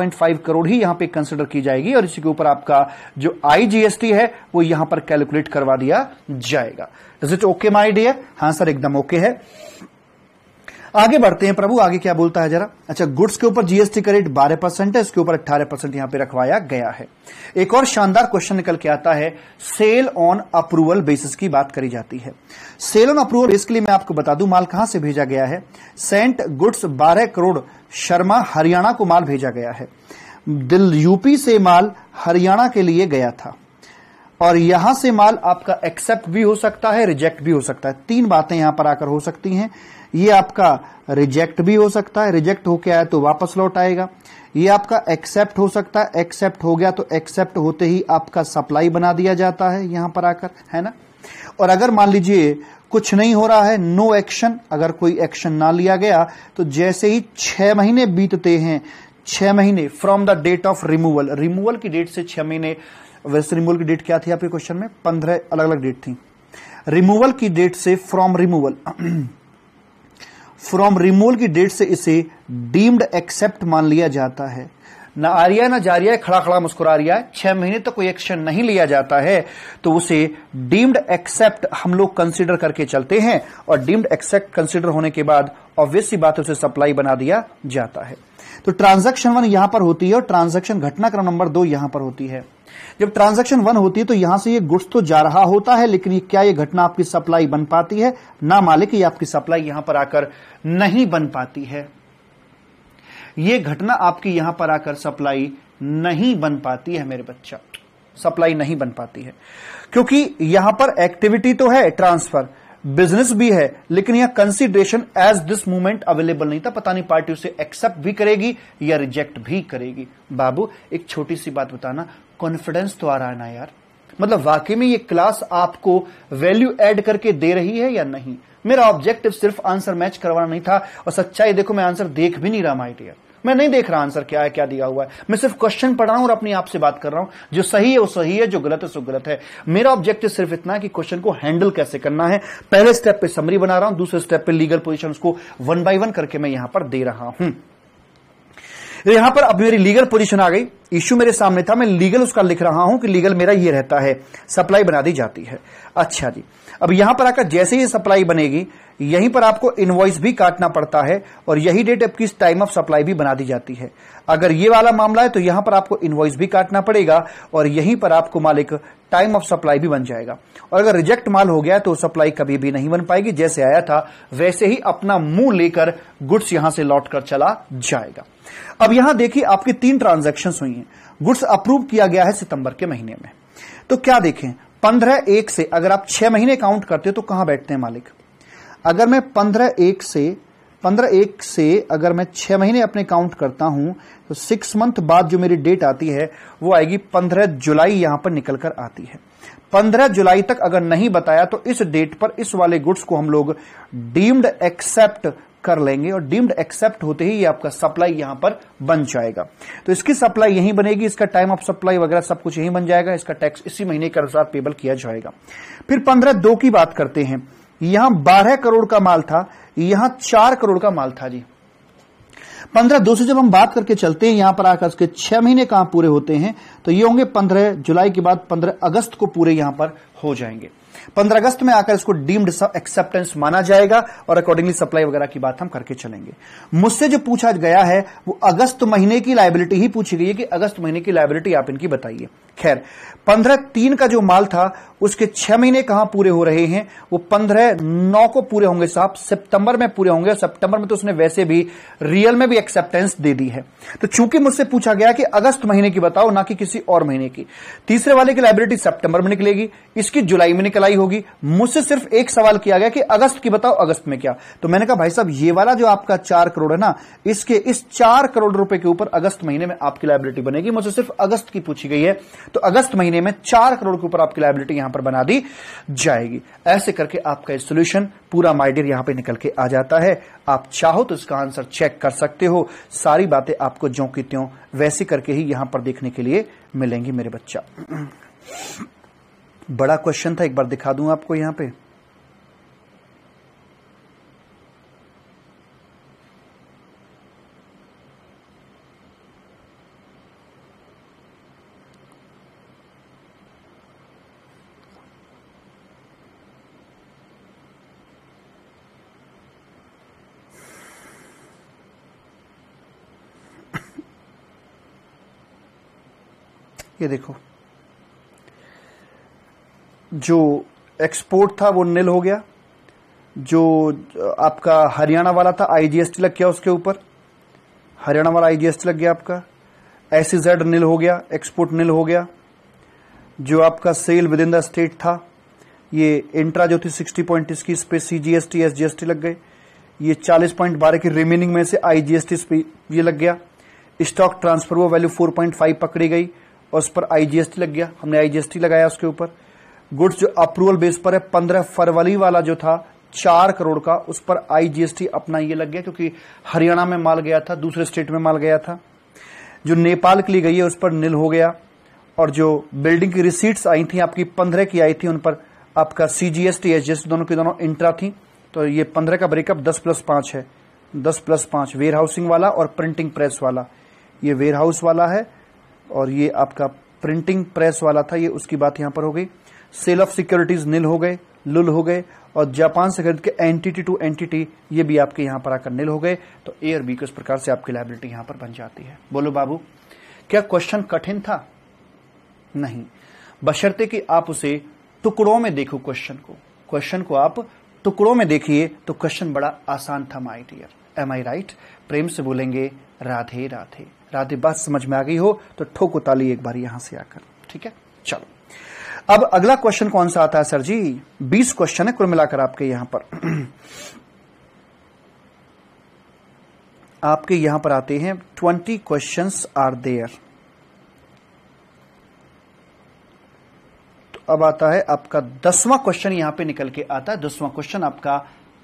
करोड़ ही यहां पर कंसिडर की जाएगी और इसी के ऊपर आपका जो आईजीएसटी है वो यहां पर कैलकुलेट करवा दिया जाएगा is it okay my dear हाँ सर एकदम ओके okay है आगे बढ़ते हैं प्रभु आगे क्या बोलता है जरा अच्छा गुड्स के ऊपर जीएसटी का रेट बारह परसेंट है इसके ऊपर अट्ठारह परसेंट यहां पर रखवाया गया है एक और शानदार क्वेश्चन निकल के आता है सेल ऑन अप्रूवल बेसिस की बात करी जाती है सेल ऑन अप्रूवल लिए मैं आपको बता दू माल कहां से भेजा गया है सेंट गुड्स बारह करोड़ शर्मा हरियाणा को माल भेजा गया है दिल यूपी से माल हरियाणा के लिए गया था और यहां से माल आपका एक्सेप्ट भी हो सकता है रिजेक्ट भी हो सकता है तीन बातें यहां पर आकर हो सकती हैं ये आपका रिजेक्ट भी हो सकता है रिजेक्ट होके आया तो वापस लौट आएगा ये आपका एक्सेप्ट हो सकता है एक्सेप्ट हो गया तो एक्सेप्ट होते ही आपका सप्लाई बना दिया जाता है यहां पर आकर है ना और अगर मान लीजिए कुछ नहीं हो रहा है नो एक्शन अगर कोई एक्शन ना लिया गया तो जैसे ही छह महीने बीतते हैं छह महीने from the date of removal removal की डेट से छह महीने वैसे रिमूवल की डेट क्या थी आपके क्वेश्चन में पंद्रह अलग अलग डेट थी रिमूवल की डेट से फ्रॉम रिमूवल [clears throat] फ्रॉम रिमूवल की डेट से इसे डीम्ड एक्सेप्ट मान लिया जाता है ना आ रिया ना जा रिया खड़ा खड़ा मुस्कुरा रिया छह महीने तक तो कोई एक्शन नहीं लिया जाता है तो उसे डीम्ड एक्सेप्ट हम लोग कंसिडर करके चलते हैं और डीम्ड एक्सेप्ट कंसिडर होने के बाद ऑब्वियसली बात उसे सप्लाई बना दिया जाता है तो ट्रांजेक्शन वन यहां पर होती है और ट्रांजेक्शन घटनाक्रम नंबर दो यहां पर होती है जब ट्रांजेक्शन वन होती है तो यहां से ये गुड्स तो जा रहा होता है लेकिन क्या ये घटना आपकी सप्लाई बन पाती है ना मालिक ये आपकी सप्लाई यहां पर आकर नहीं बन पाती है ये घटना आपकी यहां पर आकर सप्लाई नहीं बन पाती है मेरे बच्चा सप्लाई नहीं बन पाती है क्योंकि यहां पर एक्टिविटी तो है ट्रांसफर बिजनेस भी है लेकिन यह consideration as this movement available नहीं था पता नहीं पार्टी उसे एक्सेप्ट भी करेगी या रिजेक्ट भी करेगी बाबू एक छोटी सी बात बताना कॉन्फिडेंस तो आ रहा है ना यार मतलब वाकई में ये क्लास आपको वैल्यू एड करके दे रही है या नहीं मेरा ऑब्जेक्टिव सिर्फ आंसर मैच करवाना नहीं था और सच्चाई देखो मैं आंसर देख भी नहीं रहा माई डियर मैं नहीं देख रहा आंसर क्या है क्या दिया हुआ है मैं सिर्फ क्वेश्चन पढ़ रहा हूं और अपनी आप से बात कर रहा हूं जो सही है वो सही है जो गलत है सो गलत है मेरा ऑब्जेक्टिव सिर्फ इतना है कि क्वेश्चन को हैंडल कैसे करना है पहले स्टेप पे समरी बना रहा हूं दूसरे स्टेप पे लीगल पोजिशन को वन बाई वन करके मैं यहां पर दे रहा हूं हम्म। यहां पर अब मेरी लीगल पोजीशन आ गई इश्यू मेरे सामने था मैं लीगल उसका लिख रहा हूं कि लीगल मेरा ये रहता है सप्लाई बना दी जाती है अच्छा जी अब यहां पर आकर जैसे ही सप्लाई बनेगी यहीं पर आपको इनवॉइस भी काटना पड़ता है और यही डेट आपकी टाइम ऑफ सप्लाई भी बना दी जाती है अगर ये वाला मामला है तो यहां पर आपको इनवॉइस भी काटना पड़ेगा और यहीं पर आपको मालिक टाइम ऑफ सप्लाई भी बन जाएगा और अगर रिजेक्ट माल हो गया तो सप्लाई कभी भी नहीं बन पाएगी जैसे आया था वैसे ही अपना मुंह लेकर गुड्स यहां से लौट कर चला जाएगा अब यहां देखिए आपकी तीन ट्रांजेक्शन हुई हैं गुड्स अप्रूव किया गया है सितंबर के महीने में तो क्या देखें पंद्रह एक से अगर आप छह महीने काउंट करते हो तो कहां बैठते हैं मालिक अगर मैं पंद्रह एक से पंद्रह एक से अगर मैं छह महीने अपने काउंट करता हूं तो सिक्स मंथ बाद जो मेरी डेट आती है वो आएगी पंद्रह जुलाई यहां पर निकल कर आती है पंद्रह जुलाई तक अगर नहीं बताया तो इस डेट पर इस वाले गुड्स को हम लोग डीम्ड एक्सेप्ट कर लेंगे और डीम्ड एक्सेप्ट होते ही ये आपका सप्लाई यहां पर बन जाएगा तो इसकी सप्लाई यहीं बनेगी इसका टाइम ऑफ सप्लाई वगैरह सब कुछ यहीं बन जाएगा इसका टैक्स इसी महीने के अनुसार पेबल किया जाएगा फिर पंद्रह दो की बात करते हैं यहां बारह करोड़ का माल था यहां चार करोड़ का माल था जी पंद्रह दो से जब हम बात करके चलते हैं यहां पर आकर उसके छह महीने कहां पूरे होते हैं तो ये होंगे पंद्रह जुलाई के बाद पंद्रह अगस्त को पूरे यहां पर हो जाएंगे पंद्रह अगस्त में आकर इसको डीम्ड एक्सेप्टेंस माना जाएगा और अकॉर्डिंगली सप्लाई वगैरह की बात हम करके चलेंगे मुझसे जो पूछा गया है वो अगस्त महीने की लाइबिलिटी ही पूछी गई है कि अगस्त महीने की लाइबिलिटी आप इनकी बताइए खैर पंद्रह तीन का जो माल था उसके छह महीने कहां पूरे हो रहे हैं वो पंद्रह नौ को पूरे होंगे साहब सितंबर में पूरे होंगे सितंबर में तो उसने वैसे भी रियल में भी एक्सेप्टेंस दे दी है तो चूंकि मुझसे पूछा गया कि अगस्त महीने की बताओ ना कि किसी और महीने की तीसरे वाले की लाइब्रेटी सेप्टेंबर में निकलेगी इसकी जुलाई में निकलाई होगी मुझसे सिर्फ एक सवाल किया गया कि अगस्त की बताओ अगस्त में क्या तो मैंने कहा भाई साहब ये वाला जो आपका चार करोड़ है ना इसके इस चार करोड़ रुपए के ऊपर अगस्त महीने में आपकी लाइब्रेटी बनेगी मुझसे सिर्फ अगस्त की पूछी गई है तो अगस्त महीने महीने में चार करोड़ के ऊपर आपकी लाइबिलिटी यहां पर बना दी जाएगी ऐसे करके आपका सोल्यूशन पूरा माइडियर यहां पे निकल के आ जाता है आप चाहो तो इसका आंसर चेक कर सकते हो सारी बातें आपको जो की त्यों वैसी करके ही यहां पर देखने के लिए मिलेंगी मेरे बच्चा [clears throat] बड़ा क्वेश्चन था एक बार दिखा दूं आपको यहां पर ये देखो जो एक्सपोर्ट था वो निल हो गया जो आपका हरियाणा वाला था आईजीएसटी लग गया उसके ऊपर हरियाणा वाला आईजीएसटी लग गया आपका एसीजेड निल e हो गया एक्सपोर्ट निल हो गया जो आपका sale within the state था ये इंट्रा जो थी सिक्सटी पॉइंट इसकी इस पर सीजीएसटी एसजीएसटी लग गए ये चालीस पॉइंट बारह की रिमेनिंग में से आईजीएसटी ये लग गया स्टॉक ट्रांसफर वो वैल्यू फोर पॉइंट फाइव पकड़ी गई और उस पर आईजीएसटी लग गया हमने आईजीएसटी लगाया उसके ऊपर गुड्स जो अप्रूवल बेस पर है पंद्रह फरवरी वाला जो था चार करोड़ का उस पर आईजीएसटी अपना ये लग गया क्योंकि हरियाणा में माल गया था दूसरे स्टेट में माल गया था जो नेपाल के लिए गई है उस पर नील हो गया और जो बिल्डिंग की रिसीट्स आई थी आपकी पंद्रह की आई थी उन पर आपका सीजीएसटी एसजीएसटी दोनों की दोनों इंट्रा थी तो ये पंद्रह का ब्रेकअप दस प्लस पांच है दस प्लस पांच वेयर हाउसिंग वाला और प्रिंटिंग प्रेस वाला ये वेयर हाउस वाला है और ये आपका प्रिंटिंग प्रेस वाला था ये उसकी बात यहां पर हो गई सेल ऑफ सिक्योरिटीज निल हो गए लुल हो गए और जापान से खरीद के एंटिटी टू एंटिटी ये भी आपके यहां पर आकर निल हो गए तो ए और बी को इस प्रकार से आपकी लाइबिलिटी यहां पर बन जाती है बोलो बाबू क्या क्वेश्चन कठिन था नहीं बशर्ते कि आप उसे टुकड़ों में देखो क्वेश्चन को क्वेश्चन को आप टुकड़ों में देखिए तो क्वेश्चन बड़ा आसान था my dear am I right प्रेम से बोलेंगे राधे राधे राधे बात समझ में आ गई हो तो ठोको ताली एक बार यहां से आकर ठीक है चलो अब अगला क्वेश्चन कौन सा आता है सर जी बीस क्वेश्चन है कुल मिलाकर आपके यहां पर आपके यहां पर आते हैं ट्वेंटी क्वेश्चन आर देयर तो अब आता है आपका दसवां क्वेश्चन यहां पे निकल के आता है दसवां क्वेश्चन आपका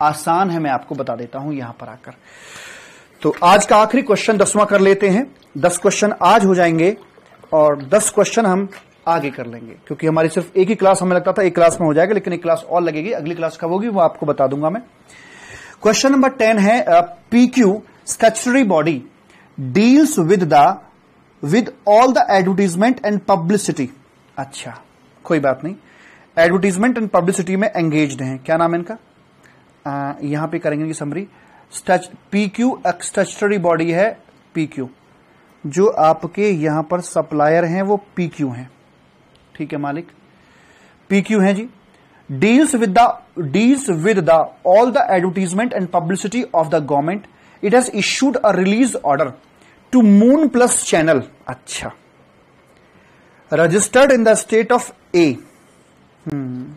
आसान है मैं आपको बता देता हूं यहां पर आकर तो आज का आखिरी क्वेश्चन दसवां कर लेते हैं दस क्वेश्चन आज हो जाएंगे और दस क्वेश्चन हम आगे कर लेंगे क्योंकि हमारी सिर्फ एक ही क्लास हमें लगता था एक क्लास में हो जाएगा लेकिन एक क्लास और लगेगी अगली क्लास कब होगी वो आपको बता दूंगा मैं क्वेश्चन नंबर टेन है P Q statutory body deals with the with all the advertisement and publicity अच्छा कोई बात नहीं एडवर्टीजमेंट एंड पब्लिसिटी में एंगेज हैं क्या नाम है इनका आ, यहां पे करेंगे समरी पी क्यू एक स्टेचुटरी बॉडी है पी क्यू जो आपके यहां पर सप्लायर हैं वो पी क्यू है ठीक है मालिक पी क्यू है जी deals with the deals with the all the advertisement and publicity of the government it has issued a release order to moon plus channel अच्छा registered in the state of A hmm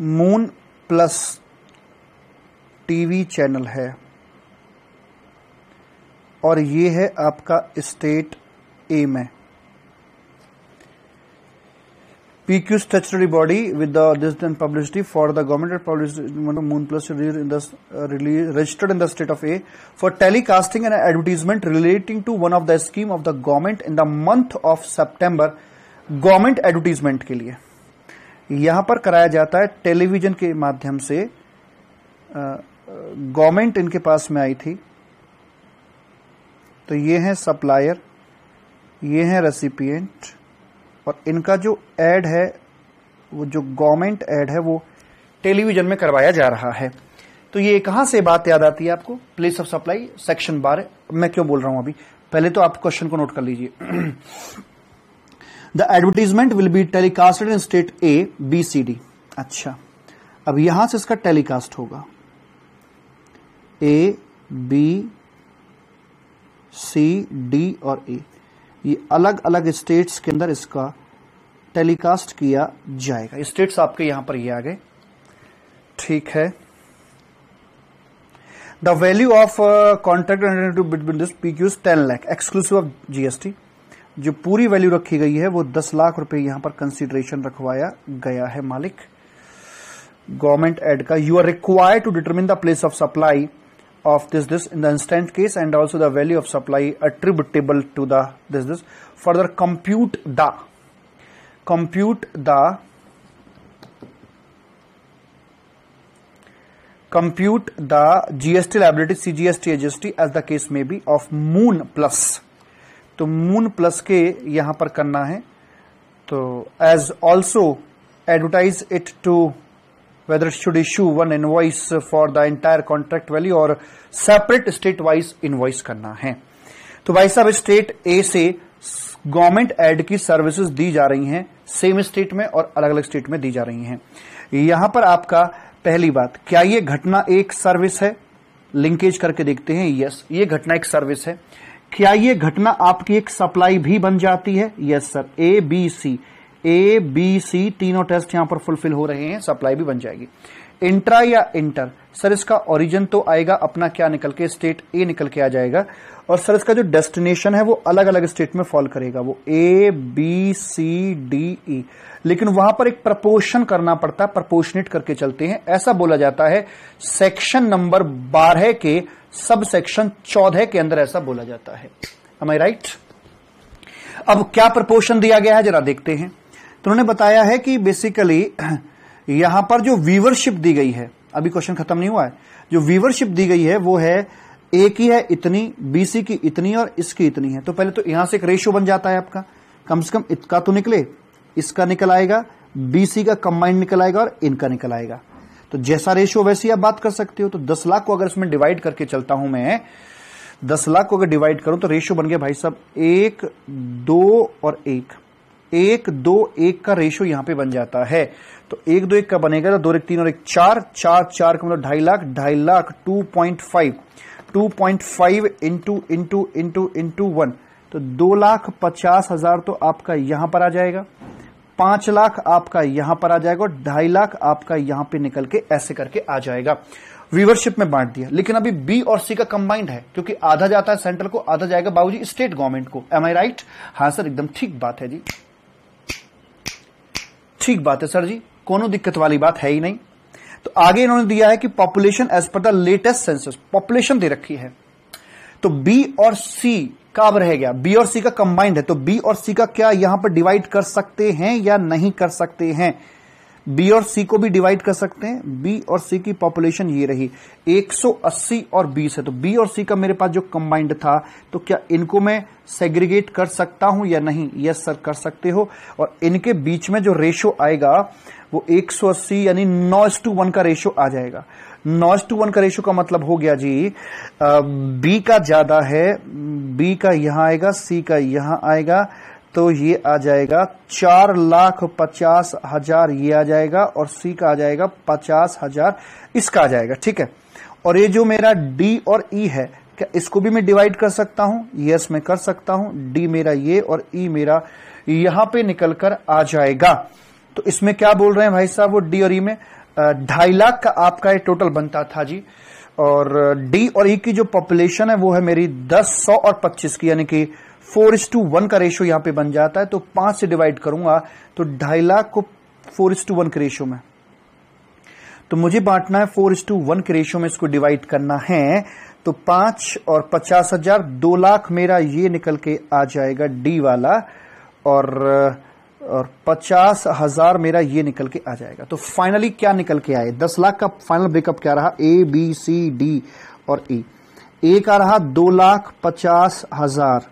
moon plus TV channel है और ये है आपका state A में P Q statutory body with the this दिन publicity for the government publicity moon plus registered in the state of A for telecasting and advertisement relating to one of the scheme of the government in the month of September government advertisement के लिए यहां पर कराया जाता है television के माध्यम से गवर्नमेंट इनके पास में आई थी तो ये हैं सप्लायर ये हैं रेसिपिएंट और इनका जो एड है वो जो गवर्नमेंट एड है वो टेलीविजन में करवाया जा रहा है तो ये कहां से बात याद आती है आपको प्लेस ऑफ सप्लाई सेक्शन बारह मैं क्यों बोल रहा हूं अभी पहले तो आप क्वेश्चन को नोट कर लीजिए the advertisement will be telecasted in state A B C D अच्छा अब यहां से इसका टेलीकास्ट होगा ए बी सी डी और ए ये अलग अलग स्टेट्स के अंदर इसका टेलीकास्ट किया जाएगा स्टेट्स आपके यहां पर ये आ गए ठीक है the value of contract between this P ten lakh exclusive of GST जो पूरी वैल्यू रखी गई है वो दस लाख रुपए यहां पर कंसिडरेशन रखवाया गया है मालिक गवर्नमेंट एड का you are require to determine the place of supply of this this in the instant case and also the value of supply attributable to the this this further compute the compute the compute the GST liability CGST SGST as the case may be of moon plus तो moon plus के यहां पर करना है तो as also advertise it to whether should issue one invoice for the entire contract value और separate state wise invoice करना है तो भाई साहब स्टेट ए से गवर्नमेंट एड की सर्विसेज दी जा रही हैं सेम स्टेट में और अलग अलग स्टेट में दी जा रही हैं यहां पर आपका पहली बात क्या ये घटना एक सर्विस है लिंकेज करके देखते हैं यस ये घटना एक सर्विस है क्या ये घटना आपकी एक सप्लाई भी बन जाती है yes sir A B C A B C तीनों टेस्ट यहां पर फुलफिल हो रहे हैं सप्लाई भी बन जाएगी इंट्रा या इंटर सर इसका ओरिजिन तो आएगा अपना क्या निकल के स्टेट ए निकल के आ जाएगा और सर इसका जो डेस्टिनेशन है वो अलग अलग स्टेट में फॉल करेगा वो ए बी सी डी ई लेकिन वहां पर एक प्रपोशन करना पड़ता है प्रपोशनेट करके चलते हैं ऐसा बोला जाता है सेक्शन नंबर बारह के सब सेक्शन चौदह के अंदर ऐसा बोला जाता है आई राइट अब क्या प्रपोर्शन दिया गया है जरा देखते हैं तो उन्होंने बताया है कि बेसिकली [clears throat] यहां पर जो व्यूवरशिप दी गई है अभी क्वेश्चन खत्म नहीं हुआ है जो व्यूवरशिप दी गई है वो है ए की है इतनी बीसी की इतनी और इसकी इतनी है तो पहले तो यहां से एक रेशियो बन जाता है आपका कम से कम इतका तो निकले इसका निकल आएगा बीसी का कंबाइंड निकल आएगा और इनका निकल आएगा तो जैसा रेशियो वैसी आप बात कर सकते हो तो दस लाख को अगर इसमें डिवाइड करके चलता हूं मैं दस लाख को अगर डिवाइड करूं तो रेशियो बन गया भाई साहब एक दो और एक एक दो एक का रेशियो यहां पे बन जाता है तो एक दो एक का बनेगा तो दो एक तीन और एक चार चार चार का मतलब ढाई लाख ढाई lakh two point five two point five into into into into one तो दो लाख पचास हजार तो आपका यहां पर आ जाएगा पांच लाख आपका यहां पर आ जाएगा ढाई लाख आपका यहां पे निकल के ऐसे करके आ जाएगा व्यूवरशिप में बांट दिया लेकिन अभी बी और सी का कंबाइंड है क्योंकि आधा जाता है सेंट्रल को आधा जाएगा बाबूजी स्टेट गवर्नमेंट को एम आई राइट हाँ सर एकदम ठीक बात है जी ठीक बात है सर जी कोनो दिक्कत वाली बात है ही नहीं तो आगे इन्होंने दिया है कि population as per the latest census population दे रखी है तो बी और सी का अब रह गया बी और सी का कंबाइंड है तो बी और सी का क्या यहां पर डिवाइड कर सकते हैं या नहीं कर सकते हैं बी और सी को भी डिवाइड कर सकते हैं बी और सी की पॉपुलेशन ये रही 180 और 20 है तो बी और सी का मेरे पास जो कंबाइंड था तो क्या इनको मैं सेग्रीगेट कर सकता हूं या नहीं यस सर कर सकते हो और इनके बीच में जो रेशो आएगा वो 180 यानी नौ टू वन का रेशो आ जाएगा नॉइस टू वन का रेशो का मतलब हो गया जी बी का ज्यादा है बी का यहां आएगा सी का यहां आएगा तो ये आ जाएगा चार लाख पचास हजार ये आ जाएगा और सी का आ जाएगा पचास हजार इसका आ जाएगा ठीक है और ये जो मेरा डी और ई e है क्या इसको भी मैं डिवाइड कर सकता हूं यस मैं कर सकता हूं डी मेरा ये और ई e मेरा यहां पे निकलकर आ जाएगा तो इसमें क्या बोल रहे हैं भाई साहब वो डी और ई e में ढाई लाख का आपका ये टोटल बनता था जी और डी और ई e की जो पॉपुलेशन है वो है मेरी दस सौ और पच्चीस की यानी कि फोर इस टू वन का रेशियो यहां पे बन जाता है तो पांच से डिवाइड करूंगा तो ढाई लाख को फोर इस टू वन के रेशियो में तो मुझे बांटना है फोर इस टू वन के रेशियो में इसको डिवाइड करना है तो पांच और पचास हजार दो लाख मेरा ये निकल के आ जाएगा डी वाला और और पचास हजार मेरा ये निकल के आ जाएगा तो फाइनली क्या निकल के आए दस लाख का फाइनल ब्रेकअप क्या रहा ए बी सी डी और ई e। ए का रहा दो लाख पचास हजार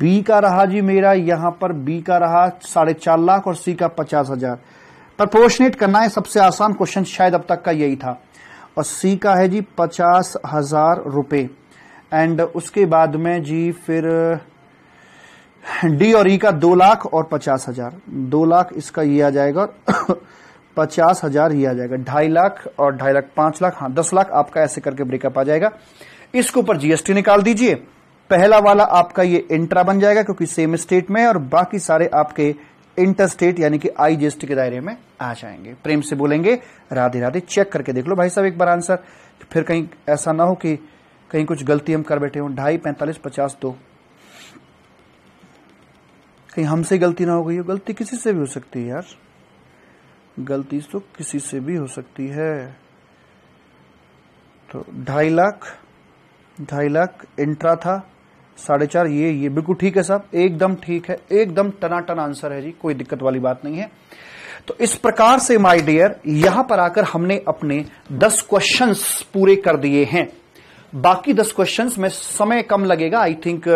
बी का रहा जी मेरा यहां पर बी का रहा साढ़े चार लाख और सी का पचास हजार प्रपोर्शनेट करना है सबसे आसान क्वेश्चन शायद अब तक का यही था और सी का है जी पचास हजार रुपये एंड उसके बाद में जी फिर डी और ई e का दो लाख और पचास हजार दो लाख इसका ये आ जाएगा [coughs] पचास हजार ये आ जाएगा ढाई लाख और ढाई लाख पांच लाख हाँ दस लाख आपका ऐसे करके ब्रेकअप आ जाएगा इसके ऊपर जीएसटी निकाल दीजिए पहला वाला आपका ये इंट्रा बन जाएगा क्योंकि सेम स्टेट में है और बाकी सारे आपके इंटर स्टेट यानी कि आई जीएसटी के दायरे में आ जाएंगे प्रेम से बोलेंगे राधे राधे चेक करके देख लो भाई साहब एक बार आंसर फिर कहीं ऐसा ना हो कि कहीं कुछ गलती हम कर बैठे हों ढाई पैंतालीस पचास दो कहीं हमसे गलती ना हो गई हो गलती किसी से भी हो सकती है यार गलती तो किसी से भी हो सकती है तो ढाई लाख ढाई लाख इंट्रा था साढ़े चार ये ये बिल्कुल ठीक है साहब एकदम ठीक है एकदम टनाटन आंसर है जी कोई दिक्कत वाली बात नहीं है तो इस प्रकार से माय डियर यहां पर आकर हमने अपने दस क्वेश्चंस पूरे कर दिए हैं बाकी दस क्वेश्चंस में समय कम लगेगा I think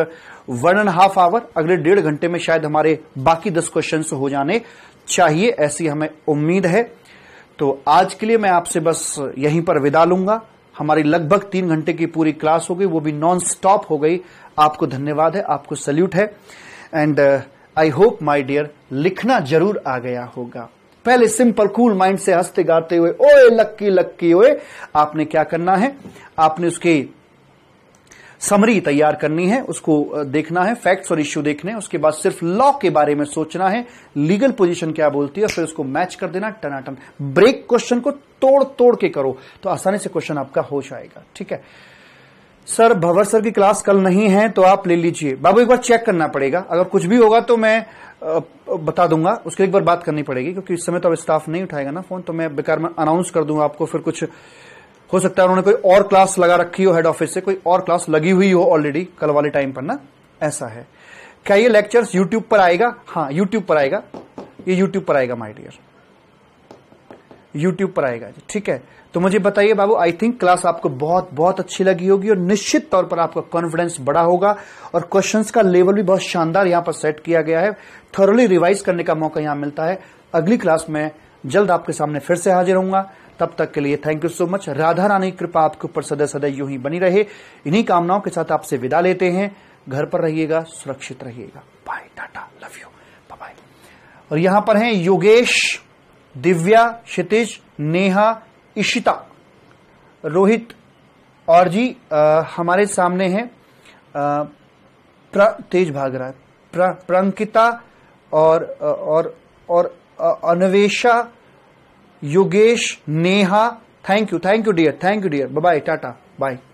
one and half hour अगले डेढ़ घंटे में शायद हमारे बाकी दस क्वेश्चन हो जाने चाहिए ऐसी हमें उम्मीद है तो आज के लिए मैं आपसे बस यहीं पर विदा लूंगा हमारी लगभग तीन घंटे की पूरी क्लास हो गई वो भी नॉन स्टॉप हो गई आपको धन्यवाद है आपको सल्यूट है and I hope my dear लिखना जरूर आ गया होगा पहले सिंपल कूल माइंड से हंसते गाते हुए ओए लक्की लक्की ओए आपने क्या करना है आपने उसकी समरी तैयार करनी है उसको देखना है फैक्ट्स और इश्यू देखने उसके बाद सिर्फ लॉ के बारे में सोचना है लीगल पोजीशन क्या बोलती है फिर उसको मैच कर देना टनाटन ब्रेक क्वेश्चन को तोड़ तोड़ के करो तो आसानी से क्वेश्चन आपका हो जाएगा ठीक है सर भवर सर की क्लास कल नहीं है तो आप ले लीजिए बाबू एक बार चेक करना पड़ेगा अगर कुछ भी होगा तो मैं बता दूंगा उसके एक बार बात करनी पड़ेगी क्योंकि इस समय तो अब स्टाफ नहीं उठाएगा ना फोन तो मैं बेकार में अनाउंस कर दूंगा आपको फिर कुछ हो सकता है उन्होंने कोई और क्लास लगा रखी हो हेड ऑफिस से कोई और क्लास लगी हुई हो ऑलरेडी कल वाले टाइम पर ना ऐसा है क्या ये लेक्चर्स यूट्यूब पर आएगा हाँ यूट्यूब पर आएगा ये यूट्यूब पर आएगा माय डियर यूट्यूब पर आएगा ठीक है तो मुझे बताइए बाबू आई थिंक क्लास आपको बहुत बहुत अच्छी लगी होगी और निश्चित तौर पर आपका कॉन्फिडेंस बड़ा होगा और क्वेश्चंस का लेवल भी बहुत शानदार यहां पर सेट किया गया है थोरली रिवाइज करने का मौका यहां मिलता है अगली क्लास में जल्द आपके सामने फिर से हाजिर हूंगा तब तक के लिए thank you so much Radha Rani कृपा आपके ऊपर सदा सदा यूं ही बनी रहे इन्हीं कामनाओं के साथ आपसे विदा लेते हैं घर पर रहिएगा सुरक्षित रहिएगा bye tata love you bye और यहां पर हैं योगेश दिव्या क्षितिज नेहा इशिता रोहित और जी आ, हमारे सामने हैं प्र तेज भाग रहा है प्र, प्रंकिता और और, और अनवेशा Yogesh, Neha. Thank you, thank you, dear. Thank you, dear. Bye bye, Tata. Bye.